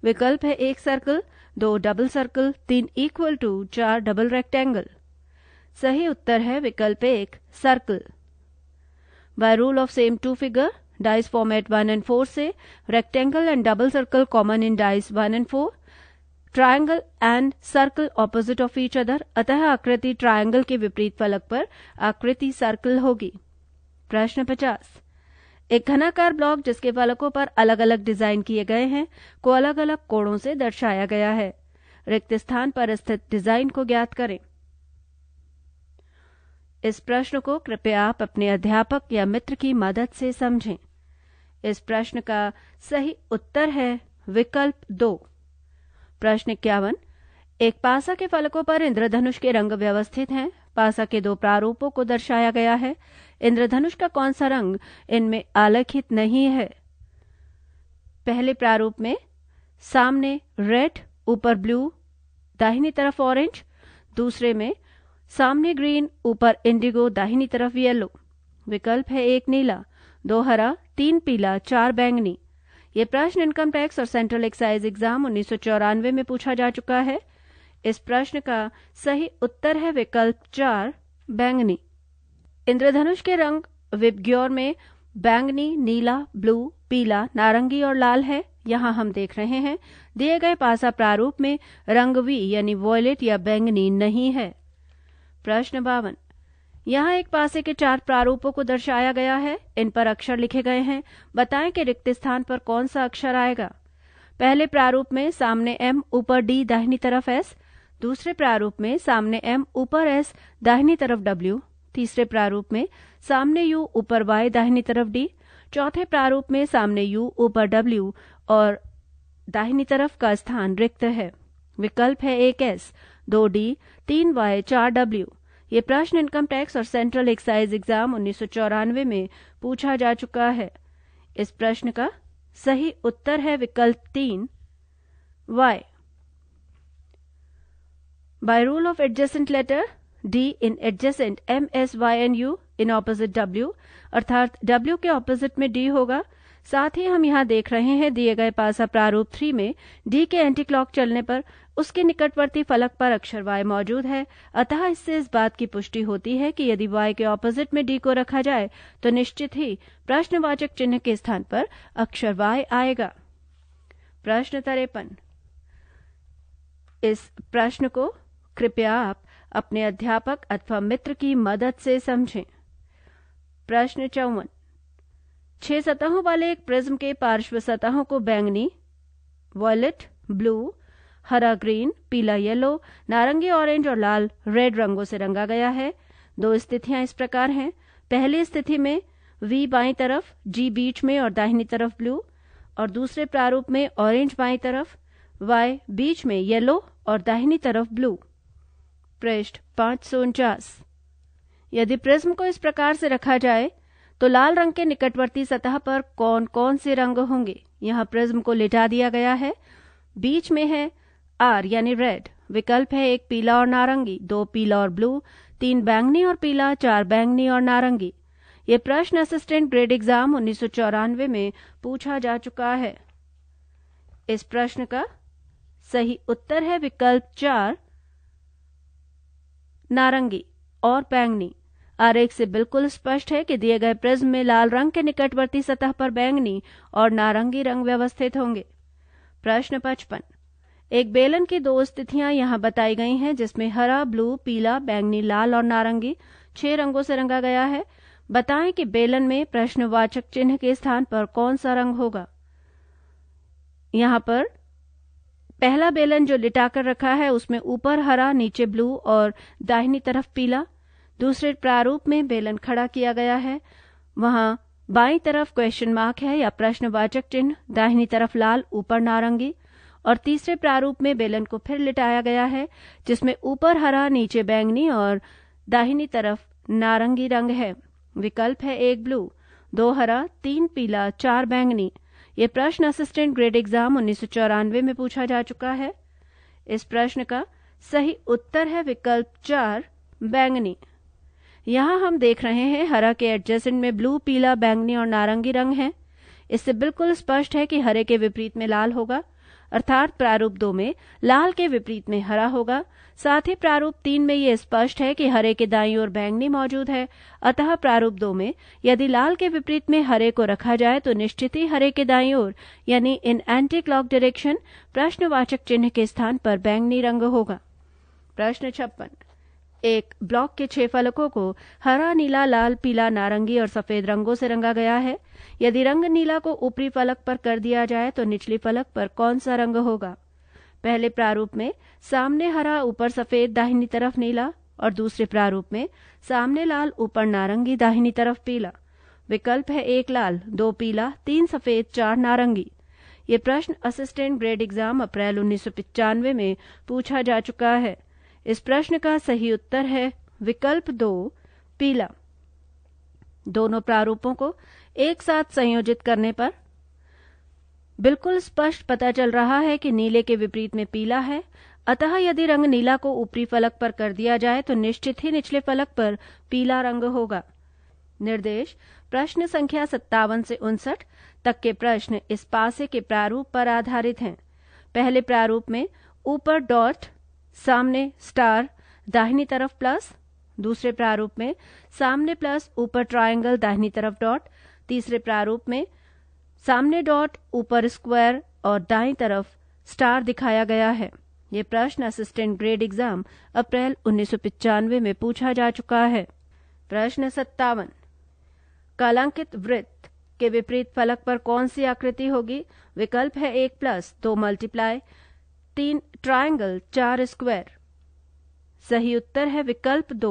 विकल्प है एक सर्कल दो डबल सर्कल तीन इक्वल टू चार डबल रेक्टेंगल सही उत्तर है विकल्प एक circle by rule of same two figure dice format one and four से rectangle and double circle common in dice one and four triangle and circle opposite of each other अतः आकृति triangle के विपरीत फलक पर आकृति सर्कल होगी प्रश्न पचास एक घनाकार ब्लॉक जिसके फलकों पर अलग अलग डिजाइन किए गए हैं को अलग अलग कोणों से दर्शाया गया है रिक्त स्थान पर स्थित डिजाइन को ज्ञात करें इस प्रश्न को कृपया आप अपने अध्यापक या मित्र की मदद से समझें इस प्रश्न का सही उत्तर है विकल्प दो प्रश्न इक्यावन एक पासा के फलकों पर इंद्रधनुष के रंग व्यवस्थित हैं पासा के दो प्रारूपों को दर्शाया गया है इंद्रधनुष का कौन सा रंग इनमें आलेखित नहीं है पहले प्रारूप में सामने रेड ऊपर ब्लू दाहिनी तरफ ऑरेंज दूसरे में सामने ग्रीन ऊपर इंडिगो दाहिनी तरफ येलो विकल्प है एक नीला दो हरा तीन पीला चार बैंगनी ये प्रश्न इनकम टैक्स और सेंट्रल एक्साइज एग्जाम उन्नीस में पूछा जा चुका है इस प्रश्न का सही उत्तर है विकल्प चार बैंगनी इंद्रधनुष के रंग विबग्योर में बैंगनी नीला ब्लू पीला नारंगी और लाल है यहाँ हम देख रहे हैं दिए गए पासा प्रारूप में रंगवी यानी वॉयलेट या बैंगनी नहीं है प्रश्न बावन यहाँ एक पासे के चार प्रारूपों को दर्शाया गया है इन पर अक्षर लिखे गए हैं बताएं कि रिक्त स्थान पर कौन सा अक्षर आएगा पहले प्रारूप में सामने एम ऊपर डी दाहिनी तरफ एस दूसरे प्रारूप में सामने एम ऊपर एस दाहिनी तरफ डब्ल्यू तीसरे प्रारूप में सामने यू ऊपर वाई दाहिनी तरफ डी चौथे प्रारूप में सामने यू ऊपर डब्ल्यू और दाहिनी तरफ का स्थान रिक्त है विकल्प है एक एस दो डी तीन वाई चार डब्ल्यू ये प्रश्न इनकम टैक्स और सेंट्रल एक्साइज एग्जाम उन्नीस में पूछा जा चुका है इस प्रश्न का सही उत्तर है विकल्प तीन Y by rule of adjacent letter D in adjacent m s y N U in opposite W अर्थात डब्ल्यू के ऑपोजिट में डी होगा साथ ही हम यहाँ देख रहे हैं दिए गए पासा प्रारूप थ्री में डी के एंटी क्लॉक चलने पर उसके निकटवर्ती फलक पर अक्षर y मौजूद है अतः इससे इस बात की पुष्टि होती है कि यदि y के ऑपोजिट में d को रखा जाए तो निश्चित ही प्रश्नवाचक चिन्ह के स्थान पर अक्षर y आएगा प्रश्न तरेपन इस प्रश्न को कृपया आप अपने अध्यापक अथवा मित्र की मदद से समझें प्रश्न चौवन छह सतहों वाले एक प्रिज्म के पार्श्व सतहों को बैंगनी वॉयलेट ब्लू हरा ग्रीन पीला येलो नारंगी ऑरेंज और लाल रेड रंगों से रंगा गया है दो स्थितियां इस प्रकार हैं पहली स्थिति में वी बाई तरफ जी बीच में और दाहिनी तरफ ब्लू और दूसरे प्रारूप में ऑरेंज बाई तरफ वाई बीच में येलो और दाहिनी तरफ ब्लू पृष्ठ पांच सौ उनचास यदि प्रिज्म को इस प्रकार से रखा जाए तो लाल रंग के निकटवर्ती सतह पर कौन कौन से रंग होंगे यहाँ प्रिज्म को लिटा दिया गया है बीच में है आर यानी रेड विकल्प है एक पीला और नारंगी दो पीला और ब्लू तीन बैंगनी और पीला चार बैंगनी और नारंगी ये प्रश्न असिस्टेंट ग्रेड एग्जाम उन्नीस में पूछा जा चुका है इस प्रश्न का सही उत्तर है विकल्प चार नारंगी और बैंगनी आरेख से बिल्कुल स्पष्ट है कि दिए गए प्रिज्म में लाल रंग के निकटवर्ती सतह पर बैंगनी और नारंगी रंग व्यवस्थित होंगे प्रश्न पचपन एक बेलन की दो स्थितियां यहां बताई गई हैं जिसमें हरा ब्लू पीला बैंगनी लाल और नारंगी छह रंगों से रंगा गया है बताएं कि बेलन में प्रश्नवाचक चिन्ह के स्थान पर कौन सा रंग होगा यहां पर पहला बेलन जो लिटाकर रखा है उसमें ऊपर हरा नीचे ब्लू और दाहिनी तरफ पीला दूसरे प्रारूप में बेलन खड़ा किया गया है वहां बाई तरफ क्वेश्चन मार्क है या प्रश्नवाचक चिन्ह दाहिनी तरफ लाल ऊपर नारंगी और तीसरे प्रारूप में बेलन को फिर लिटाया गया है जिसमें ऊपर हरा नीचे बैंगनी और दाहिनी तरफ नारंगी रंग है विकल्प है एक ब्लू दो हरा तीन पीला चार बैंगनी ये प्रश्न असिस्टेंट ग्रेड एग्जाम उन्नीस में पूछा जा चुका है इस प्रश्न का सही उत्तर है विकल्प चार बैंगनी यहाँ हम देख रहे हैं हरा के एडजेसेंट में ब्लू पीला बैंगनी और नारंगी रंग है इससे बिल्कुल स्पष्ट है कि हरे के विपरीत में लाल होगा अर्थात प्रारूप दो में लाल के विपरीत में हरा होगा साथ ही प्रारूप तीन में यह स्पष्ट है कि हरे के दाई और बैंगनी मौजूद है अतः प्रारूप दो में यदि लाल के विपरीत में हरे को रखा जाए तो निश्चित ही हरे के दाई और यानी इन एंटी क्लॉक डायरेक्शन प्रश्नवाचक चिन्ह के स्थान पर बैंगनी रंग होगा प्रश्न छप्पन एक ब्लॉक के छह फलकों को हरा नीला लाल पीला नारंगी और सफेद रंगों से रंगा गया है यदि रंग नीला को ऊपरी फलक पर कर दिया जाए तो निचली फलक पर कौन सा रंग होगा पहले प्रारूप में सामने हरा ऊपर सफेद दाहिनी तरफ नीला और दूसरे प्रारूप में सामने लाल ऊपर नारंगी दाहिनी तरफ पीला विकल्प है एक लाल दो पीला तीन सफेद चार नारंगी ये प्रश्न असिस्टेंट ग्रेड एग्जाम अप्रैल उन्नीस में पूछा जा चुका है इस प्रश्न का सही उत्तर है विकल्प दो पीला दोनों प्रारूपों को एक साथ संयोजित करने पर बिल्कुल स्पष्ट पता चल रहा है कि नीले के विपरीत में पीला है अतः यदि रंग नीला को ऊपरी फलक पर कर दिया जाए तो निश्चित ही निचले फलक पर पीला रंग होगा निर्देश प्रश्न संख्या सत्तावन से उनसठ तक के प्रश्न इस पासे के प्रारूप पर आधारित हैं पहले प्रारूप में ऊपर डॉट सामने स्टार दाहिनी तरफ प्लस दूसरे प्रारूप में सामने प्लस ऊपर ट्रायंगल दाहिनी तरफ डॉट तीसरे प्रारूप में सामने डॉट ऊपर स्क्वायर और दाई तरफ स्टार दिखाया गया है ये प्रश्न असिस्टेंट ग्रेड एग्जाम अप्रैल उन्नीस में पूछा जा चुका है प्रश्न सत्तावन कालांकित वृत्त के विपरीत फलक पर कौन सी आकृति होगी विकल्प है एक प्लस दो मल्टीप्लाई तीन ट्रायंगल चार स्क्वायर सही उत्तर है विकल्प दो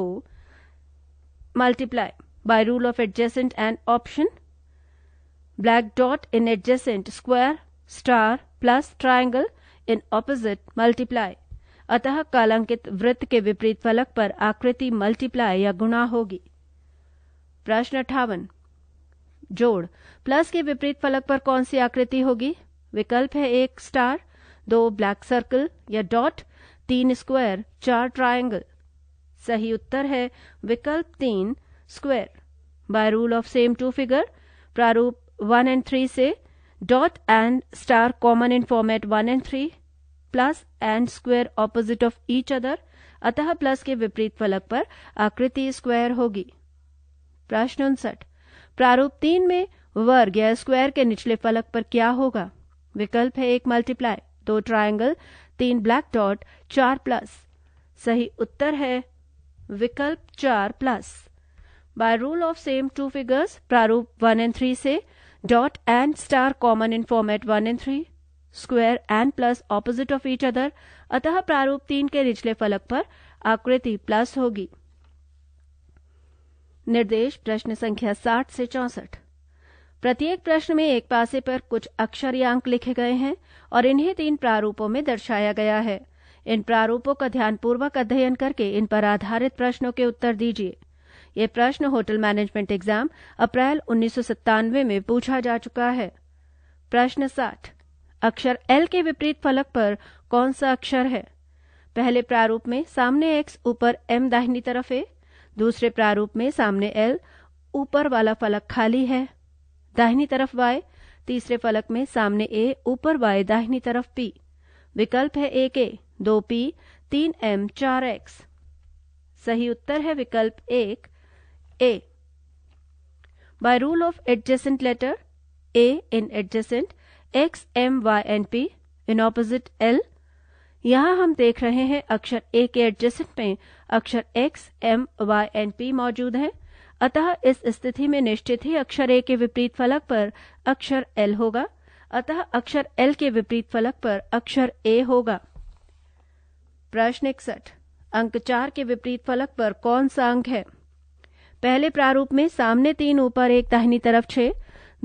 multiply by rule of adjacent and option black dot in adjacent square star plus triangle in opposite multiply अतः कालांकित वृत्त के विपरीत फलक पर आकृति मल्टीप्लाई या गुणा होगी प्रश्न अठावन जोड़ प्लस के विपरीत फलक पर कौन सी आकृति होगी विकल्प है एक स्टार दो ब्लैक सर्कल या डॉट तीन स्क्वायर चार ट्रायंगल सही उत्तर है विकल्प तीन square by rule of same two figure प्रारूप वन एंड थ्री से dot and star common in format one and three plus and square opposite of each other अतः प्लस के विपरीत फलक पर आकृति स्क्वायर होगी प्रश्न उनसठ प्रारूप तीन में वर्ग या स्क्वायर के निचले फलक पर क्या होगा विकल्प है एक मल्टीप्लाई तो ट्रायंगल तीन ब्लैक डॉट चार प्लस सही उत्तर है विकल्प चार plus by rule of same two figures प्रारूप वन एंड थ्री से dot and star common in format one and three square and plus opposite of each other अतः प्रारूप तीन के निचले फलक पर आकृति प्लस होगी निर्देश प्रश्न संख्या साठ से चौसठ प्रत्येक प्रश्न में एक पासे पर कुछ अक्षर या अंक लिखे गए हैं और इन्हें तीन प्रारूपों में दर्शाया गया है इन प्रारूपों का ध्यानपूर्वक अध्ययन करके इन पर आधारित प्रश्नों के उत्तर दीजिए ये प्रश्न होटल मैनेजमेंट एग्जाम अप्रैल उन्नीस में पूछा जा चुका है प्रश्न साठ अक्षर एल के विपरीत फलक पर कौन सा अक्षर है पहले प्रारूप में सामने एक्स ऊपर एम दाहिनी तरफ है दूसरे प्रारूप में सामने एल ऊपर वाला फलक खाली है दाहिनी तरफ वाई तीसरे फलक में सामने ए ऊपर वाई दाहिनी तरफ पी विकल्प है ए के दो पी तीन एम चार एक्स सही उत्तर है विकल्प एक A by rule of adjacent letter A in adjacent X M Y N P in opposite L यहाँ हम देख रहे हैं अक्षर ए के एडजेसेंट में अक्षर X M Y N P मौजूद है अतः इस स्थिति में निश्चित ही अक्षर ए के विपरीत फलक पर अक्षर एल होगा अतः अक्षर एल के विपरीत फलक पर अक्षर ए होगा प्रश्न इकसठ अंक चार के विपरीत फलक पर कौन सा अंक है पहले प्रारूप में सामने तीन ऊपर एक दाहिनी तरफ छह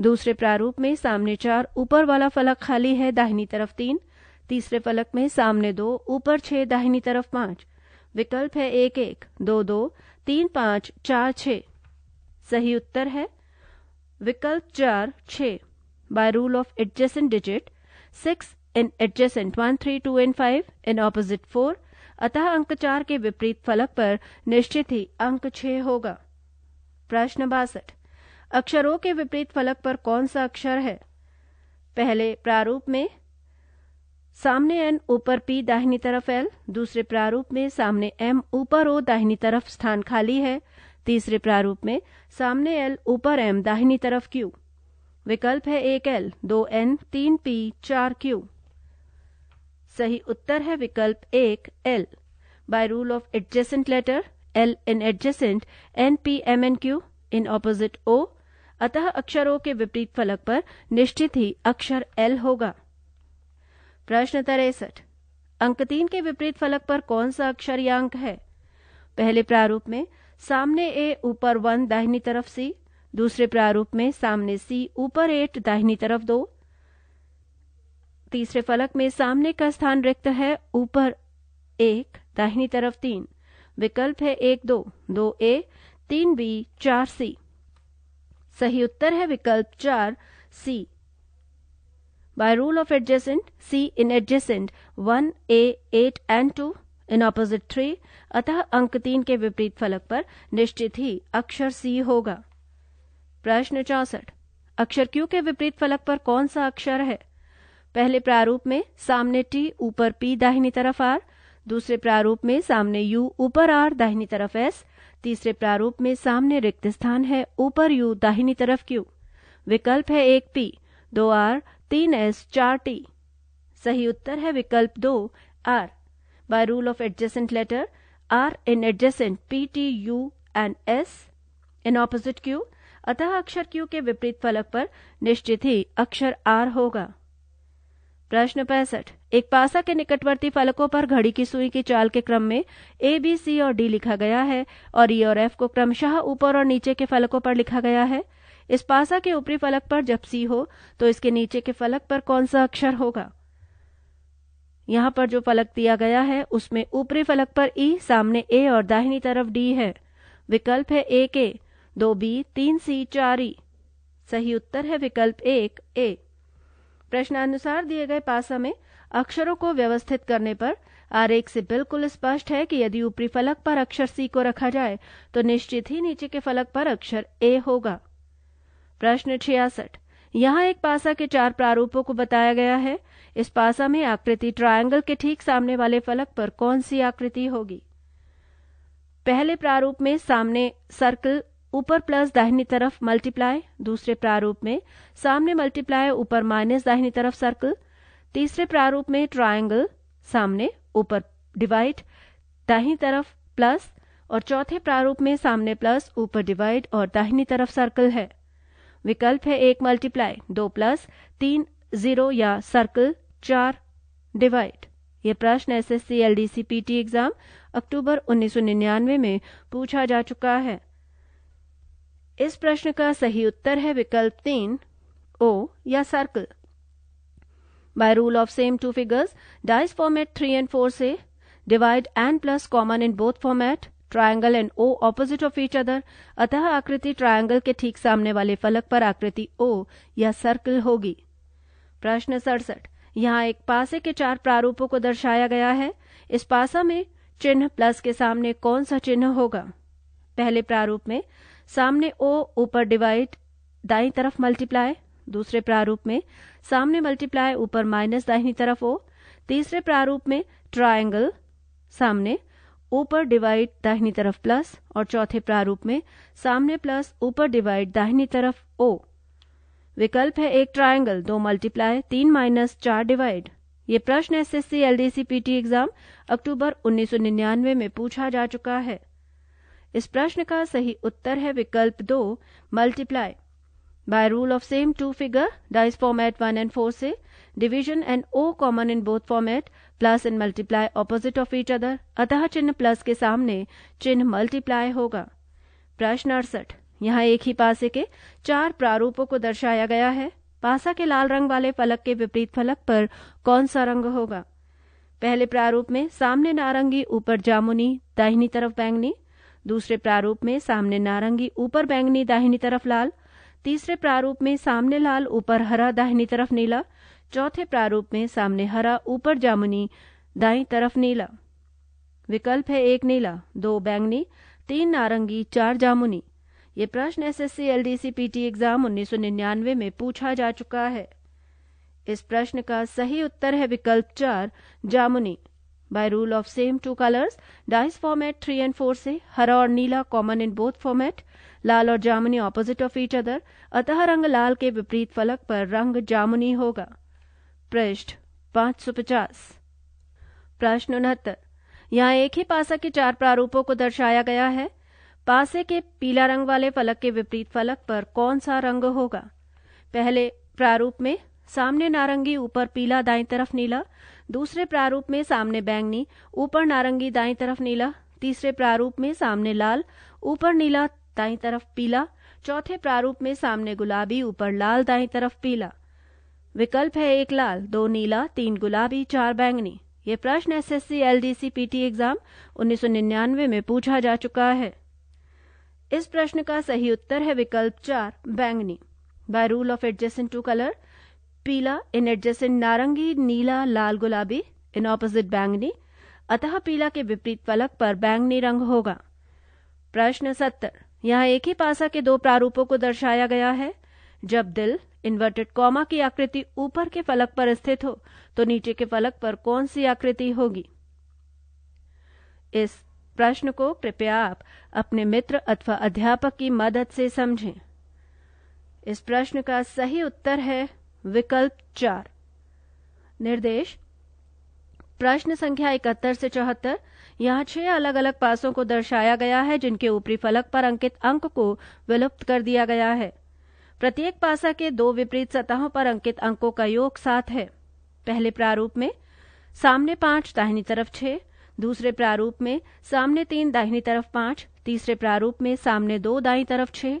दूसरे प्रारूप में सामने चार ऊपर वाला फलक खाली है दाहिनी तरफ तीन तीसरे फलक में सामने दो ऊपर छह दाहिनी तरफ पांच विकल्प है एक एक दो दो तीन पांच चार छह सही उत्तर है विकल्प चार छ by rule of adjacent digit six in adjacent one three two and five in opposite four अतः अंक चार के विपरीत फलक पर निश्चित ही अंक छह होगा प्रश्न बासठ अक्षरों के विपरीत फलक पर कौन सा अक्षर है पहले प्रारूप में सामने एन ऊपर पी दाहिनी तरफ एल दूसरे प्रारूप में सामने एम ऊपर ओ दाहिनी तरफ स्थान खाली है तीसरे प्रारूप में सामने एल ऊपर एम दाहिनी तरफ क्यू विकल्प है एक एल दो एन तीन पी चार क्यू सही उत्तर है विकल्प एक L by rule of adjacent letter L in adjacent N P M N Q in opposite O अतः अक्षरों के विपरीत फलक पर निश्चित ही अक्षर एल होगा प्रश्न तिरसठ अंक तीन के विपरीत फलक पर कौन सा अक्षर या अंक है पहले प्रारूप में सामने ए ऊपर वन दाहिनी तरफ सी दूसरे प्रारूप में सामने सी ऊपर एट दाहिनी तरफ दो तीसरे फलक में सामने का स्थान रिक्त है ऊपर एक दाहिनी तरफ तीन विकल्प है एक दो दो ए तीन बी चार सी सही उत्तर है विकल्प चार C by rule of adjacent C in adjacent one A eight and two in opposite three अतः अंक तीन के विपरीत फलक पर निश्चित ही अक्षर सी होगा प्रश्न चौसठ अक्षर क्यू के विपरीत फलक पर कौन सा अक्षर है पहले प्रारूप में सामने टी ऊपर पी दाहिनी तरफ आर दूसरे प्रारूप में सामने यू ऊपर आर दाहिनी तरफ एस तीसरे प्रारूप में सामने रिक्त स्थान है ऊपर यू दाहिनी तरफ क्यू विकल्प है एक पी दो आर तीन एस चार टी सही उत्तर है विकल्प दो R by rule of adjacent letter R in adjacent P, T, U and S in opposite Q अतः अक्षर क्यू के विपरीत फलक पर निश्चित ही अक्षर आर होगा प्रश्न पैंसठ एक पासा के निकटवर्ती फलकों पर घड़ी की सुई की चाल के क्रम में ए बी सी और डी लिखा गया है और ई e और एफ को क्रमशः ऊपर और नीचे के फलकों पर लिखा गया है इस पासा के ऊपरी फलक पर जब सी हो तो इसके नीचे के फलक पर कौन सा अक्षर होगा यहाँ पर जो फलक दिया गया है उसमें ऊपरी फलक पर ई सामने ए और दाहिनी तरफ डी है विकल्प है ए के दो बी तीन सी चार ई सही उत्तर है विकल्प एक ए प्रश्नानुसार दिए गए पासा में अक्षरों को व्यवस्थित करने पर आरेख से बिल्कुल स्पष्ट है कि यदि ऊपरी फलक पर अक्षर सी को रखा जाए तो निश्चित ही नीचे के फलक पर अक्षर ए होगा प्रश्न छियासठ यहाँ एक पासा के चार प्रारूपों को बताया गया है इस पासा में आकृति ट्रायंगल के ठीक सामने वाले फलक पर कौन सी आकृति होगी पहले प्रारूप में सामने सर्कल ऊपर प्लस दाहिनी तरफ मल्टीप्लाई दूसरे प्रारूप में सामने मल्टीप्लाई ऊपर माइनस दाहिनी तरफ सर्कल तीसरे प्रारूप में ट्रायंगल सामने ऊपर डिवाइड दाहिनी तरफ प्लस और चौथे प्रारूप में सामने प्लस ऊपर डिवाइड और दाहिनी तरफ सर्कल है विकल्प है एक मल्टीप्लाई दो प्लस तीन जीरो या सर्कल चार डिवाइड ये प्रश्न S S C L D C P T exam अक्टूबर निन्यानवे में पूछा जा चुका है इस प्रश्न का सही उत्तर है विकल्प तीन ओ या circle by rule of same two figures dice format three and four से divide and plus common in both format triangle and O opposite of each other अतः आकृति ट्रायंगल के ठीक सामने वाले फलक पर आकृति ओ या सर्कल होगी प्रश्न सड़सठ यहाँ एक पासे के चार प्रारूपों को दर्शाया गया है इस पासा में चिन्ह प्लस के सामने कौन सा चिन्ह होगा पहले प्रारूप में सामने ओ ऊपर डिवाइड दाई तरफ मल्टीप्लाई दूसरे प्रारूप में सामने मल्टीप्लाई ऊपर माइनस दाहिनी तरफ ओ तीसरे प्रारूप में ट्रायंगल सामने ऊपर डिवाइड दाहिनी तरफ प्लस और चौथे प्रारूप में सामने प्लस ऊपर डिवाइड दाहिनी तरफ ओ विकल्प है एक ट्रायंगल दो मल्टीप्लाई तीन माइनस चार डिवाइड ये प्रश्न एस एस सी एग्जाम अक्टूबर 1999 में पूछा जा चुका है इस प्रश्न का सही उत्तर है विकल्प दो multiply by rule of same two figure dice format one and four से division and O common in both format plus and multiply opposite of each other अतः चिन्ह प्लस के सामने चिन्ह मल्टीप्लाई होगा प्रश्न अड़सठ यहाँ एक ही पासे के चार प्रारूपों को दर्शाया गया है पासा के लाल रंग वाले फलक के विपरीत फलक पर कौन सा रंग होगा पहले प्रारूप में सामने नारंगी ऊपर जामुनी दाहिनी तरफ बैंगनी दूसरे प्रारूप में सामने नारंगी ऊपर बैंगनी दाहिनी तरफ लाल तीसरे प्रारूप में सामने लाल ऊपर हरा दाहिनी तरफ नीला चौथे प्रारूप में सामने हरा ऊपर जामुनी दाई तरफ नीला विकल्प है एक नीला दो बैंगनी तीन नारंगी चार जामुनी ये प्रश्न S C LDC PT exam उन्नीस सौ निन्यानवे में पूछा जा चुका है इस प्रश्न का सही उत्तर है विकल्प चार जामुनी by rule of same two colours dice format three and four से हरा और नीला कॉमन इन बोथ फॉर्मेट लाल और जामुनी ऑपोजिट ऑफ ईच अदर अतः रंग लाल के विपरीत फलक पर रंग जामुनी होगा पृष्ठ पचास प्रश्न उनहत्तर यहाँ एक ही पासा के चार प्रारूपों को दर्शाया गया है पासे के पीला रंग वाले फलक के विपरीत फलक पर कौन सा रंग होगा पहले प्रारूप में सामने नारंगी ऊपर पीला दाई तरफ नीला दूसरे प्रारूप में सामने बैंगनी ऊपर नारंगी दाई तरफ नीला तीसरे प्रारूप में सामने लाल ऊपर नीला दाई तरफ पीला चौथे प्रारूप में सामने गुलाबी ऊपर लाल दाई तरफ पीला विकल्प है एक लाल दो नीला तीन गुलाबी चार बैंगनी ये प्रश्न सी एलडीसी पीटी एग्जाम उन्नीस में पूछा जा चुका है इस प्रश्न का सही उत्तर है विकल्प चार बैंगनी by rule of adjacent two colour पीला इन एडजेसेंट नारंगी नीला लाल गुलाबी इन ऑपोजिट बैंगनी अतः पीला के विपरीत फलक पर बैंगनी रंग होगा प्रश्न सत्तर यहाँ एक ही पासा के दो प्रारूपों को दर्शाया गया है जब दिल इन्वर्टेड कॉमा की आकृति ऊपर के फलक पर स्थित हो तो नीचे के फलक पर कौन सी आकृति होगी इस प्रश्न को कृपया आप अपने मित्र अथवा अध्यापक की मदद से समझें इस प्रश्न का सही उत्तर है विकल्प चार निर्देश प्रश्न संख्या इकहत्तर से चौहत्तर यहाँ छह अलग अलग पासों को दर्शाया गया है जिनके ऊपरी फलक पर अंकित अंक को विलुप्त कर दिया गया है प्रत्येक पासा के दो विपरीत सतहों पर अंकित अंकों का योग सात है पहले प्रारूप में सामने पांच दाहिनी तरफ छह दूसरे प्रारूप में सामने तीन दाहिनी तरफ पांच तीसरे प्रारूप में सामने दो दाई तरफ छह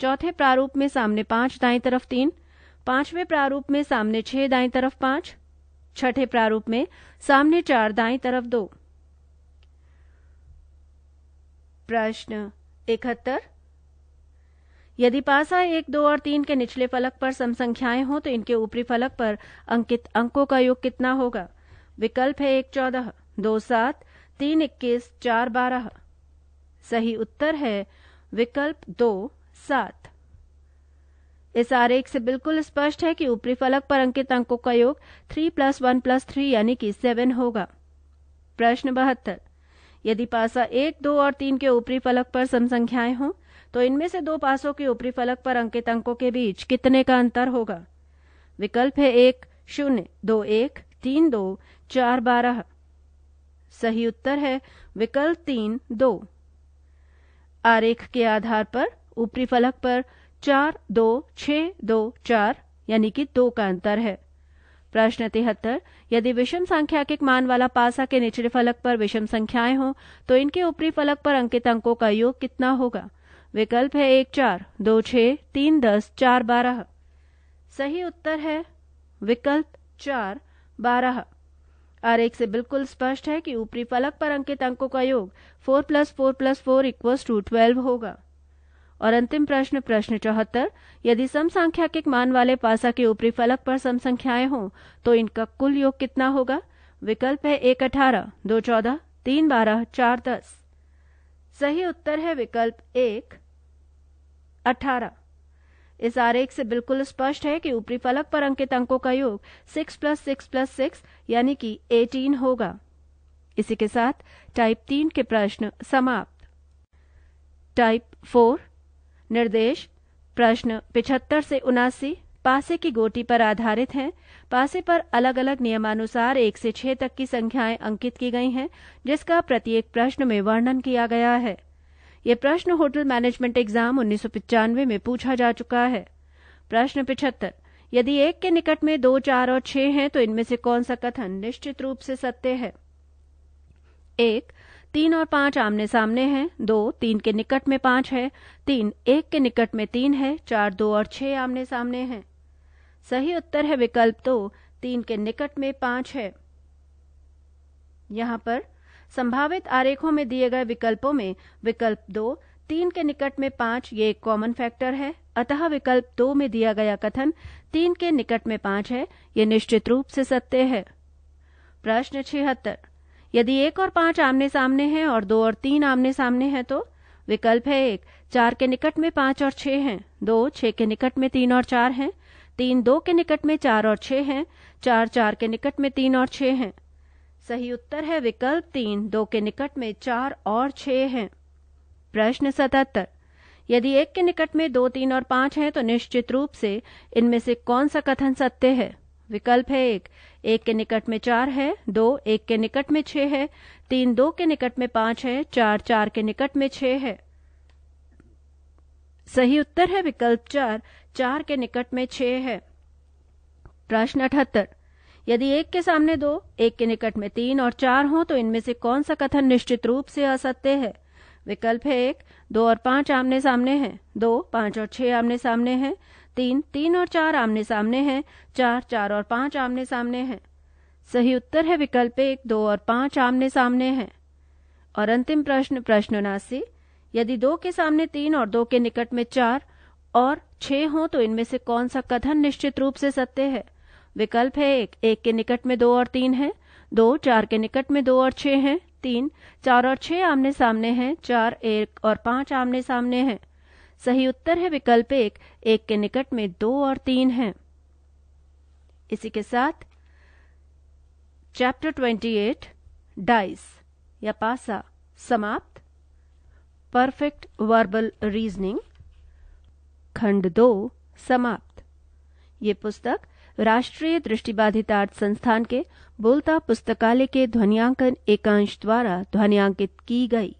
चौथे प्रारूप में सामने पांच दाई तरफ तीन पांचवें प्रारूप में सामने छह दाई तरफ पांच छठे प्रारूप में सामने चार दाई तरफ दो प्रश्न इकहत्तर यदि पासा एक दो और तीन के निचले फलक पर सम संख्याएं हों तो इनके ऊपरी फलक पर अंकित अंकों का योग कितना होगा विकल्प है एक चौदह दो सात तीन इक्कीस चार बारह सही उत्तर है विकल्प दो सात इस आरेख से बिल्कुल स्पष्ट है कि ऊपरी फलक पर अंकित अंकों का योग three plus one plus three यानी कि सेवन होगा प्रश्न बहत्तर यदि पासा एक दो और तीन के ऊपरी फलक पर समसंख्याएं हों तो इनमें से दो पासों के ऊपरी फलक पर अंकित अंकों के बीच कितने का अंतर होगा विकल्प है एक शून्य दो एक तीन दो चार बारह सही उत्तर है विकल्प तीन दो आरेख के आधार पर ऊपरी फलक पर चार दो छ दो चार यानी कि दो का अंतर है प्रश्न तिहत्तर यदि विषम सांख्यिक मान वाला पासा के निचले फलक पर विषम संख्याएं हों तो इनके ऊपरी फलक पर अंकित अंकों का योग कितना होगा विकल्प है एक चार दो छह तीन दस चार बारह सही उत्तर है विकल्प चार बारह आरेख से बिल्कुल स्पष्ट है कि ऊपरी फलक पर अंकित अंकों का योग four plus four plus four equal to twelve होगा और अंतिम प्रश्न प्रश्न चौहत्तर यदि समसंख्याकिक मान वाले पासा के ऊपरी फलक पर समसंख्याएं हों तो इनका कुल योग कितना होगा विकल्प है एक अठारह दो चौदह तीन बारह चार दस सही उत्तर है विकल्प एक अठारह इस आरेख से बिल्कुल स्पष्ट है कि ऊपरी फलक पर अंकित अंकों का योग six plus six plus six यानी कि एटीन होगा इसी के साथ टाइप तीन के प्रश्न समाप्त टाइप फोर निर्देश प्रश्न पिछहत्तर से उनासी पासे की गोटी पर आधारित हैं पासे पर अलग अलग नियमानुसार एक से छह तक की संख्याएं अंकित की गई हैं जिसका प्रत्येक प्रश्न में वर्णन किया गया है यह प्रश्न होटल मैनेजमेंट एग्जाम उन्नीस में पूछा जा चुका है प्रश्न पिछहत्तर यदि एक के निकट में दो चार और छह हैं तो इनमें से कौन सा कथन निश्चित रूप से सत्य है एक तीन और पांच आमने सामने हैं दो तीन के निकट में पांच है तीन एक के निकट में तीन है चार दो और छह आमने सामने हैं सही उत्तर है विकल्प दो तो, तीन के निकट में पांच है यहां पर संभावित आरेखों में दिए गए विकल्पों में विकल्प दो तीन के निकट में पांच ये एक कॉमन फैक्टर है अतः विकल्प दो में दिया गया कथन तीन के निकट में पांच है ये निश्चित रूप से सत्य है प्रश्न छिहत्तर यदि एक और पांच आमने सामने हैं और दो और तीन आमने सामने हैं तो विकल्प है एक चार के निकट में पांच और छह हैं दो छह के निकट में तीन और चार हैं तीन दो के निकट में चार और छह हैं चार चार के निकट में तीन और छह हैं सही उत्तर है विकल्प तीन दो के निकट में चार और छह हैं प्रश्न सतहत्तर यदि एक के निकट में दो तीन और पांच हैं तो निश्चित रूप से इनमें से कौन सा कथन सत्य है विकल्प है एक एक के निकट में चार है दो एक के निकट में छह है तीन दो के निकट में पांच है चार चार के निकट में छह है सही उत्तर है विकल्प चार चार के निकट में छह है प्रश्न अठहत्तर यदि एक के सामने दो एक के निकट में तीन और चार हों तो इनमें से कौन सा कथन निश्चित रूप से असत्य है विकल्प है एक दो और पांच आमने सामने हैं दो पांच और छह आमने सामने हैं तीन तीन और चार आमने सामने हैं चार चार और पांच आमने सामने हैं सही उत्तर है विकल्प एक दो और पांच आमने सामने हैं और अंतिम प्रश्न प्रश्न उनासी यदि दो के सामने तीन और दो के निकट में चार और छह हों तो इनमें से कौन सा कथन निश्चित रूप से सत्य है विकल्प है एक एक के निकट में दो और तीन है दो चार के निकट में दो और छह हैं तीन चार और छह आमने सामने हैं चार एक और पांच आमने सामने हैं सही उत्तर है विकल्प एक एक के निकट में दो और तीन हैं इसी के साथ चैप्टर ट्वेंटी एट डाइस या पासा समाप्त परफेक्ट वर्बल रीजनिंग खंड दो समाप्त ये पुस्तक राष्ट्रीय दृष्टिबाधितार्थ संस्थान के बोलता पुस्तकालय के ध्वनियांकन एकांश द्वारा ध्वनियांकित की गई